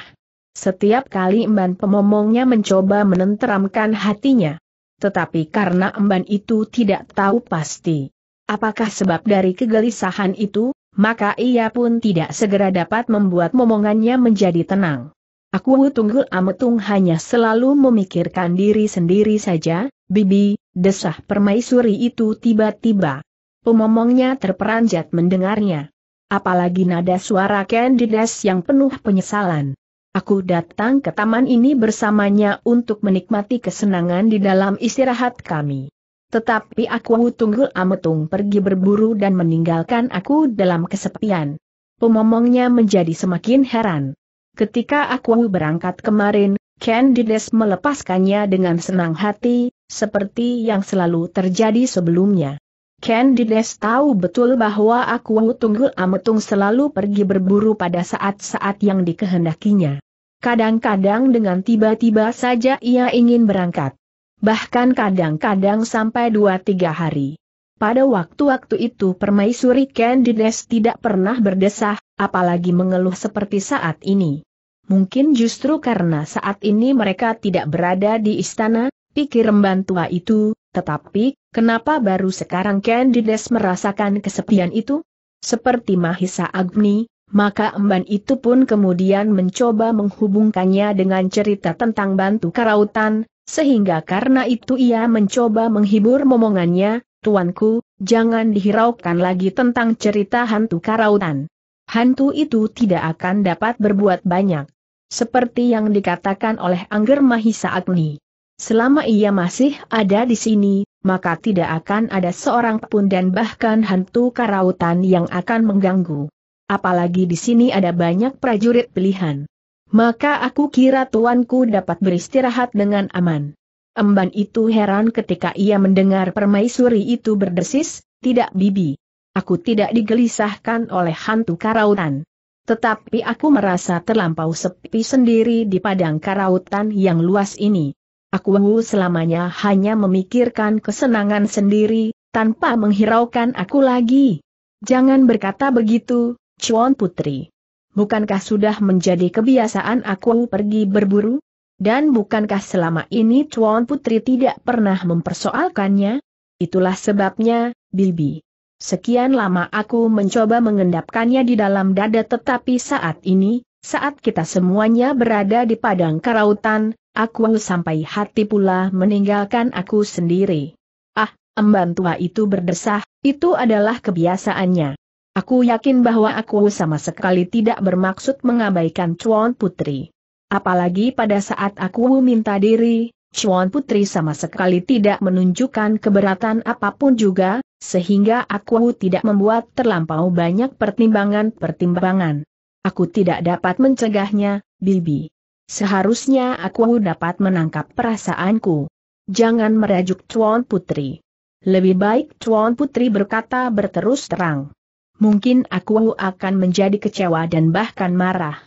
Speaker 1: Setiap kali emban pemomongnya mencoba menenteramkan hatinya. Tetapi karena emban itu tidak tahu pasti apakah sebab dari kegelisahan itu, maka ia pun tidak segera dapat membuat momongannya menjadi tenang. Aku tunggul ametung hanya selalu memikirkan diri sendiri saja, bibi, desah permaisuri itu tiba-tiba. Pemomongnya terperanjat mendengarnya. Apalagi nada suara Candides yang penuh penyesalan. Aku datang ke taman ini bersamanya untuk menikmati kesenangan di dalam istirahat kami. Tetapi aku tunggul ametung pergi berburu dan meninggalkan aku dalam kesepian. Pemomongnya menjadi semakin heran. Ketika aku berangkat kemarin, Candides melepaskannya dengan senang hati, seperti yang selalu terjadi sebelumnya. Candides tahu betul bahwa aku tunggu Ametung selalu pergi berburu pada saat-saat yang dikehendakinya. Kadang-kadang dengan tiba-tiba saja ia ingin berangkat. Bahkan kadang-kadang sampai dua tiga hari. Pada waktu-waktu itu permaisuri Candides tidak pernah berdesah, apalagi mengeluh seperti saat ini. Mungkin justru karena saat ini mereka tidak berada di istana, pikir remban itu, tetapi, kenapa baru sekarang Candides merasakan kesepian itu? Seperti Mahisa Agni, maka emban itu pun kemudian mencoba menghubungkannya dengan cerita tentang bantu karautan, sehingga karena itu ia mencoba menghibur momongannya, Tuanku, jangan dihiraukan lagi tentang cerita hantu karautan. Hantu itu tidak akan dapat berbuat banyak. Seperti yang dikatakan oleh Angger Mahisa Agni. Selama ia masih ada di sini, maka tidak akan ada seorang pun dan bahkan hantu karautan yang akan mengganggu. Apalagi di sini ada banyak prajurit pilihan. Maka aku kira tuanku dapat beristirahat dengan aman. Emban itu heran ketika ia mendengar permaisuri itu berdesis, tidak bibi. Aku tidak digelisahkan oleh hantu karautan. Tetapi aku merasa terlampau sepi sendiri di padang karautan yang luas ini. Aku Wu selamanya hanya memikirkan kesenangan sendiri, tanpa menghiraukan aku lagi. Jangan berkata begitu, Chuan Putri. Bukankah sudah menjadi kebiasaan aku pergi berburu? Dan bukankah selama ini Chuan Putri tidak pernah mempersoalkannya? Itulah sebabnya, Bibi. Sekian lama aku mencoba mengendapkannya di dalam dada tetapi saat ini, saat kita semuanya berada di padang karautan, Aku sampai hati pula meninggalkan aku sendiri. Ah, emban tua itu berdesah, itu adalah kebiasaannya. Aku yakin bahwa aku sama sekali tidak bermaksud mengabaikan Chuan Putri. Apalagi pada saat aku minta diri, Chuan Putri sama sekali tidak menunjukkan keberatan apapun juga, sehingga aku tidak membuat terlampau banyak pertimbangan-pertimbangan. Aku tidak dapat mencegahnya, Bibi. Seharusnya aku dapat menangkap perasaanku. Jangan merajuk Tuan Putri. Lebih baik Tuan Putri berkata berterus terang. Mungkin aku akan menjadi kecewa dan bahkan marah.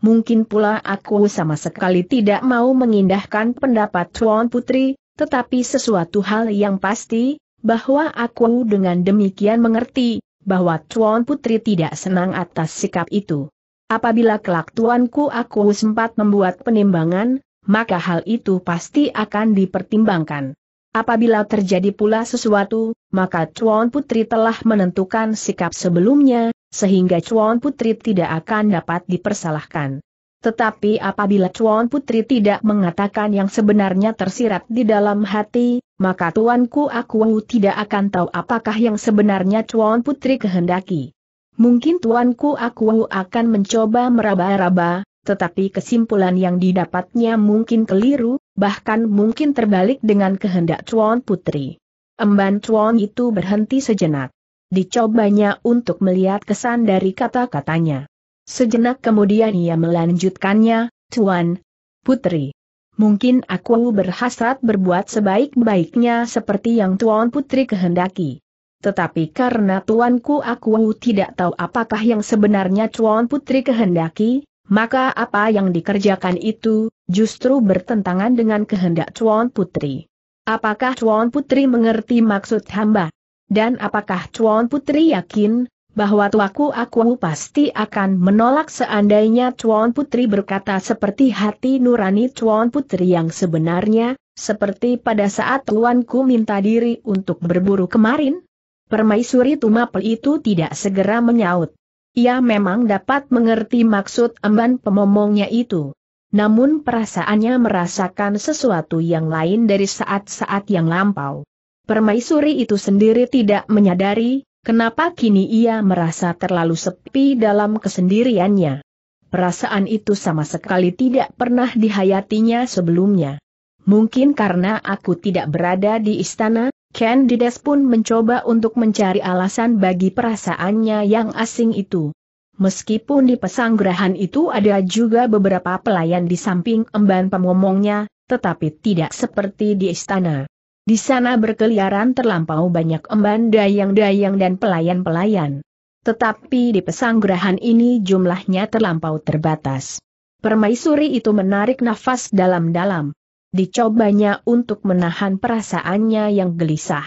Speaker 1: Mungkin pula aku sama sekali tidak mau mengindahkan pendapat Tuan Putri, tetapi sesuatu hal yang pasti, bahwa aku dengan demikian mengerti, bahwa Tuan Putri tidak senang atas sikap itu. Apabila kelak tuanku aku sempat membuat penimbangan, maka hal itu pasti akan dipertimbangkan. Apabila terjadi pula sesuatu, maka Chuan Putri telah menentukan sikap sebelumnya, sehingga Chuan Putri tidak akan dapat dipersalahkan. Tetapi apabila Chuan Putri tidak mengatakan yang sebenarnya tersirat di dalam hati, maka tuanku aku tidak akan tahu apakah yang sebenarnya Chuan Putri kehendaki. Mungkin tuanku aku akan mencoba meraba-raba, tetapi kesimpulan yang didapatnya mungkin keliru, bahkan mungkin terbalik dengan kehendak tuan Putri. Emban tuan itu berhenti sejenak. Dicobanya untuk melihat kesan dari kata-katanya. Sejenak kemudian ia melanjutkannya, tuan, Putri. Mungkin aku berhasrat berbuat sebaik-baiknya seperti yang Tuan Putri kehendaki. Tetapi karena tuanku aku tidak tahu apakah yang sebenarnya Cuan Putri kehendaki, maka apa yang dikerjakan itu, justru bertentangan dengan kehendak Cuan Putri. Apakah Cuan Putri mengerti maksud hamba? Dan apakah Cuan Putri yakin, bahwa tuaku aku pasti akan menolak seandainya Cuan Putri berkata seperti hati nurani Cuan Putri yang sebenarnya, seperti pada saat tuanku minta diri untuk berburu kemarin? Permaisuri Tumapel itu tidak segera menyaut. Ia memang dapat mengerti maksud emban pemomongnya itu. Namun perasaannya merasakan sesuatu yang lain dari saat-saat yang lampau. Permaisuri itu sendiri tidak menyadari, kenapa kini ia merasa terlalu sepi dalam kesendiriannya. Perasaan itu sama sekali tidak pernah dihayatinya sebelumnya. Mungkin karena aku tidak berada di istana, Candides pun mencoba untuk mencari alasan bagi perasaannya yang asing itu. Meskipun di pesanggrahan itu ada juga beberapa pelayan di samping emban pemomongnya, tetapi tidak seperti di istana. Di sana berkeliaran terlampau banyak emban dayang-dayang dan pelayan-pelayan. Tetapi di pesanggrahan ini jumlahnya terlampau terbatas. Permaisuri itu menarik nafas dalam-dalam dicobanya untuk menahan perasaannya yang gelisah.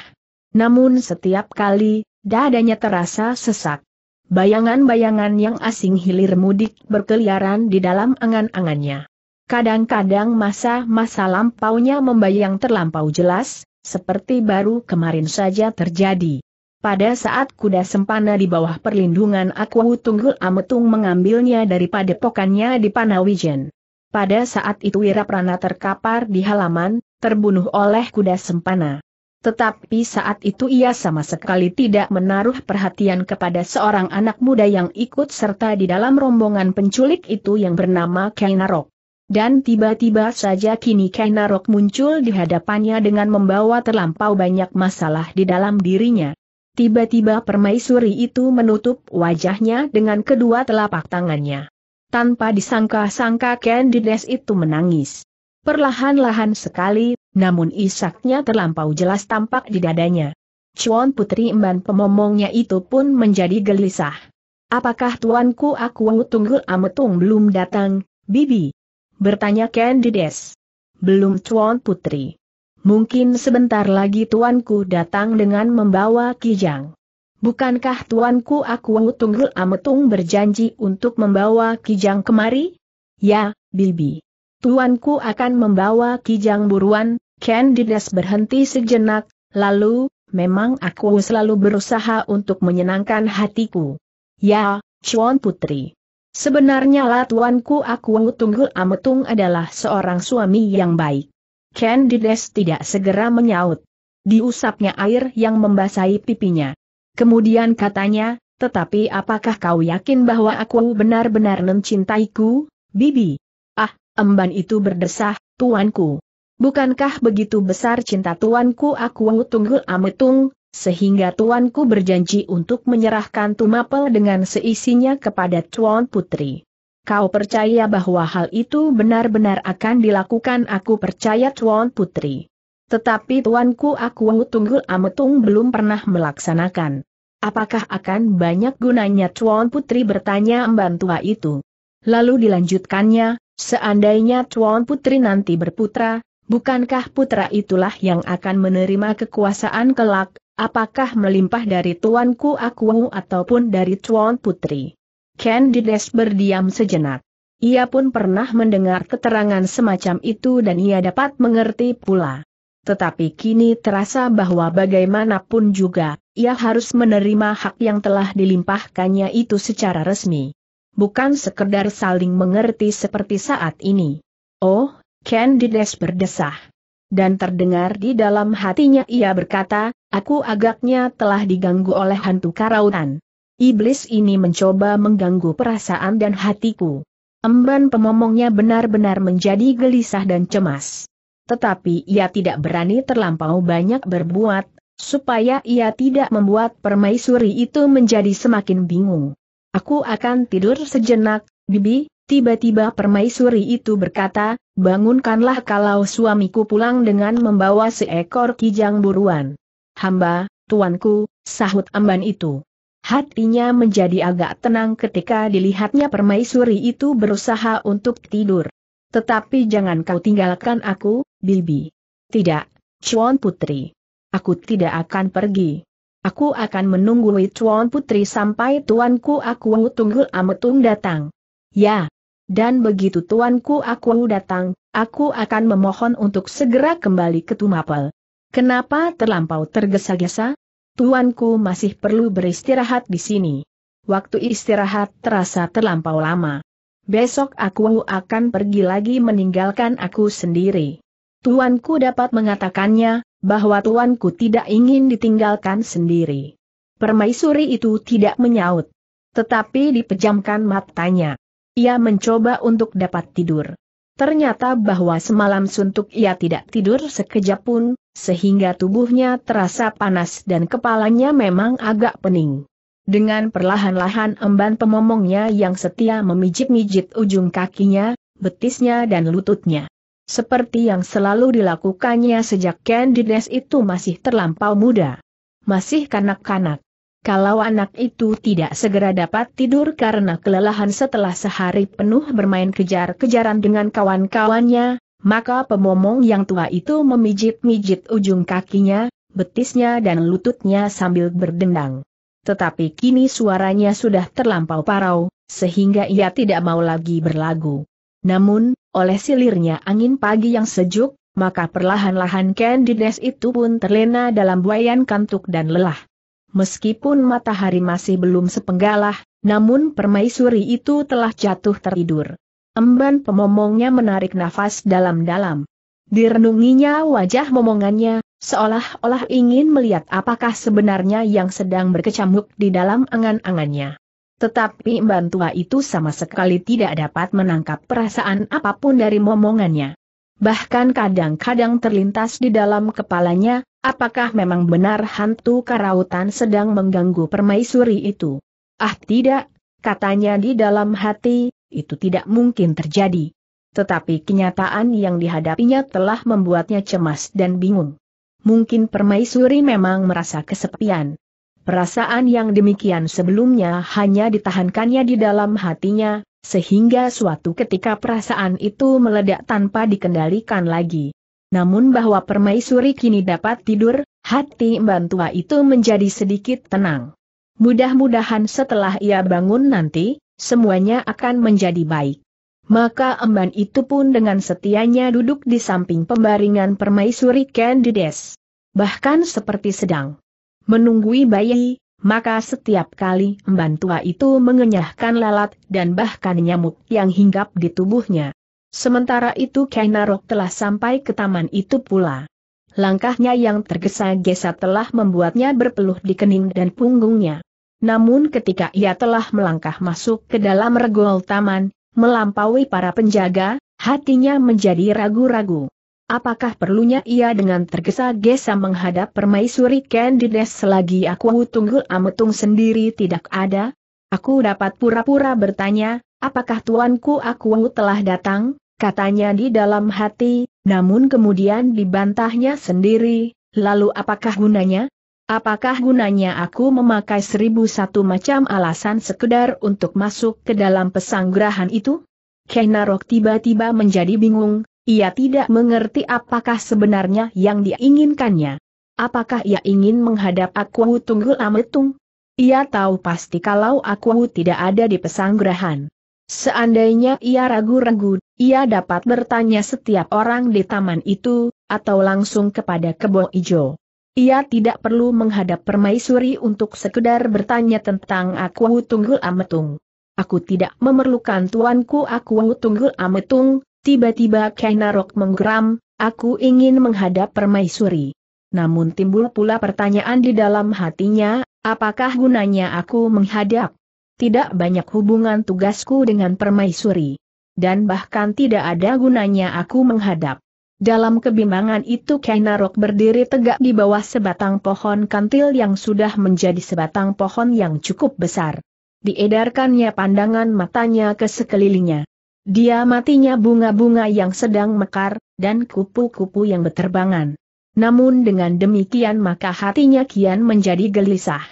Speaker 1: Namun setiap kali, dadanya terasa sesak. Bayangan-bayangan yang asing hilir mudik berkeliaran di dalam angan-angannya. Kadang-kadang masa-masa lampaunya membayang terlampau jelas, seperti baru kemarin saja terjadi. Pada saat kuda sempana di bawah perlindungan aku Tunggul Ametung mengambilnya daripada pokannya di Panawijen. Pada saat itu Wiraprana terkapar di halaman, terbunuh oleh kuda sempana. Tetapi saat itu ia sama sekali tidak menaruh perhatian kepada seorang anak muda yang ikut serta di dalam rombongan penculik itu yang bernama Kainarok. Dan tiba-tiba saja kini Kainarok muncul di hadapannya dengan membawa terlampau banyak masalah di dalam dirinya. Tiba-tiba permaisuri itu menutup wajahnya dengan kedua telapak tangannya. Tanpa disangka-sangka Candides itu menangis. Perlahan-lahan sekali, namun isaknya terlampau jelas tampak di dadanya. Cuan putri emban pemomongnya itu pun menjadi gelisah. Apakah tuanku aku tunggu ametung belum datang, bibi? Bertanya Candides. Belum cuan putri. Mungkin sebentar lagi tuanku datang dengan membawa kijang. Bukankah tuanku aku Tunggul Ametung berjanji untuk membawa Kijang kemari? Ya, Bibi. Tuanku akan membawa Kijang buruan, Candidas berhenti sejenak, lalu, memang aku selalu berusaha untuk menyenangkan hatiku. Ya, Chuan Putri. Sebenarnya lah tuanku aku Tunggul Ametung adalah seorang suami yang baik. Candides tidak segera menyaut. Diusapnya air yang membasahi pipinya. Kemudian katanya, tetapi apakah kau yakin bahwa aku benar-benar mencintaiku, Bibi? Ah, emban itu berdesah, tuanku. Bukankah begitu besar cinta tuanku aku tunggul ametung, sehingga tuanku berjanji untuk menyerahkan tumapel dengan seisinya kepada tuan putri. Kau percaya bahwa hal itu benar-benar akan dilakukan aku percaya tuan putri. Tetapi tuanku aku Tunggul Ametung belum pernah melaksanakan. Apakah akan banyak gunanya Tuan Putri bertanya emban tua itu? Lalu dilanjutkannya, seandainya Tuan Putri nanti berputra, bukankah putra itulah yang akan menerima kekuasaan kelak, apakah melimpah dari tuanku aku ataupun dari Tuan Putri? Ken Dides berdiam sejenak. Ia pun pernah mendengar keterangan semacam itu dan ia dapat mengerti pula. Tetapi kini terasa bahwa bagaimanapun juga, ia harus menerima hak yang telah dilimpahkannya itu secara resmi. Bukan sekedar saling mengerti seperti saat ini. Oh, Candides berdesah. Dan terdengar di dalam hatinya ia berkata, aku agaknya telah diganggu oleh hantu karautan. Iblis ini mencoba mengganggu perasaan dan hatiku. Emban pemomongnya benar-benar menjadi gelisah dan cemas. Tetapi ia tidak berani terlampau banyak berbuat, supaya ia tidak membuat permaisuri itu menjadi semakin bingung. Aku akan tidur sejenak, Bibi, tiba-tiba permaisuri itu berkata, bangunkanlah kalau suamiku pulang dengan membawa seekor kijang buruan. Hamba, tuanku, sahut amban itu. Hatinya menjadi agak tenang ketika dilihatnya permaisuri itu berusaha untuk tidur. Tetapi jangan kau tinggalkan aku, Bibi. Tidak, Cuan Putri. Aku tidak akan pergi. Aku akan menunggu Wituan Putri sampai tuanku aku tunggu Ametung datang. Ya. Dan begitu tuanku aku datang, aku akan memohon untuk segera kembali ke Tumapel. Kenapa terlampau tergesa-gesa? Tuanku masih perlu beristirahat di sini. Waktu istirahat terasa terlampau lama. Besok aku akan pergi lagi meninggalkan aku sendiri. Tuanku dapat mengatakannya, bahwa tuanku tidak ingin ditinggalkan sendiri. Permaisuri itu tidak menyaut. Tetapi dipejamkan matanya. Ia mencoba untuk dapat tidur. Ternyata bahwa semalam suntuk ia tidak tidur sekejap pun, sehingga tubuhnya terasa panas dan kepalanya memang agak pening. Dengan perlahan-lahan emban pemomongnya yang setia memijit-mijit ujung kakinya, betisnya dan lututnya seperti yang selalu dilakukannya sejak Candides itu masih terlampau muda. Masih kanak-kanak. Kalau anak itu tidak segera dapat tidur karena kelelahan setelah sehari penuh bermain kejar-kejaran dengan kawan-kawannya, maka pemomong yang tua itu memijit-mijit ujung kakinya, betisnya dan lututnya sambil berdendang. Tetapi kini suaranya sudah terlampau parau, sehingga ia tidak mau lagi berlagu. Namun, oleh silirnya angin pagi yang sejuk, maka perlahan-lahan Candides itu pun terlena dalam buayan kantuk dan lelah. Meskipun matahari masih belum sepenggalah, namun permaisuri itu telah jatuh tertidur. Emban pemomongnya menarik nafas dalam-dalam. Direnunginya wajah momongannya, seolah-olah ingin melihat apakah sebenarnya yang sedang berkecamuk di dalam angan-angannya. Tetapi Mban Tua itu sama sekali tidak dapat menangkap perasaan apapun dari momongannya. Bahkan kadang-kadang terlintas di dalam kepalanya, apakah memang benar hantu karautan sedang mengganggu permaisuri itu? Ah tidak, katanya di dalam hati, itu tidak mungkin terjadi. Tetapi kenyataan yang dihadapinya telah membuatnya cemas dan bingung. Mungkin permaisuri memang merasa kesepian. Perasaan yang demikian sebelumnya hanya ditahankannya di dalam hatinya, sehingga suatu ketika perasaan itu meledak tanpa dikendalikan lagi. Namun bahwa permaisuri kini dapat tidur, hati mbak Tua itu menjadi sedikit tenang. Mudah-mudahan setelah ia bangun nanti, semuanya akan menjadi baik. Maka Emban itu pun dengan setianya duduk di samping pembaringan permaisuri Candides. Bahkan seperti sedang menunggui bayi, maka setiap kali emban tua itu mengenyahkan lalat dan bahkan nyamuk yang hinggap di tubuhnya. Sementara itu Kainarok telah sampai ke taman itu pula. Langkahnya yang tergesa-gesa telah membuatnya berpeluh di kening dan punggungnya. Namun ketika ia telah melangkah masuk ke dalam regol taman, melampaui para penjaga, hatinya menjadi ragu-ragu. Apakah perlunya ia dengan tergesa-gesa menghadap permaisuri Candides selagi aku tunggu ametung sendiri tidak ada? Aku dapat pura-pura bertanya, apakah tuanku aku telah datang? Katanya di dalam hati, namun kemudian dibantahnya sendiri, lalu apakah gunanya? Apakah gunanya aku memakai seribu satu macam alasan sekedar untuk masuk ke dalam pesanggrahan itu? Kenarok tiba-tiba menjadi bingung, ia tidak mengerti apakah sebenarnya yang diinginkannya. Apakah ia ingin menghadap aku Tunggul Ametung? Ia tahu pasti kalau aku tidak ada di pesanggrahan. Seandainya ia ragu-ragu, ia dapat bertanya setiap orang di taman itu, atau langsung kepada kebo ijo. Ia tidak perlu menghadap permaisuri untuk sekedar bertanya tentang aku Tunggul Ametung. Aku tidak memerlukan tuanku aku Tunggul Ametung, Tiba-tiba Kainarok menggeram, aku ingin menghadap permaisuri. Namun timbul pula pertanyaan di dalam hatinya, apakah gunanya aku menghadap? Tidak banyak hubungan tugasku dengan permaisuri. Dan bahkan tidak ada gunanya aku menghadap. Dalam kebimbangan itu Kainarok berdiri tegak di bawah sebatang pohon kantil yang sudah menjadi sebatang pohon yang cukup besar. Diedarkannya pandangan matanya ke sekelilingnya. Dia matinya bunga-bunga yang sedang mekar, dan kupu-kupu yang berterbangan. Namun dengan demikian maka hatinya kian menjadi gelisah.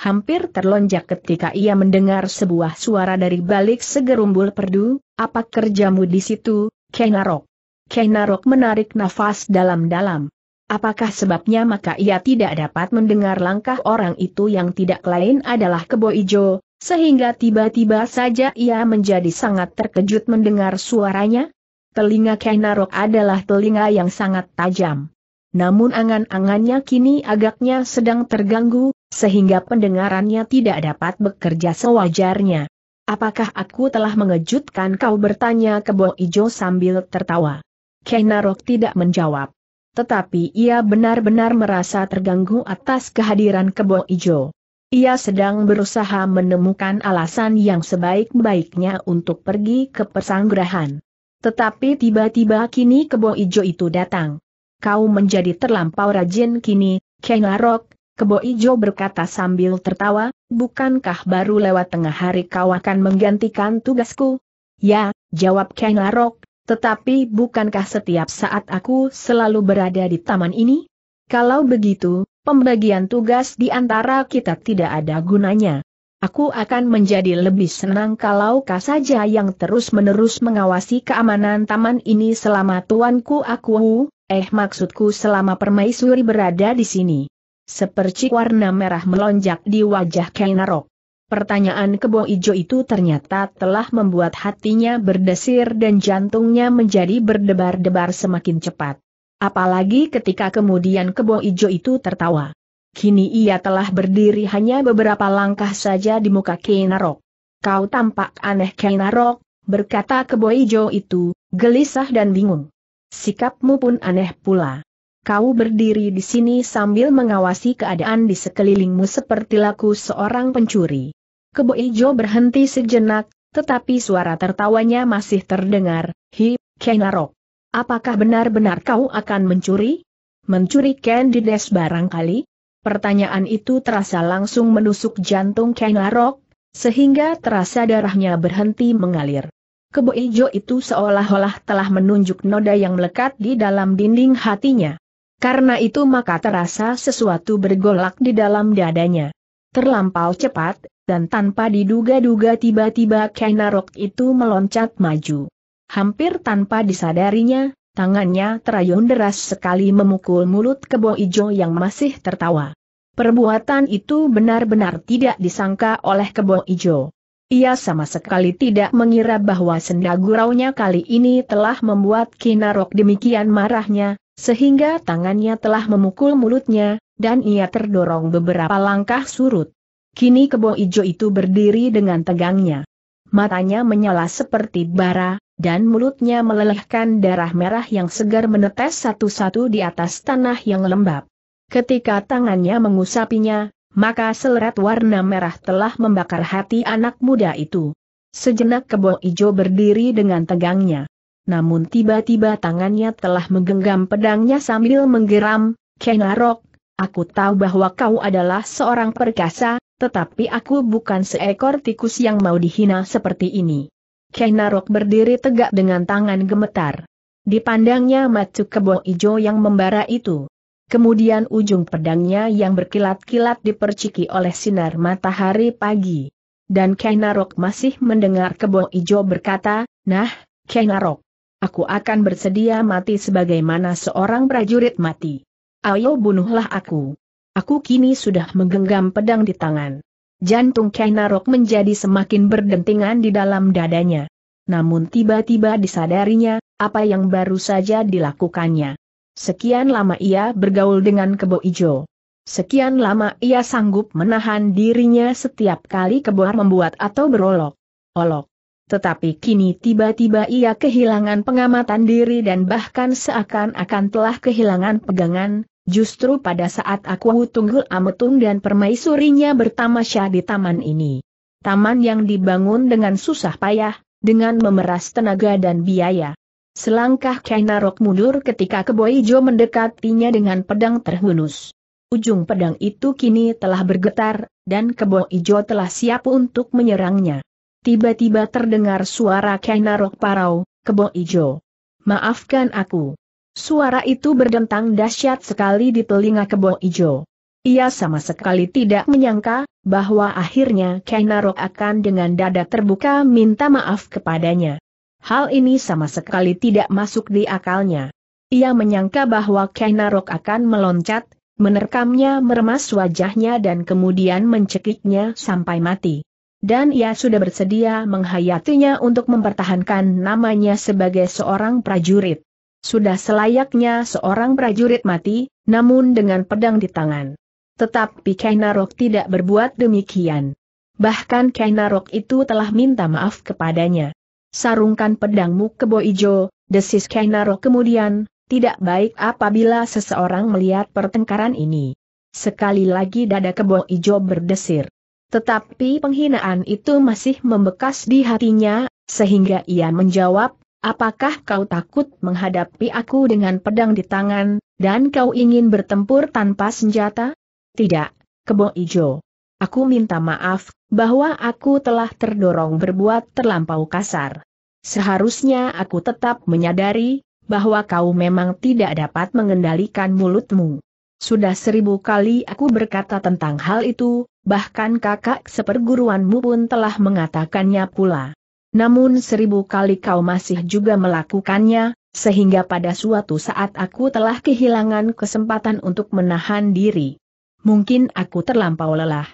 Speaker 1: Hampir terlonjak ketika ia mendengar sebuah suara dari balik segerumbul perdu, apa kerjamu di situ, Kenarok? Kenarok menarik nafas dalam-dalam. Apakah sebabnya maka ia tidak dapat mendengar langkah orang itu yang tidak lain adalah Kebo Ijo, sehingga tiba-tiba saja ia menjadi sangat terkejut mendengar suaranya. Telinga Kenarok adalah telinga yang sangat tajam. Namun angan-angannya kini agaknya sedang terganggu, sehingga pendengarannya tidak dapat bekerja sewajarnya. Apakah aku telah mengejutkan kau bertanya ke Bo Ijo sambil tertawa? Kenarok tidak menjawab. Tetapi ia benar-benar merasa terganggu atas kehadiran Kebo Ijo. Ia sedang berusaha menemukan alasan yang sebaik-baiknya untuk pergi ke persanggrahan. Tetapi tiba-tiba kini kebo ijo itu datang. Kau menjadi terlampau rajin kini, Kengarok, kebo ijo berkata sambil tertawa, bukankah baru lewat tengah hari kau akan menggantikan tugasku? Ya, jawab Kengarok, tetapi bukankah setiap saat aku selalu berada di taman ini? Kalau begitu, Pembagian tugas di antara kita tidak ada gunanya. Aku akan menjadi lebih senang kalau kau saja yang terus-menerus mengawasi keamanan taman ini selama tuanku aku, eh maksudku selama permaisuri berada di sini. Seperti warna merah melonjak di wajah Kainarok. Pertanyaan kebo ijo itu ternyata telah membuat hatinya berdesir dan jantungnya menjadi berdebar-debar semakin cepat. Apalagi ketika kemudian kebo ijo itu tertawa. Kini ia telah berdiri hanya beberapa langkah saja di muka Kainarok. Kau tampak aneh Kainarok, berkata kebo ijo itu, gelisah dan bingung. Sikapmu pun aneh pula. Kau berdiri di sini sambil mengawasi keadaan di sekelilingmu seperti laku seorang pencuri. Kebo Ijo berhenti sejenak, tetapi suara tertawanya masih terdengar, Hi, Kainarok. Apakah benar-benar kau akan mencuri? Mencuri Candides barangkali? Pertanyaan itu terasa langsung menusuk jantung Kenarok, sehingga terasa darahnya berhenti mengalir. Kebo ijo itu seolah-olah telah menunjuk noda yang melekat di dalam dinding hatinya. Karena itu maka terasa sesuatu bergolak di dalam dadanya. Terlampau cepat, dan tanpa diduga-duga tiba-tiba Kenarok itu meloncat maju. Hampir tanpa disadarinya, tangannya terayun deras sekali memukul mulut kebo ijo yang masih tertawa. Perbuatan itu benar-benar tidak disangka oleh kebo ijo. Ia sama sekali tidak mengira bahwa senda guraunya kali ini telah membuat Kinarok demikian marahnya, sehingga tangannya telah memukul mulutnya, dan ia terdorong beberapa langkah surut. Kini kebo ijo itu berdiri dengan tegangnya. Matanya menyala seperti bara, dan mulutnya melelehkan darah merah yang segar menetes satu-satu di atas tanah yang lembab. Ketika tangannya mengusapinya, maka seleret warna merah telah membakar hati anak muda itu. Sejenak kebo ijo berdiri dengan tegangnya. Namun tiba-tiba tangannya telah menggenggam pedangnya sambil menggeram, Kenarok, aku tahu bahwa kau adalah seorang perkasa, tetapi aku bukan seekor tikus yang mau dihina seperti ini. Narok berdiri tegak dengan tangan gemetar. Dipandangnya macu kebo ijo yang membara itu. Kemudian ujung pedangnya yang berkilat-kilat diperciki oleh sinar matahari pagi. Dan Narok masih mendengar kebo ijo berkata, Nah, Narok, aku akan bersedia mati sebagaimana seorang prajurit mati. Ayo bunuhlah aku. Aku kini sudah menggenggam pedang di tangan. Jantung Kainarok menjadi semakin berdentingan di dalam dadanya. Namun tiba-tiba disadarinya, apa yang baru saja dilakukannya. Sekian lama ia bergaul dengan kebo ijo. Sekian lama ia sanggup menahan dirinya setiap kali keboar membuat atau berolok. Olok. Tetapi kini tiba-tiba ia kehilangan pengamatan diri dan bahkan seakan-akan telah kehilangan pegangan, Justru pada saat aku Tunggul Ametung dan permaisurinya bertamasya di taman ini. Taman yang dibangun dengan susah payah, dengan memeras tenaga dan biaya. Selangkah Kainarok mundur ketika Keboijo mendekatinya dengan pedang terhunus. Ujung pedang itu kini telah bergetar, dan Keboijo telah siap untuk menyerangnya. Tiba-tiba terdengar suara Kainarok parau, Keboijo. Maafkan aku. Suara itu berdentang dahsyat sekali di telinga kebo ijo. Ia sama sekali tidak menyangka, bahwa akhirnya Kainarok akan dengan dada terbuka minta maaf kepadanya. Hal ini sama sekali tidak masuk di akalnya. Ia menyangka bahwa Kainarok akan meloncat, menerkamnya meremas wajahnya dan kemudian mencekiknya sampai mati. Dan ia sudah bersedia menghayatinya untuk mempertahankan namanya sebagai seorang prajurit. Sudah selayaknya seorang prajurit mati, namun dengan pedang di tangan. Tetapi Kainarok tidak berbuat demikian. Bahkan Kainarok itu telah minta maaf kepadanya. Sarungkan pedangmu ke Boijo, desis Kainarok kemudian, tidak baik apabila seseorang melihat pertengkaran ini. Sekali lagi dada kebo ijo berdesir. Tetapi penghinaan itu masih membekas di hatinya, sehingga ia menjawab, Apakah kau takut menghadapi aku dengan pedang di tangan, dan kau ingin bertempur tanpa senjata? Tidak, kebo ijo. Aku minta maaf, bahwa aku telah terdorong berbuat terlampau kasar. Seharusnya aku tetap menyadari, bahwa kau memang tidak dapat mengendalikan mulutmu. Sudah seribu kali aku berkata tentang hal itu, bahkan kakak seperguruanmu pun telah mengatakannya pula namun seribu kali kau masih juga melakukannya, sehingga pada suatu saat aku telah kehilangan kesempatan untuk menahan diri. Mungkin aku terlampau lelah.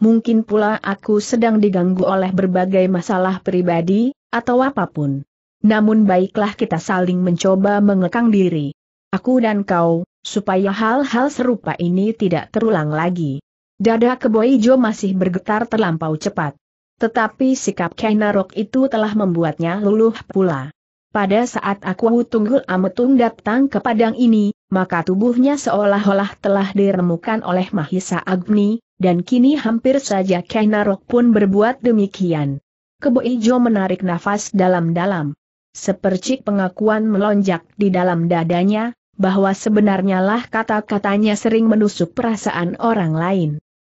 Speaker 1: Mungkin pula aku sedang diganggu oleh berbagai masalah pribadi, atau apapun. Namun baiklah kita saling mencoba mengekang diri. Aku dan kau, supaya hal-hal serupa ini tidak terulang lagi. Dada keboijo masih bergetar terlampau cepat. Tetapi sikap Kainarok itu telah membuatnya luluh pula. Pada saat aku Tunggul Ametung datang ke padang ini, maka tubuhnya seolah-olah telah diremukan oleh Mahisa Agni, dan kini hampir saja Kainarok pun berbuat demikian. Kebo Ijo menarik nafas dalam-dalam. Sepercik pengakuan melonjak di dalam dadanya, bahwa sebenarnya lah kata-katanya sering menusuk perasaan orang lain.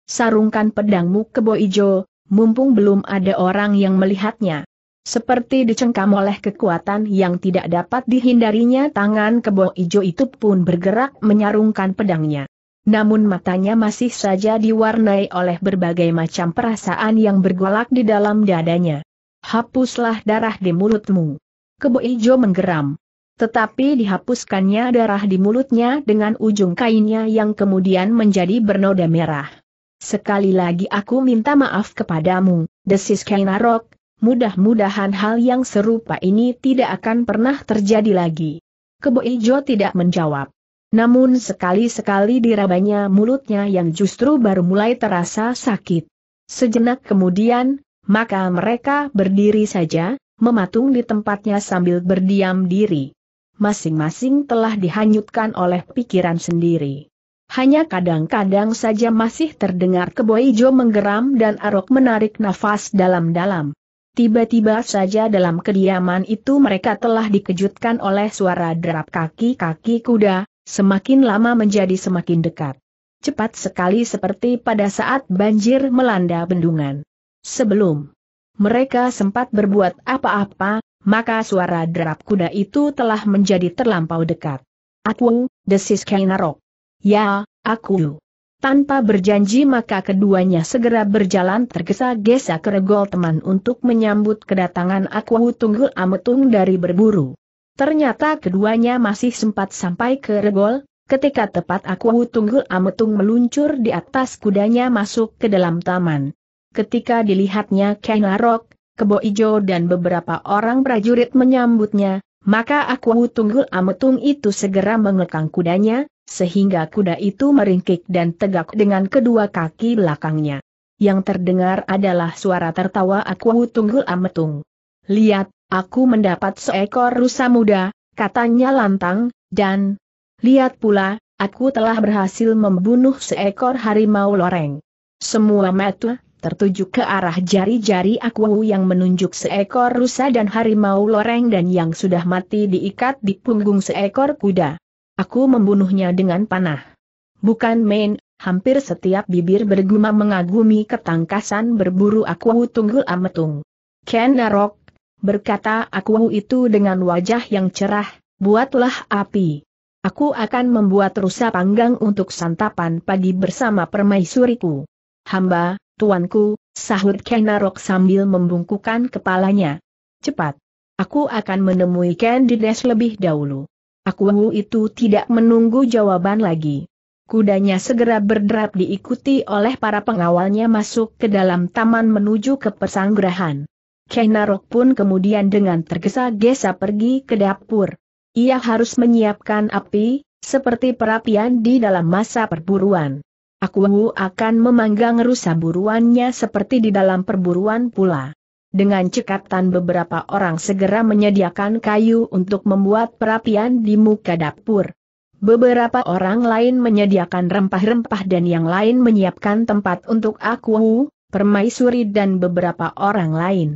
Speaker 1: Sarungkan pedangmu Kebo Ijo, mumpung belum ada orang yang melihatnya. Seperti dicengkam oleh kekuatan yang tidak dapat dihindarinya tangan kebo ijo itu pun bergerak menyarungkan pedangnya. Namun matanya masih saja diwarnai oleh berbagai macam perasaan yang bergolak di dalam dadanya. Hapuslah darah di mulutmu. Kebo ijo menggeram. Tetapi dihapuskannya darah di mulutnya dengan ujung kainnya yang kemudian menjadi bernoda merah. Sekali lagi aku minta maaf kepadamu, desis Kainarok, mudah-mudahan hal yang serupa ini tidak akan pernah terjadi lagi. Kebo Ijo tidak menjawab. Namun sekali-sekali dirabanya mulutnya yang justru baru mulai terasa sakit. Sejenak kemudian, maka mereka berdiri saja, mematung di tempatnya sambil berdiam diri. Masing-masing telah dihanyutkan oleh pikiran sendiri. Hanya kadang-kadang saja masih terdengar kebo menggeram dan Arok menarik nafas dalam-dalam. Tiba-tiba saja dalam kediaman itu mereka telah dikejutkan oleh suara derap kaki-kaki kuda, semakin lama menjadi semakin dekat. Cepat sekali seperti pada saat banjir melanda bendungan. Sebelum mereka sempat berbuat apa-apa, maka suara derap kuda itu telah menjadi terlampau dekat. Atweng, desis Kainarok. Ya, aku. Tanpa berjanji maka keduanya segera berjalan tergesa-gesa ke regol teman untuk menyambut kedatangan aku Tunggul ametung dari berburu. Ternyata keduanya masih sempat sampai ke regol, ketika tepat aku Tunggul ametung meluncur di atas kudanya masuk ke dalam taman. Ketika dilihatnya Kenarok, Kebo Ijo dan beberapa orang prajurit menyambutnya, maka aku Tunggul Ametung itu segera mengekang kudanya, sehingga kuda itu meringkik dan tegak dengan kedua kaki belakangnya. Yang terdengar adalah suara tertawa aku tunggul ametung. Lihat, aku mendapat seekor rusa muda, katanya lantang, dan lihat pula, aku telah berhasil membunuh seekor harimau loreng. Semua mata tertuju ke arah jari-jari Aku yang menunjuk seekor rusa dan harimau loreng dan yang sudah mati diikat di punggung seekor kuda. Aku membunuhnya dengan panah. Bukan main, hampir setiap bibir bergumam mengagumi ketangkasan berburu aku tunggul ametung. Ken Narok, berkata aku itu dengan wajah yang cerah, buatlah api. Aku akan membuat rusa panggang untuk santapan pagi bersama permaisuriku. Hamba, tuanku, sahut Kenarok sambil membungkukan kepalanya. Cepat. Aku akan menemui Ken Dines lebih dahulu. Aku itu tidak menunggu jawaban lagi. Kudanya segera berderap diikuti oleh para pengawalnya masuk ke dalam taman menuju ke pesanggrahan. Kenarok pun kemudian dengan tergesa-gesa pergi ke dapur. Ia harus menyiapkan api, seperti perapian di dalam masa perburuan. Aku akan memanggang rusa buruannya seperti di dalam perburuan pula. Dengan cekatan beberapa orang segera menyediakan kayu untuk membuat perapian di muka dapur. Beberapa orang lain menyediakan rempah-rempah dan yang lain menyiapkan tempat untuk aku, permaisuri dan beberapa orang lain.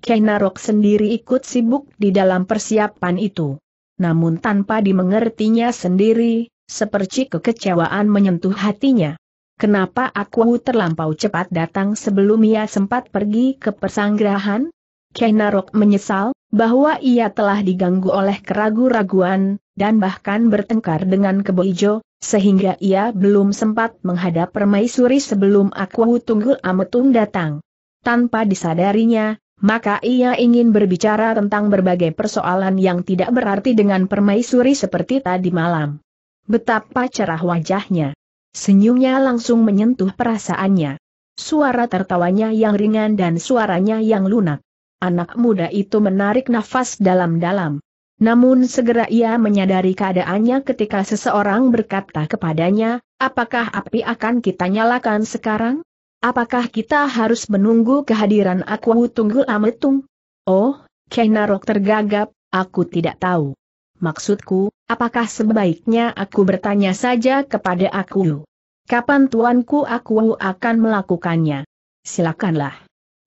Speaker 1: Kenarok sendiri ikut sibuk di dalam persiapan itu. Namun tanpa dimengertinya sendiri, seperti kekecewaan menyentuh hatinya. Kenapa aku terlampau cepat datang sebelum ia sempat pergi ke persanggrahan? Kenarok menyesal, bahwa ia telah diganggu oleh keraguan raguan dan bahkan bertengkar dengan Keboijo, sehingga ia belum sempat menghadap permaisuri sebelum aku Tunggul Ametung datang. Tanpa disadarinya, maka ia ingin berbicara tentang berbagai persoalan yang tidak berarti dengan permaisuri seperti tadi malam. Betapa cerah wajahnya. Senyumnya langsung menyentuh perasaannya. Suara tertawanya yang ringan dan suaranya yang lunak. Anak muda itu menarik nafas dalam-dalam. Namun segera ia menyadari keadaannya ketika seseorang berkata kepadanya, apakah api akan kita nyalakan sekarang? Apakah kita harus menunggu kehadiran aku tunggu ametung? Oh, Kenarok tergagap, aku tidak tahu. Maksudku, apakah sebaiknya aku bertanya saja kepada aku? Kapan tuanku aku akan melakukannya? Silakanlah.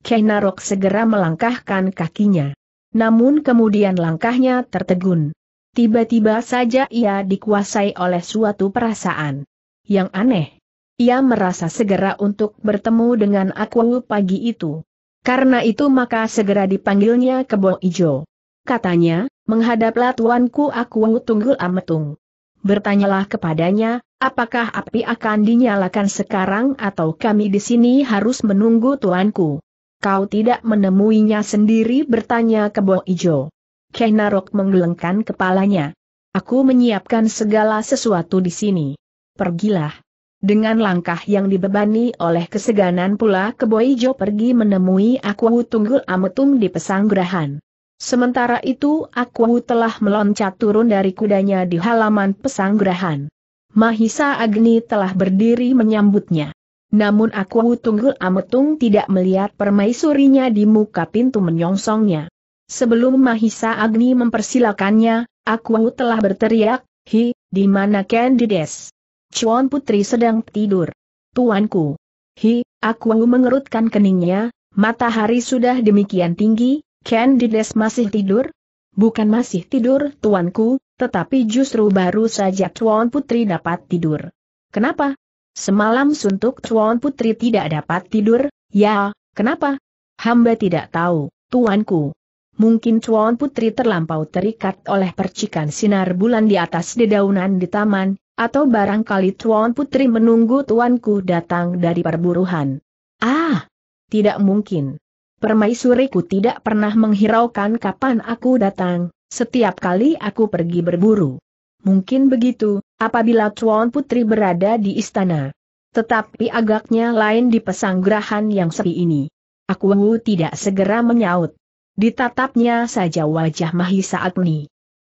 Speaker 1: Kenarok segera melangkahkan kakinya. Namun kemudian langkahnya tertegun. Tiba-tiba saja ia dikuasai oleh suatu perasaan. Yang aneh. Ia merasa segera untuk bertemu dengan aku pagi itu. Karena itu maka segera dipanggilnya Bo Ijo. Katanya, Menghadaplah tuanku aku tunggul ametung. Bertanyalah kepadanya, apakah api akan dinyalakan sekarang atau kami di sini harus menunggu tuanku? Kau tidak menemuinya sendiri bertanya kebo ijo. Kenarok menggelengkan kepalanya. Aku menyiapkan segala sesuatu di sini. Pergilah. Dengan langkah yang dibebani oleh keseganan pula Keboijo pergi menemui Aku Tunggul Ametung di pesanggrahan. Sementara itu aku telah meloncat turun dari kudanya di halaman pesanggrahan. Mahisa Agni telah berdiri menyambutnya. Namun aku tunggul ametung tidak melihat permaisurinya di muka pintu menyongsongnya. Sebelum Mahisa Agni mempersilakannya, aku telah berteriak, Hi, di mana Candides? Cuan Putri sedang tidur. Tuanku. Hi, aku mengerutkan keningnya, matahari sudah demikian tinggi, Candides masih tidur? Bukan masih tidur, tuanku, tetapi justru baru saja Tuan Putri dapat tidur. Kenapa? Semalam suntuk Tuan Putri tidak dapat tidur, ya, kenapa? Hamba tidak tahu, tuanku. Mungkin Tuan Putri terlampau terikat oleh percikan sinar bulan di atas dedaunan di taman, atau barangkali Tuan Putri menunggu tuanku datang dari perburuhan. Ah, tidak mungkin. Permaisuriku tidak pernah menghiraukan kapan aku datang, setiap kali aku pergi berburu. Mungkin begitu, apabila Tuan Putri berada di istana. Tetapi agaknya lain di pesanggrahan yang sepi ini. Aku tidak segera menyaut. Ditatapnya saja wajah Mahisa saat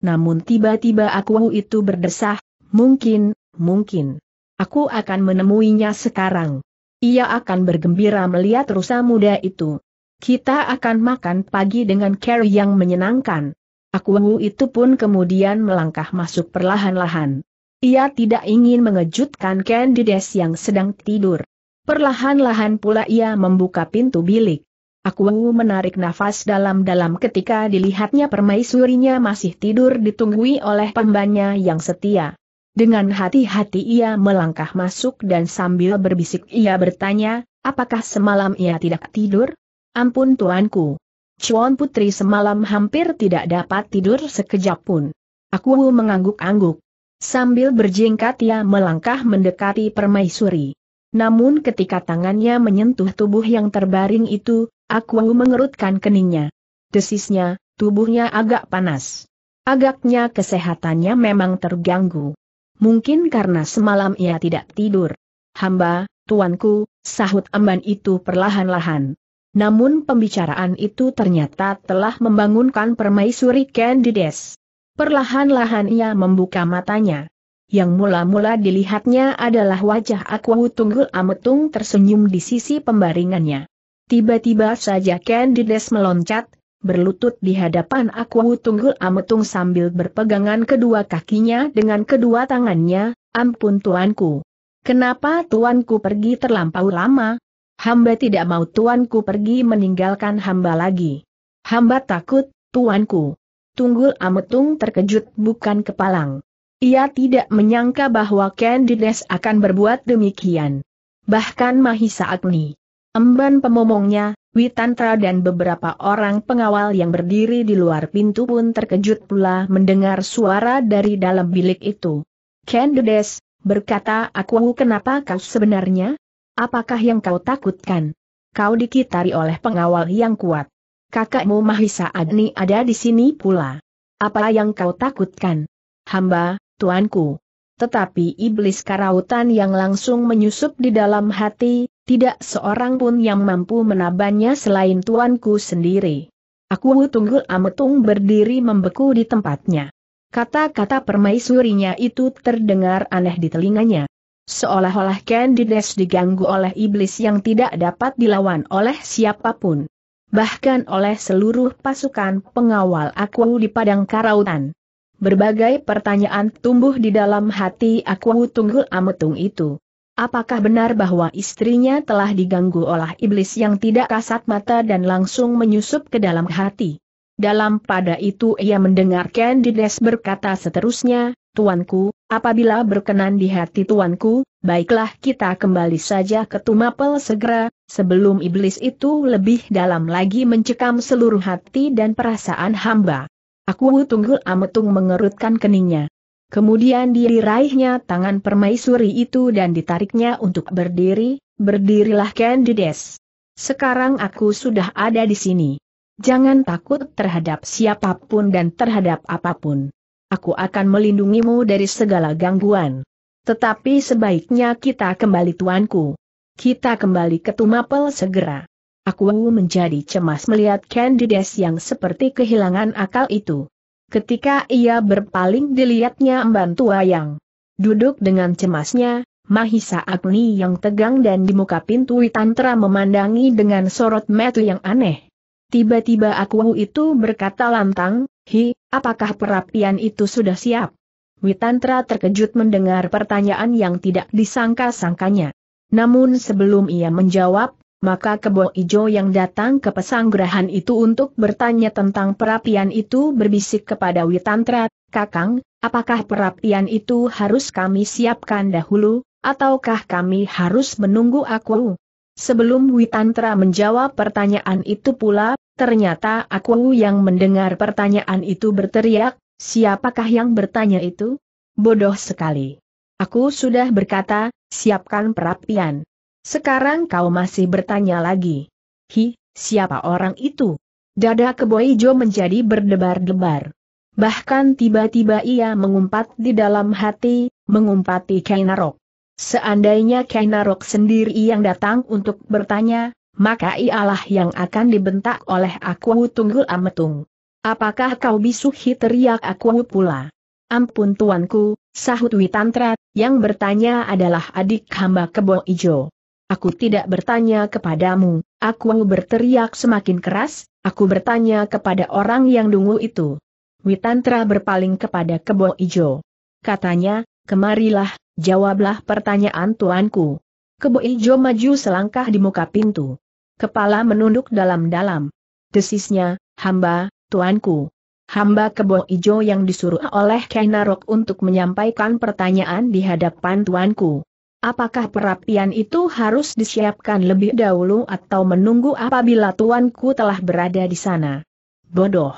Speaker 1: Namun tiba-tiba aku itu berdesah, mungkin, mungkin. Aku akan menemuinya sekarang. Ia akan bergembira melihat rusa muda itu, kita akan makan pagi dengan Carrie yang menyenangkan. Aku itu pun kemudian melangkah masuk perlahan-lahan. Ia tidak ingin mengejutkan Candides yang sedang tidur. Perlahan-lahan pula ia membuka pintu bilik. Aku menarik nafas dalam-dalam ketika dilihatnya permaisurinya masih tidur ditunggui oleh pembannya yang setia. Dengan hati-hati ia melangkah masuk dan sambil berbisik ia bertanya, apakah semalam ia tidak tidur? Ampun tuanku. Cuan putri semalam hampir tidak dapat tidur sekejap pun. Aku mengangguk-angguk. Sambil berjingkat ia melangkah mendekati permaisuri. Namun ketika tangannya menyentuh tubuh yang terbaring itu, aku mengerutkan keningnya. Desisnya, tubuhnya agak panas. Agaknya kesehatannya memang terganggu. Mungkin karena semalam ia tidak tidur. Hamba, tuanku, sahut amban itu perlahan-lahan. Namun pembicaraan itu ternyata telah membangunkan permaisuri Candides. Perlahan-lahan ia membuka matanya. Yang mula-mula dilihatnya adalah wajah Akuwu Tunggul Ametung tersenyum di sisi pembaringannya. Tiba-tiba saja Candides meloncat, berlutut di hadapan Akuwu Tunggul Ametung sambil berpegangan kedua kakinya dengan kedua tangannya, ampun tuanku. Kenapa tuanku pergi terlampau lama? Hamba tidak mau tuanku pergi meninggalkan hamba lagi. Hamba takut, tuanku. Tunggul Ametung terkejut bukan kepalang. Ia tidak menyangka bahwa Candides akan berbuat demikian. Bahkan Mahisa Agni, emban pemomongnya, Witantra dan beberapa orang pengawal yang berdiri di luar pintu pun terkejut pula mendengar suara dari dalam bilik itu. Candides, berkata aku kenapa kau sebenarnya? Apakah yang kau takutkan? Kau dikitari oleh pengawal yang kuat. Kakakmu Mahisa Agni ada di sini pula. Apa yang kau takutkan? Hamba, tuanku. Tetapi iblis karautan yang langsung menyusup di dalam hati, tidak seorang pun yang mampu menabannya selain tuanku sendiri. Aku tunggul ametung berdiri membeku di tempatnya. Kata-kata permaisurinya itu terdengar aneh di telinganya. Seolah-olah Candides diganggu oleh iblis yang tidak dapat dilawan oleh siapapun. Bahkan oleh seluruh pasukan pengawal aku di Padang Karautan. Berbagai pertanyaan tumbuh di dalam hati aku tunggul ametung itu. Apakah benar bahwa istrinya telah diganggu oleh iblis yang tidak kasat mata dan langsung menyusup ke dalam hati? Dalam pada itu ia mendengar Candides berkata seterusnya, Tuanku, apabila berkenan di hati tuanku, baiklah kita kembali saja ke Tumapel segera, sebelum iblis itu lebih dalam lagi mencekam seluruh hati dan perasaan hamba. Aku tunggul ametung mengerutkan keningnya. Kemudian diraihnya tangan permaisuri itu dan ditariknya untuk berdiri, berdirilah Candides. Sekarang aku sudah ada di sini. Jangan takut terhadap siapapun dan terhadap apapun aku akan melindungimu dari segala gangguan. Tetapi sebaiknya kita kembali tuanku. Kita kembali ke Tumapel segera. Aku menjadi cemas melihat Candides yang seperti kehilangan akal itu. Ketika ia berpaling dilihatnya Mban Tua yang duduk dengan cemasnya, Mahisa Agni yang tegang dan di muka pintu Witantra memandangi dengan sorot metu yang aneh. Tiba-tiba aku itu berkata lantang, Hi, Apakah perapian itu sudah siap? Witantra terkejut mendengar pertanyaan yang tidak disangka-sangkanya. Namun sebelum ia menjawab, maka kebo ijo yang datang ke pesanggrahan itu untuk bertanya tentang perapian itu berbisik kepada Witantra, Kakang, apakah perapian itu harus kami siapkan dahulu, ataukah kami harus menunggu aku? Sebelum Witantra menjawab pertanyaan itu pula, Ternyata aku yang mendengar pertanyaan itu berteriak, siapakah yang bertanya itu? Bodoh sekali. Aku sudah berkata, siapkan perapian. Sekarang kau masih bertanya lagi. Hi, siapa orang itu? Dada keboijo menjadi berdebar-debar. Bahkan tiba-tiba ia mengumpat di dalam hati, mengumpati Kainarok. Seandainya Kainarok sendiri yang datang untuk bertanya, maka ialah yang akan dibentak oleh aku tunggul ametung. Apakah kau bisuhi teriak aku pula? Ampun tuanku, sahut Witantra, yang bertanya adalah adik hamba kebo ijo. Aku tidak bertanya kepadamu, aku berteriak semakin keras, aku bertanya kepada orang yang dungu itu. Witantra berpaling kepada kebo ijo. Katanya, kemarilah, jawablah pertanyaan tuanku. Kebo ijo maju selangkah di muka pintu kepala menunduk dalam-dalam. Desisnya, hamba, tuanku. Hamba kebo ijo yang disuruh oleh Kainarok untuk menyampaikan pertanyaan di hadapan tuanku. Apakah perapian itu harus disiapkan lebih dahulu atau menunggu apabila tuanku telah berada di sana? Bodoh.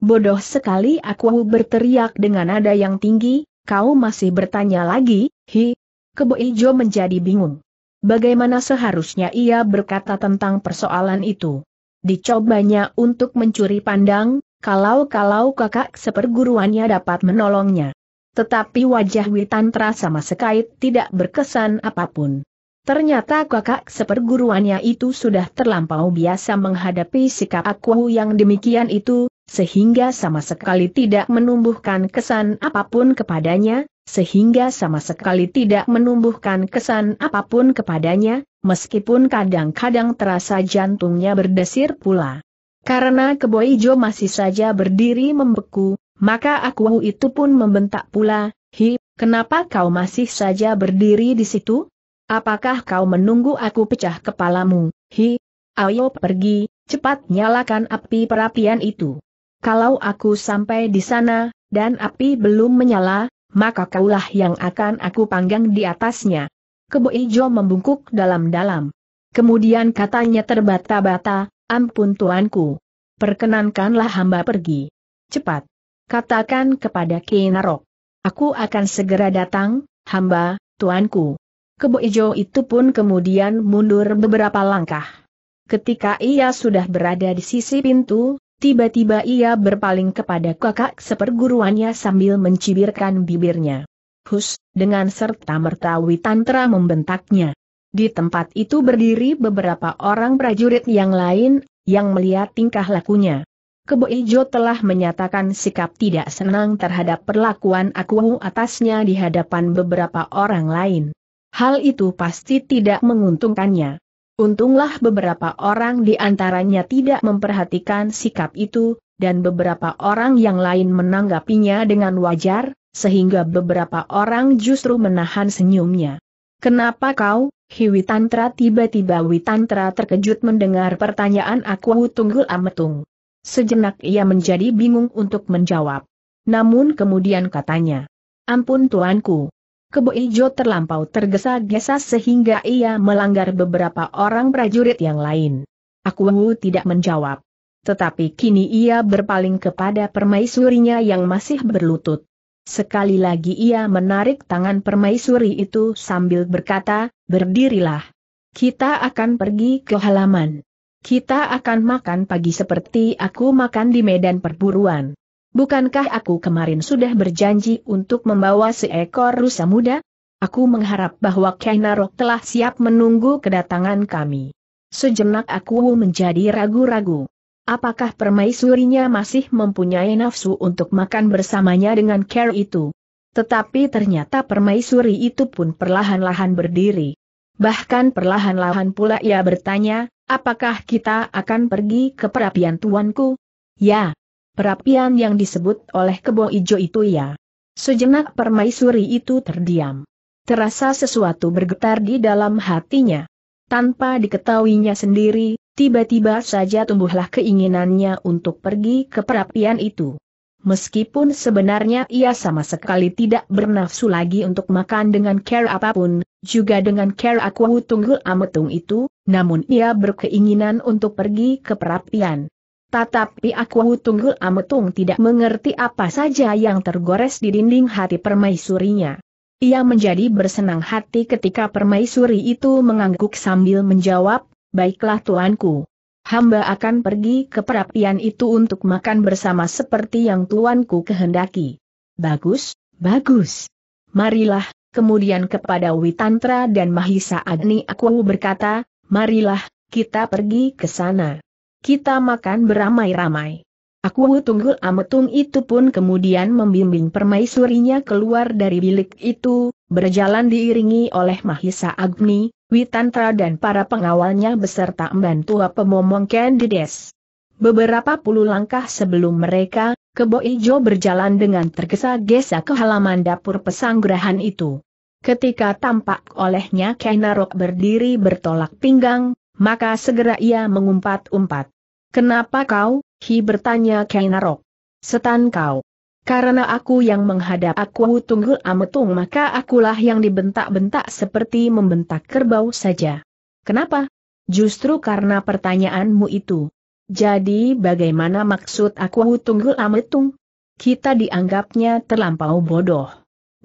Speaker 1: Bodoh sekali aku berteriak dengan nada yang tinggi, kau masih bertanya lagi, hi. Kebo Ijo menjadi bingung. Bagaimana seharusnya ia berkata tentang persoalan itu? Dicobanya untuk mencuri pandang, kalau-kalau kakak seperguruannya dapat menolongnya. Tetapi wajah Witan terasa sekait tidak berkesan apapun. Ternyata kakak seperguruannya itu sudah terlampau biasa menghadapi sikap aku yang demikian itu, sehingga sama sekali tidak menumbuhkan kesan apapun kepadanya, sehingga sama sekali tidak menumbuhkan kesan apapun kepadanya, meskipun kadang-kadang terasa jantungnya berdesir pula. Karena keboijo masih saja berdiri membeku, maka aku itu pun membentak pula, Hi, kenapa kau masih saja berdiri di situ? Apakah kau menunggu aku pecah kepalamu? Hi, ayo pergi, cepat nyalakan api perapian itu. Kalau aku sampai di sana, dan api belum menyala, maka kaulah yang akan aku panggang di atasnya. Kebo Ijo membungkuk dalam-dalam. Kemudian katanya terbata-bata, ampun tuanku. Perkenankanlah hamba pergi. Cepat. Katakan kepada Kinarok. Aku akan segera datang, hamba, tuanku. Kebo Ijo itu pun kemudian mundur beberapa langkah. Ketika ia sudah berada di sisi pintu, Tiba-tiba ia berpaling kepada kakak seperguruannya sambil mencibirkan bibirnya. Hus, dengan serta merta Witantra membentaknya. Di tempat itu berdiri beberapa orang prajurit yang lain, yang melihat tingkah lakunya. Kebo Ijo telah menyatakan sikap tidak senang terhadap perlakuan aku atasnya di hadapan beberapa orang lain. Hal itu pasti tidak menguntungkannya. Untunglah beberapa orang di antaranya tidak memperhatikan sikap itu, dan beberapa orang yang lain menanggapinya dengan wajar, sehingga beberapa orang justru menahan senyumnya. Kenapa kau, Hiwitantra? tiba-tiba Witantra terkejut mendengar pertanyaan aku Tunggul Ametung. Sejenak ia menjadi bingung untuk menjawab. Namun kemudian katanya, Ampun tuanku, Kebo Ijo terlampau tergesa-gesa sehingga ia melanggar beberapa orang prajurit yang lain. Aku tidak menjawab. Tetapi kini ia berpaling kepada permaisurinya yang masih berlutut. Sekali lagi ia menarik tangan permaisuri itu sambil berkata, berdirilah. Kita akan pergi ke halaman. Kita akan makan pagi seperti aku makan di medan perburuan. Bukankah aku kemarin sudah berjanji untuk membawa seekor rusa muda? Aku mengharap bahwa Kainarok telah siap menunggu kedatangan kami. Sejenak aku menjadi ragu-ragu. Apakah permaisurinya masih mempunyai nafsu untuk makan bersamanya dengan care itu? Tetapi ternyata permaisuri itu pun perlahan-lahan berdiri. Bahkan perlahan-lahan pula ia bertanya, apakah kita akan pergi ke perapian tuanku? Ya, Perapian yang disebut oleh kebo ijo itu ya. Sejenak permaisuri itu terdiam. Terasa sesuatu bergetar di dalam hatinya. Tanpa diketahuinya sendiri, tiba-tiba saja tumbuhlah keinginannya untuk pergi ke perapian itu. Meskipun sebenarnya ia sama sekali tidak bernafsu lagi untuk makan dengan care apapun, juga dengan care aku tunggul ametung itu, namun ia berkeinginan untuk pergi ke perapian. Tetapi aku tunggul ametung tidak mengerti apa saja yang tergores di dinding hati permaisurinya. Ia menjadi bersenang hati ketika permaisuri itu mengangguk sambil menjawab, Baiklah tuanku. Hamba akan pergi ke perapian itu untuk makan bersama seperti yang tuanku kehendaki. Bagus, bagus. Marilah, kemudian kepada Witantra dan Mahisa Agni aku berkata, marilah, kita pergi ke sana. Kita makan beramai-ramai. Aku tunggul ametung itu pun kemudian membimbing permaisurinya keluar dari bilik itu, berjalan diiringi oleh Mahisa Agni, Witantra dan para pengawalnya beserta tua pemomong Candides. Beberapa puluh langkah sebelum mereka, Kebo Ijo berjalan dengan tergesa-gesa ke halaman dapur pesanggrahan itu. Ketika tampak olehnya Kainarok berdiri bertolak pinggang, maka segera ia mengumpat-umpat. Kenapa kau? Hi bertanya Kainarok. Setan kau. Karena aku yang menghadap aku tunggul ametung maka akulah yang dibentak-bentak seperti membentak kerbau saja. Kenapa? Justru karena pertanyaanmu itu. Jadi bagaimana maksud aku tunggul ametung? Kita dianggapnya terlampau bodoh.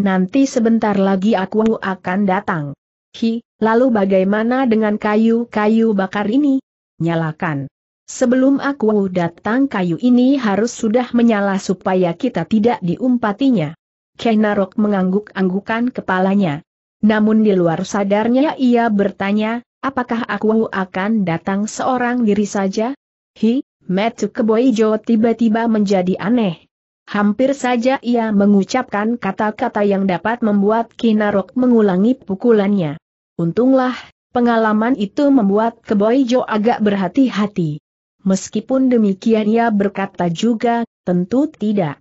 Speaker 1: Nanti sebentar lagi aku akan datang. Hi, lalu bagaimana dengan kayu-kayu bakar ini? Nyalakan. Sebelum aku datang kayu ini harus sudah menyala supaya kita tidak diumpatinya. Kenarok mengangguk-anggukan kepalanya. Namun di luar sadarnya ia bertanya, apakah aku akan datang seorang diri saja? Hi, Metu Keboijo tiba-tiba menjadi aneh. Hampir saja ia mengucapkan kata-kata yang dapat membuat Kinarok mengulangi pukulannya. Untunglah, pengalaman itu membuat Keboijo agak berhati-hati. Meskipun demikian ia berkata juga, tentu tidak.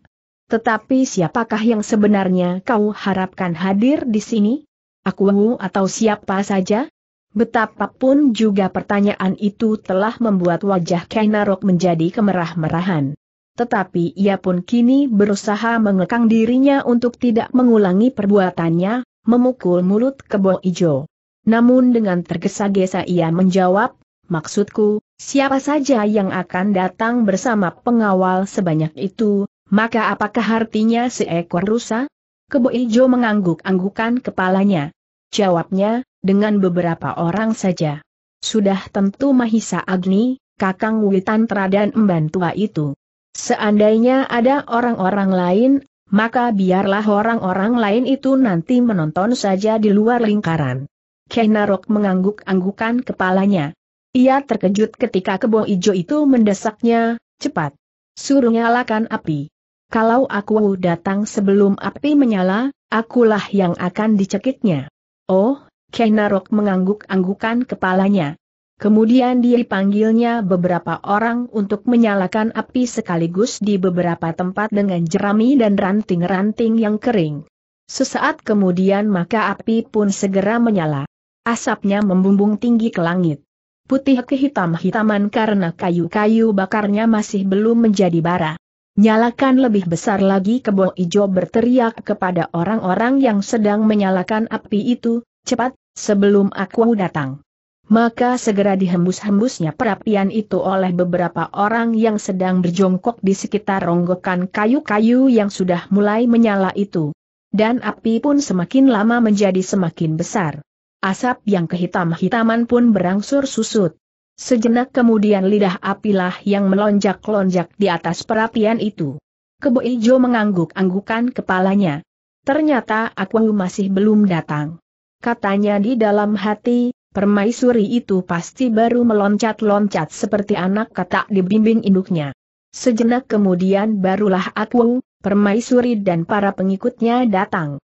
Speaker 1: Tetapi siapakah yang sebenarnya kau harapkan hadir di sini? Aku atau siapa saja? Betapapun juga pertanyaan itu telah membuat wajah Kainarok menjadi kemerah-merahan. Tetapi ia pun kini berusaha mengekang dirinya untuk tidak mengulangi perbuatannya, memukul mulut kebo ijo. Namun dengan tergesa-gesa ia menjawab, Maksudku, siapa saja yang akan datang bersama pengawal sebanyak itu, maka apakah artinya seekor rusa? Kebo Ijo mengangguk-anggukan kepalanya. Jawabnya, dengan beberapa orang saja. Sudah tentu Mahisa Agni, Kakang Witantra dan Tua itu. Seandainya ada orang-orang lain, maka biarlah orang-orang lain itu nanti menonton saja di luar lingkaran. Kenarok mengangguk-anggukan kepalanya. Ia terkejut ketika kebo ijo itu mendesaknya, cepat. Suruh nyalakan api. Kalau aku datang sebelum api menyala, akulah yang akan dicekiknya. Oh, Kenarok mengangguk-anggukan kepalanya. Kemudian dia dipanggilnya beberapa orang untuk menyalakan api sekaligus di beberapa tempat dengan jerami dan ranting-ranting yang kering. Sesaat kemudian maka api pun segera menyala. Asapnya membumbung tinggi ke langit putih kehitam-hitaman karena kayu-kayu bakarnya masih belum menjadi bara. Nyalakan lebih besar lagi kebo ijo berteriak kepada orang-orang yang sedang menyalakan api itu, cepat, sebelum aku datang. Maka segera dihembus-hembusnya perapian itu oleh beberapa orang yang sedang berjongkok di sekitar ronggokan kayu-kayu yang sudah mulai menyala itu. Dan api pun semakin lama menjadi semakin besar. Asap yang kehitam-hitaman pun berangsur susut. Sejenak kemudian lidah apilah yang melonjak-lonjak di atas perapian itu. Kebo Ijo mengangguk-anggukan kepalanya. Ternyata aku masih belum datang. Katanya di dalam hati, permaisuri itu pasti baru meloncat-loncat seperti anak katak dibimbing induknya. Sejenak kemudian barulah aku, permaisuri dan para pengikutnya datang.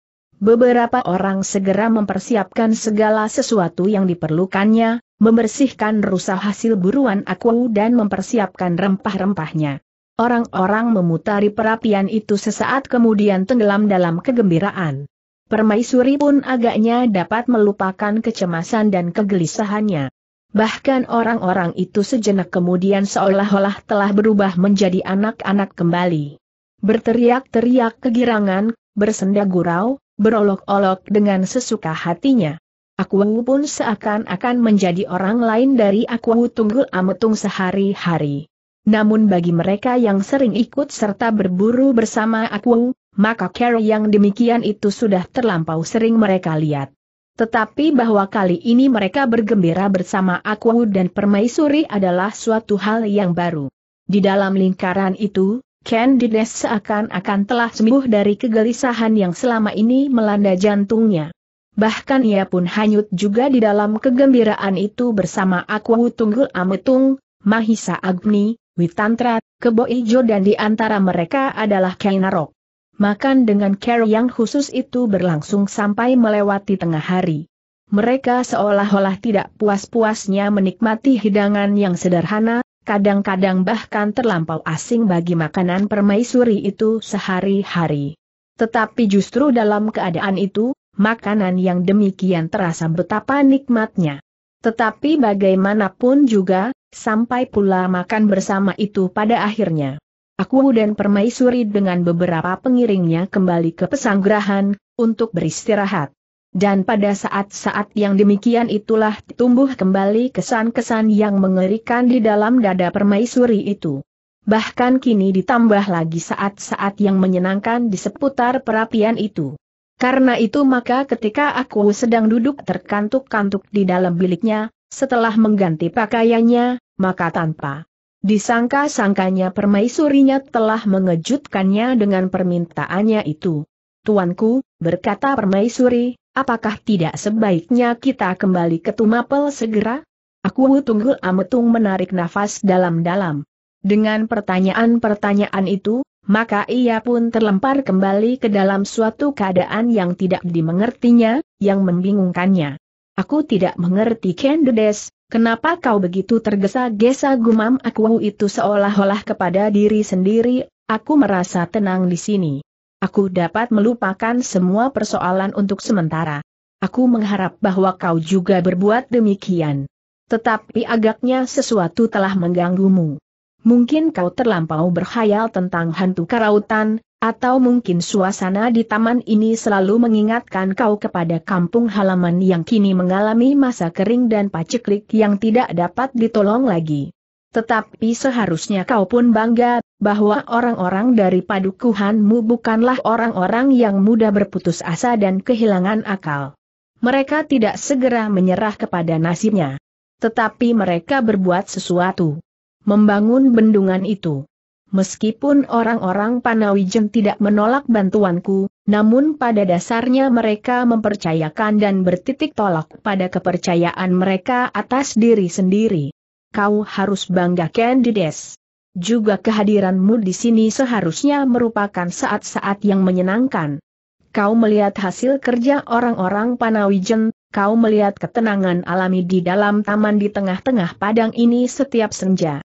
Speaker 1: Beberapa orang segera mempersiapkan segala sesuatu yang diperlukannya, membersihkan rusa hasil buruan aku dan mempersiapkan rempah-rempahnya. Orang-orang memutari perapian itu sesaat kemudian tenggelam dalam kegembiraan. Permaisuri pun agaknya dapat melupakan kecemasan dan kegelisahannya. Bahkan orang-orang itu sejenak kemudian seolah-olah telah berubah menjadi anak-anak kembali. Berteriak-teriak kegirangan, bersenda gurau, berolok-olok dengan sesuka hatinya. Aku pun seakan-akan menjadi orang lain dari aku tunggul ametung sehari-hari. Namun bagi mereka yang sering ikut serta berburu bersama aku, maka cara yang demikian itu sudah terlampau sering mereka lihat. Tetapi bahwa kali ini mereka bergembira bersama aku dan permaisuri adalah suatu hal yang baru. Di dalam lingkaran itu, Ken Candides seakan-akan telah sembuh dari kegelisahan yang selama ini melanda jantungnya. Bahkan ia pun hanyut juga di dalam kegembiraan itu bersama Akwu Tunggul Ametung, Mahisa Agni, Witantra, Kebo Ijo dan di antara mereka adalah Kainarok. Makan dengan care yang khusus itu berlangsung sampai melewati tengah hari. Mereka seolah-olah tidak puas-puasnya menikmati hidangan yang sederhana, kadang-kadang bahkan terlampau asing bagi makanan permaisuri itu sehari-hari. Tetapi justru dalam keadaan itu, makanan yang demikian terasa betapa nikmatnya. Tetapi bagaimanapun juga, sampai pula makan bersama itu pada akhirnya. Aku dan permaisuri dengan beberapa pengiringnya kembali ke pesanggrahan, untuk beristirahat. Dan pada saat-saat yang demikian itulah tumbuh kembali kesan-kesan yang mengerikan di dalam dada permaisuri itu. Bahkan kini ditambah lagi saat-saat yang menyenangkan di seputar perapian itu. Karena itu maka ketika aku sedang duduk terkantuk-kantuk di dalam biliknya, setelah mengganti pakaiannya, maka tanpa disangka-sangkanya permaisurinya telah mengejutkannya dengan permintaannya itu. Tuanku, berkata permaisuri, Apakah tidak sebaiknya kita kembali ke Tumapel segera? Aku tunggu ametung menarik nafas dalam-dalam. Dengan pertanyaan-pertanyaan itu, maka ia pun terlempar kembali ke dalam suatu keadaan yang tidak dimengertinya, yang membingungkannya. Aku tidak mengerti Kendedes, kenapa kau begitu tergesa-gesa gumam aku itu seolah-olah kepada diri sendiri, aku merasa tenang di sini. Aku dapat melupakan semua persoalan untuk sementara. Aku mengharap bahwa kau juga berbuat demikian. Tetapi agaknya sesuatu telah mengganggumu. Mungkin kau terlampau berkhayal tentang hantu karautan, atau mungkin suasana di taman ini selalu mengingatkan kau kepada kampung halaman yang kini mengalami masa kering dan paceklik yang tidak dapat ditolong lagi. Tetapi seharusnya kau pun bangga, bahwa orang-orang dari padukuhanmu bukanlah orang-orang yang mudah berputus asa dan kehilangan akal. Mereka tidak segera menyerah kepada nasibnya. Tetapi mereka berbuat sesuatu. Membangun bendungan itu. Meskipun orang-orang Panawijen tidak menolak bantuanku, namun pada dasarnya mereka mempercayakan dan bertitik tolak pada kepercayaan mereka atas diri sendiri kau harus bangga Candides. Juga kehadiranmu di sini seharusnya merupakan saat-saat yang menyenangkan. Kau melihat hasil kerja orang-orang Panawijen, kau melihat ketenangan alami di dalam taman di tengah-tengah padang ini setiap senja.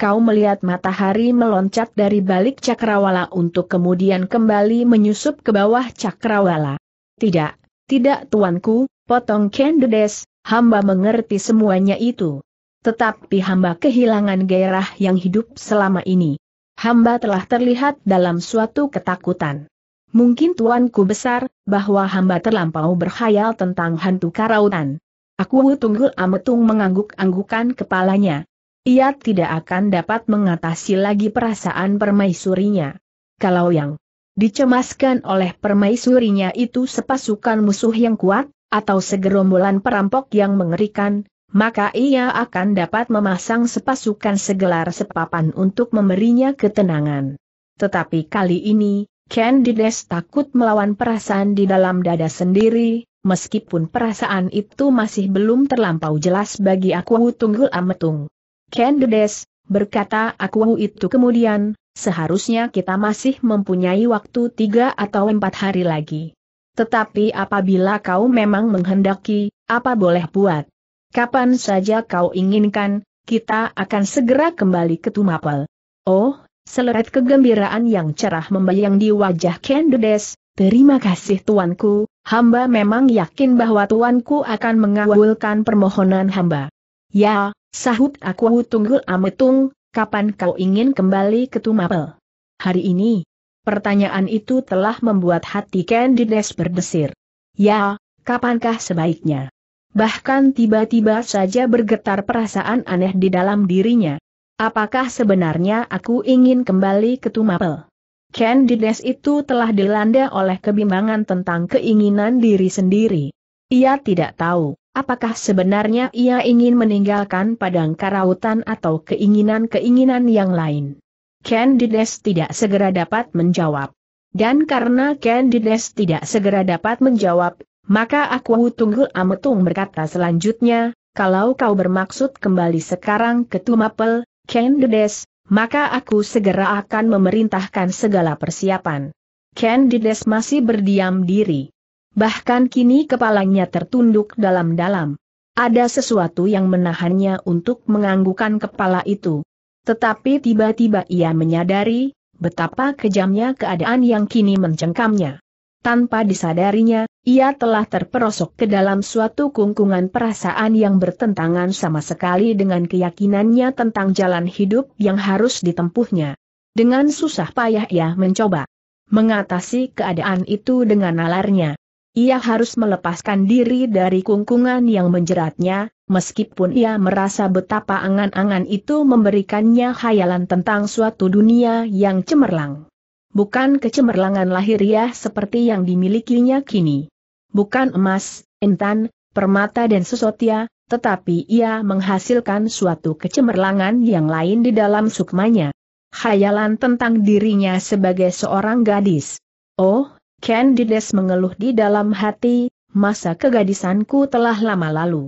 Speaker 1: Kau melihat matahari meloncat dari balik cakrawala untuk kemudian kembali menyusup ke bawah cakrawala. Tidak, tidak tuanku, potong Candides. hamba mengerti semuanya itu tetapi hamba kehilangan gairah yang hidup selama ini. Hamba telah terlihat dalam suatu ketakutan. Mungkin tuanku besar, bahwa hamba terlampau berkhayal tentang hantu karautan. Aku tunggu ametung mengangguk-anggukan kepalanya. Ia tidak akan dapat mengatasi lagi perasaan permaisurinya. Kalau yang dicemaskan oleh permaisurinya itu sepasukan musuh yang kuat, atau segerombolan perampok yang mengerikan, maka ia akan dapat memasang sepasukan segelar sepapan untuk memberinya ketenangan. Tetapi kali ini, Candides takut melawan perasaan di dalam dada sendiri, meskipun perasaan itu masih belum terlampau jelas bagi aku tunggul ametung. Candides, berkata aku itu kemudian, seharusnya kita masih mempunyai waktu tiga atau empat hari lagi. Tetapi apabila kau memang menghendaki, apa boleh buat? kapan saja kau inginkan, kita akan segera kembali ke Tumapel. Oh, seleret kegembiraan yang cerah membayang di wajah Kendudes, terima kasih tuanku, hamba memang yakin bahwa tuanku akan mengawulkan permohonan hamba. Ya, sahut aku tunggul ametung, kapan kau ingin kembali ke Tumapel? Hari ini. Pertanyaan itu telah membuat hati Kendudes berdesir. Ya, kapankah sebaiknya? Bahkan tiba-tiba saja bergetar perasaan aneh di dalam dirinya. Apakah sebenarnya aku ingin kembali ke Tumapel? Candides itu telah dilanda oleh kebimbangan tentang keinginan diri sendiri. Ia tidak tahu, apakah sebenarnya ia ingin meninggalkan padang karautan atau keinginan-keinginan yang lain. Candides tidak segera dapat menjawab. Dan karena Candides tidak segera dapat menjawab, maka aku tunggu ametung berkata selanjutnya, kalau kau bermaksud kembali sekarang ke Tumapel, Ken Dedes, maka aku segera akan memerintahkan segala persiapan. Ken Dedes masih berdiam diri. Bahkan kini kepalanya tertunduk dalam-dalam. Ada sesuatu yang menahannya untuk menganggukan kepala itu. Tetapi tiba-tiba ia menyadari, betapa kejamnya keadaan yang kini mencengkamnya. Tanpa disadarinya, ia telah terperosok ke dalam suatu kungkungan perasaan yang bertentangan sama sekali dengan keyakinannya tentang jalan hidup yang harus ditempuhnya. Dengan susah payah ia mencoba mengatasi keadaan itu dengan nalarnya. Ia harus melepaskan diri dari kungkungan yang menjeratnya, meskipun ia merasa betapa angan-angan itu memberikannya khayalan tentang suatu dunia yang cemerlang bukan kecemerlangan lahiriah ya seperti yang dimilikinya kini. Bukan emas, intan, permata dan sesotia, ya, tetapi ia menghasilkan suatu kecemerlangan yang lain di dalam sukmanya. Khayalan tentang dirinya sebagai seorang gadis. Oh, Candides mengeluh di dalam hati, masa kegadisanku telah lama lalu.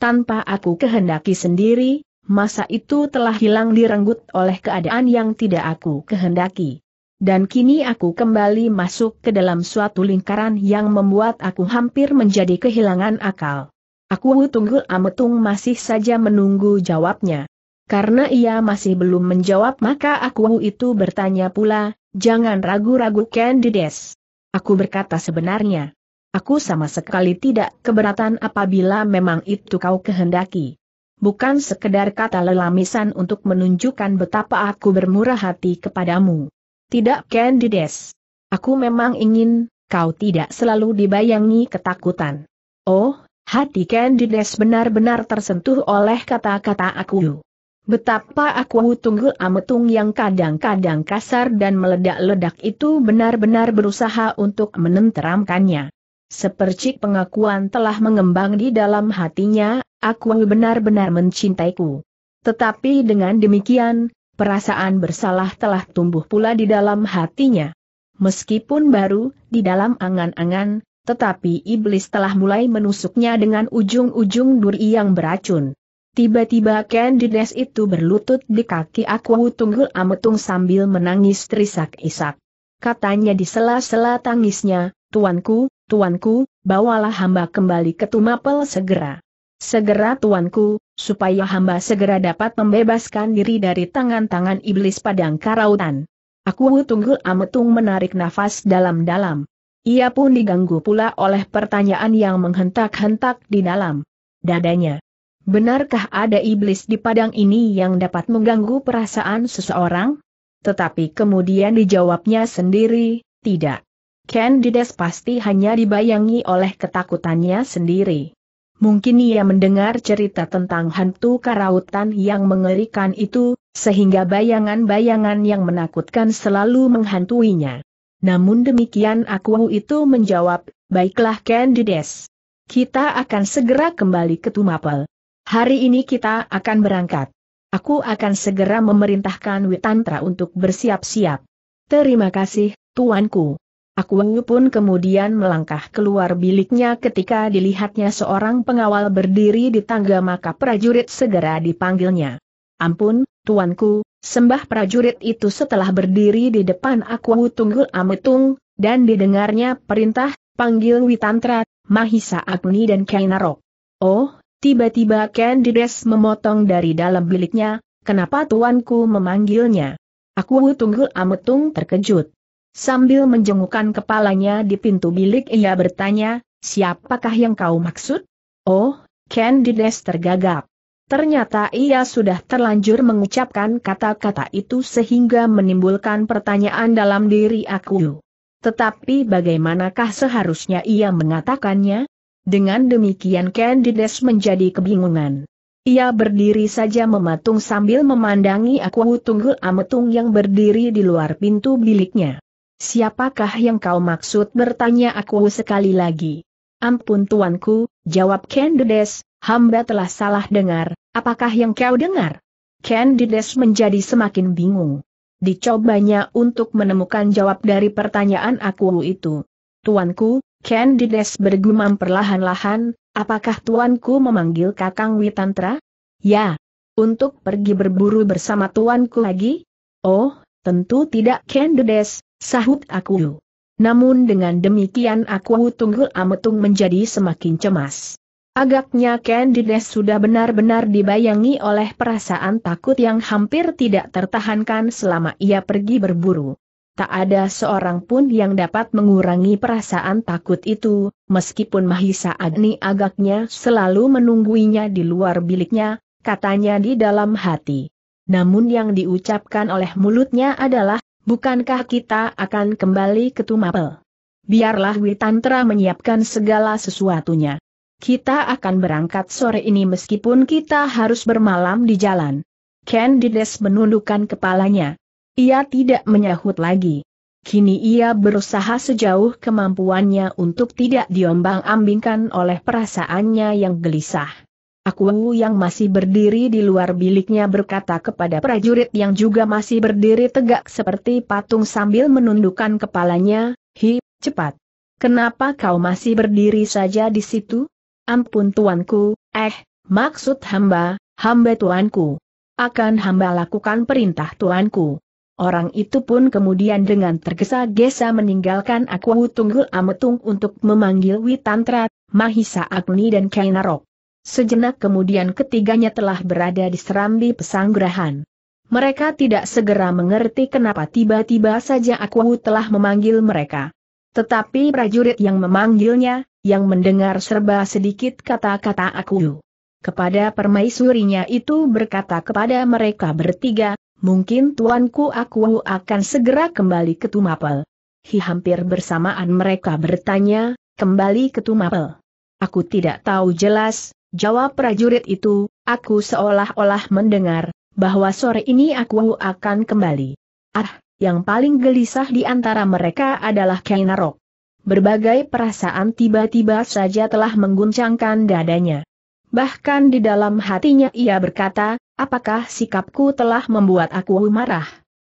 Speaker 1: Tanpa aku kehendaki sendiri, masa itu telah hilang direnggut oleh keadaan yang tidak aku kehendaki dan kini aku kembali masuk ke dalam suatu lingkaran yang membuat aku hampir menjadi kehilangan akal. Aku tunggu ametung masih saja menunggu jawabnya. Karena ia masih belum menjawab maka aku itu bertanya pula, jangan ragu-ragu Candides. Aku berkata sebenarnya. Aku sama sekali tidak keberatan apabila memang itu kau kehendaki. Bukan sekedar kata lelamisan untuk menunjukkan betapa aku bermurah hati kepadamu. Tidak Candides. Aku memang ingin, kau tidak selalu dibayangi ketakutan. Oh, hati Candides benar-benar tersentuh oleh kata-kata aku. Betapa aku tunggu ametung yang kadang-kadang kasar dan meledak-ledak itu benar-benar berusaha untuk menenteramkannya. Sepercik pengakuan telah mengembang di dalam hatinya, aku benar-benar mencintaiku. Tetapi dengan demikian, perasaan bersalah telah tumbuh pula di dalam hatinya. Meskipun baru, di dalam angan-angan, tetapi iblis telah mulai menusuknya dengan ujung-ujung duri yang beracun. Tiba-tiba Candides itu berlutut di kaki Aku Tunggul Ametung sambil menangis terisak-isak. Katanya di sela-sela tangisnya, Tuanku, Tuanku, bawalah hamba kembali ke Tumapel segera. Segera tuanku, supaya hamba segera dapat membebaskan diri dari tangan-tangan iblis padang karautan. Aku tunggu ametung menarik nafas dalam-dalam. Ia pun diganggu pula oleh pertanyaan yang menghentak-hentak di dalam dadanya. Benarkah ada iblis di padang ini yang dapat mengganggu perasaan seseorang? Tetapi kemudian dijawabnya sendiri, tidak. Candides pasti hanya dibayangi oleh ketakutannya sendiri. Mungkin ia mendengar cerita tentang hantu karautan yang mengerikan itu, sehingga bayangan-bayangan yang menakutkan selalu menghantuinya. Namun demikian aku itu menjawab, baiklah Candides. Kita akan segera kembali ke Tumapel. Hari ini kita akan berangkat. Aku akan segera memerintahkan Witantra untuk bersiap-siap. Terima kasih, Tuanku. Aku Akuanyu pun kemudian melangkah keluar biliknya ketika dilihatnya seorang pengawal berdiri di tangga maka prajurit segera dipanggilnya. Ampun, tuanku, sembah prajurit itu setelah berdiri di depan Akuanyu Tunggul Ametung, dan didengarnya perintah, panggil Witantra, Mahisa Agni dan Kainarok. Oh, tiba-tiba Candides memotong dari dalam biliknya, kenapa tuanku memanggilnya? Aku Tunggul Ametung terkejut. Sambil menjengukkan kepalanya di pintu bilik ia bertanya, siapakah yang kau maksud? Oh, Candides tergagap. Ternyata ia sudah terlanjur mengucapkan kata-kata itu sehingga menimbulkan pertanyaan dalam diri aku. Tetapi bagaimanakah seharusnya ia mengatakannya? Dengan demikian Candides menjadi kebingungan. Ia berdiri saja mematung sambil memandangi aku Tunggul Ametung yang berdiri di luar pintu biliknya. Siapakah yang kau maksud bertanya aku sekali lagi? Ampun tuanku, jawab Candides, hamba telah salah dengar, apakah yang kau dengar? Candides menjadi semakin bingung. Dicobanya untuk menemukan jawab dari pertanyaan aku itu. Tuanku, Candides bergumam perlahan-lahan, apakah tuanku memanggil Kakang Witantra? Ya. Untuk pergi berburu bersama tuanku lagi? Oh, tentu tidak Candides, Sahut aku. Namun dengan demikian aku tunggu ametung menjadi semakin cemas. Agaknya Candides sudah benar-benar dibayangi oleh perasaan takut yang hampir tidak tertahankan selama ia pergi berburu. Tak ada seorang pun yang dapat mengurangi perasaan takut itu, meskipun Mahisa Agni agaknya selalu menungguinya di luar biliknya, katanya di dalam hati. Namun yang diucapkan oleh mulutnya adalah, bukankah kita akan kembali ke Tumapel? Biarlah Witantra menyiapkan segala sesuatunya. Kita akan berangkat sore ini meskipun kita harus bermalam di jalan. Candides menundukkan kepalanya. Ia tidak menyahut lagi. Kini ia berusaha sejauh kemampuannya untuk tidak diombang-ambingkan oleh perasaannya yang gelisah. Aku yang masih berdiri di luar biliknya berkata kepada prajurit yang juga masih berdiri tegak seperti patung sambil menundukkan kepalanya, Hi, cepat. Kenapa kau masih berdiri saja di situ? Ampun tuanku, eh, maksud hamba, hamba tuanku. Akan hamba lakukan perintah tuanku. Orang itu pun kemudian dengan tergesa-gesa meninggalkan aku Tunggul Ametung untuk memanggil Witantra, Mahisa Agni dan Kainarok. Sejenak kemudian ketiganya telah berada di serambi pesanggrahan. Mereka tidak segera mengerti kenapa tiba-tiba saja Akwawu telah memanggil mereka. Tetapi prajurit yang memanggilnya, yang mendengar serba sedikit kata-kata Akwawu. Kepada permaisurinya itu berkata kepada mereka bertiga, mungkin tuanku Akwawu akan segera kembali ke Tumapel. Hi hampir bersamaan mereka bertanya, kembali ke Tumapel. Aku tidak tahu jelas, Jawab prajurit itu, aku seolah-olah mendengar, bahwa sore ini aku akan kembali. Ah, yang paling gelisah di antara mereka adalah Kainarok. Berbagai perasaan tiba-tiba saja telah mengguncangkan dadanya. Bahkan di dalam hatinya ia berkata, apakah sikapku telah membuat aku marah?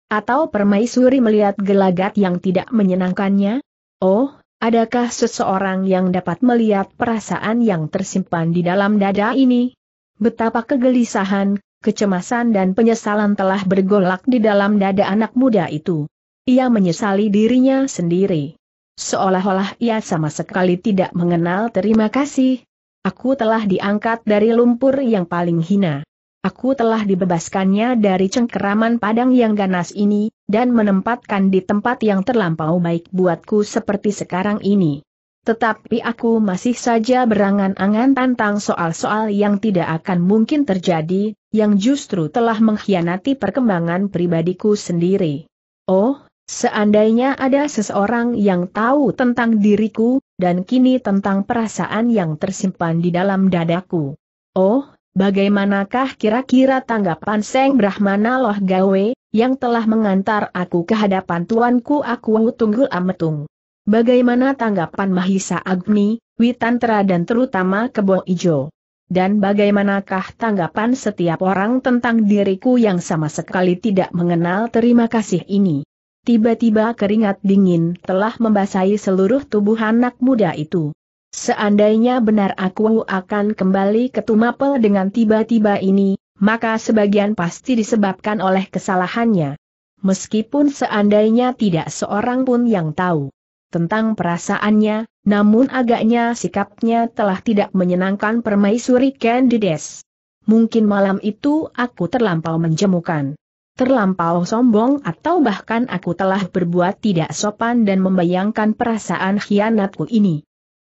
Speaker 1: Atau permaisuri melihat gelagat yang tidak menyenangkannya? Oh, Adakah seseorang yang dapat melihat perasaan yang tersimpan di dalam dada ini? Betapa kegelisahan, kecemasan dan penyesalan telah bergolak di dalam dada anak muda itu. Ia menyesali dirinya sendiri. Seolah-olah ia sama sekali tidak mengenal terima kasih. Aku telah diangkat dari lumpur yang paling hina. Aku telah dibebaskannya dari cengkeraman padang yang ganas ini, dan menempatkan di tempat yang terlampau baik buatku seperti sekarang ini. Tetapi aku masih saja berangan-angan tentang soal-soal yang tidak akan mungkin terjadi, yang justru telah mengkhianati perkembangan pribadiku sendiri. Oh, seandainya ada seseorang yang tahu tentang diriku, dan kini tentang perasaan yang tersimpan di dalam dadaku. Oh, Bagaimanakah kira-kira tanggapan Seng Brahmana Loh Gawe, yang telah mengantar aku ke hadapan tuanku aku tunggul ametung? Bagaimana tanggapan Mahisa Agni, Witantra dan terutama Kebo Ijo? Dan bagaimanakah tanggapan setiap orang tentang diriku yang sama sekali tidak mengenal terima kasih ini? Tiba-tiba keringat dingin telah membasahi seluruh tubuh anak muda itu. Seandainya benar aku akan kembali ke Tumapel dengan tiba-tiba ini, maka sebagian pasti disebabkan oleh kesalahannya. Meskipun seandainya tidak seorang pun yang tahu tentang perasaannya, namun agaknya sikapnya telah tidak menyenangkan permaisuri Candides. Mungkin malam itu aku terlampau menjemukan. Terlampau sombong atau bahkan aku telah berbuat tidak sopan dan membayangkan perasaan khianatku ini.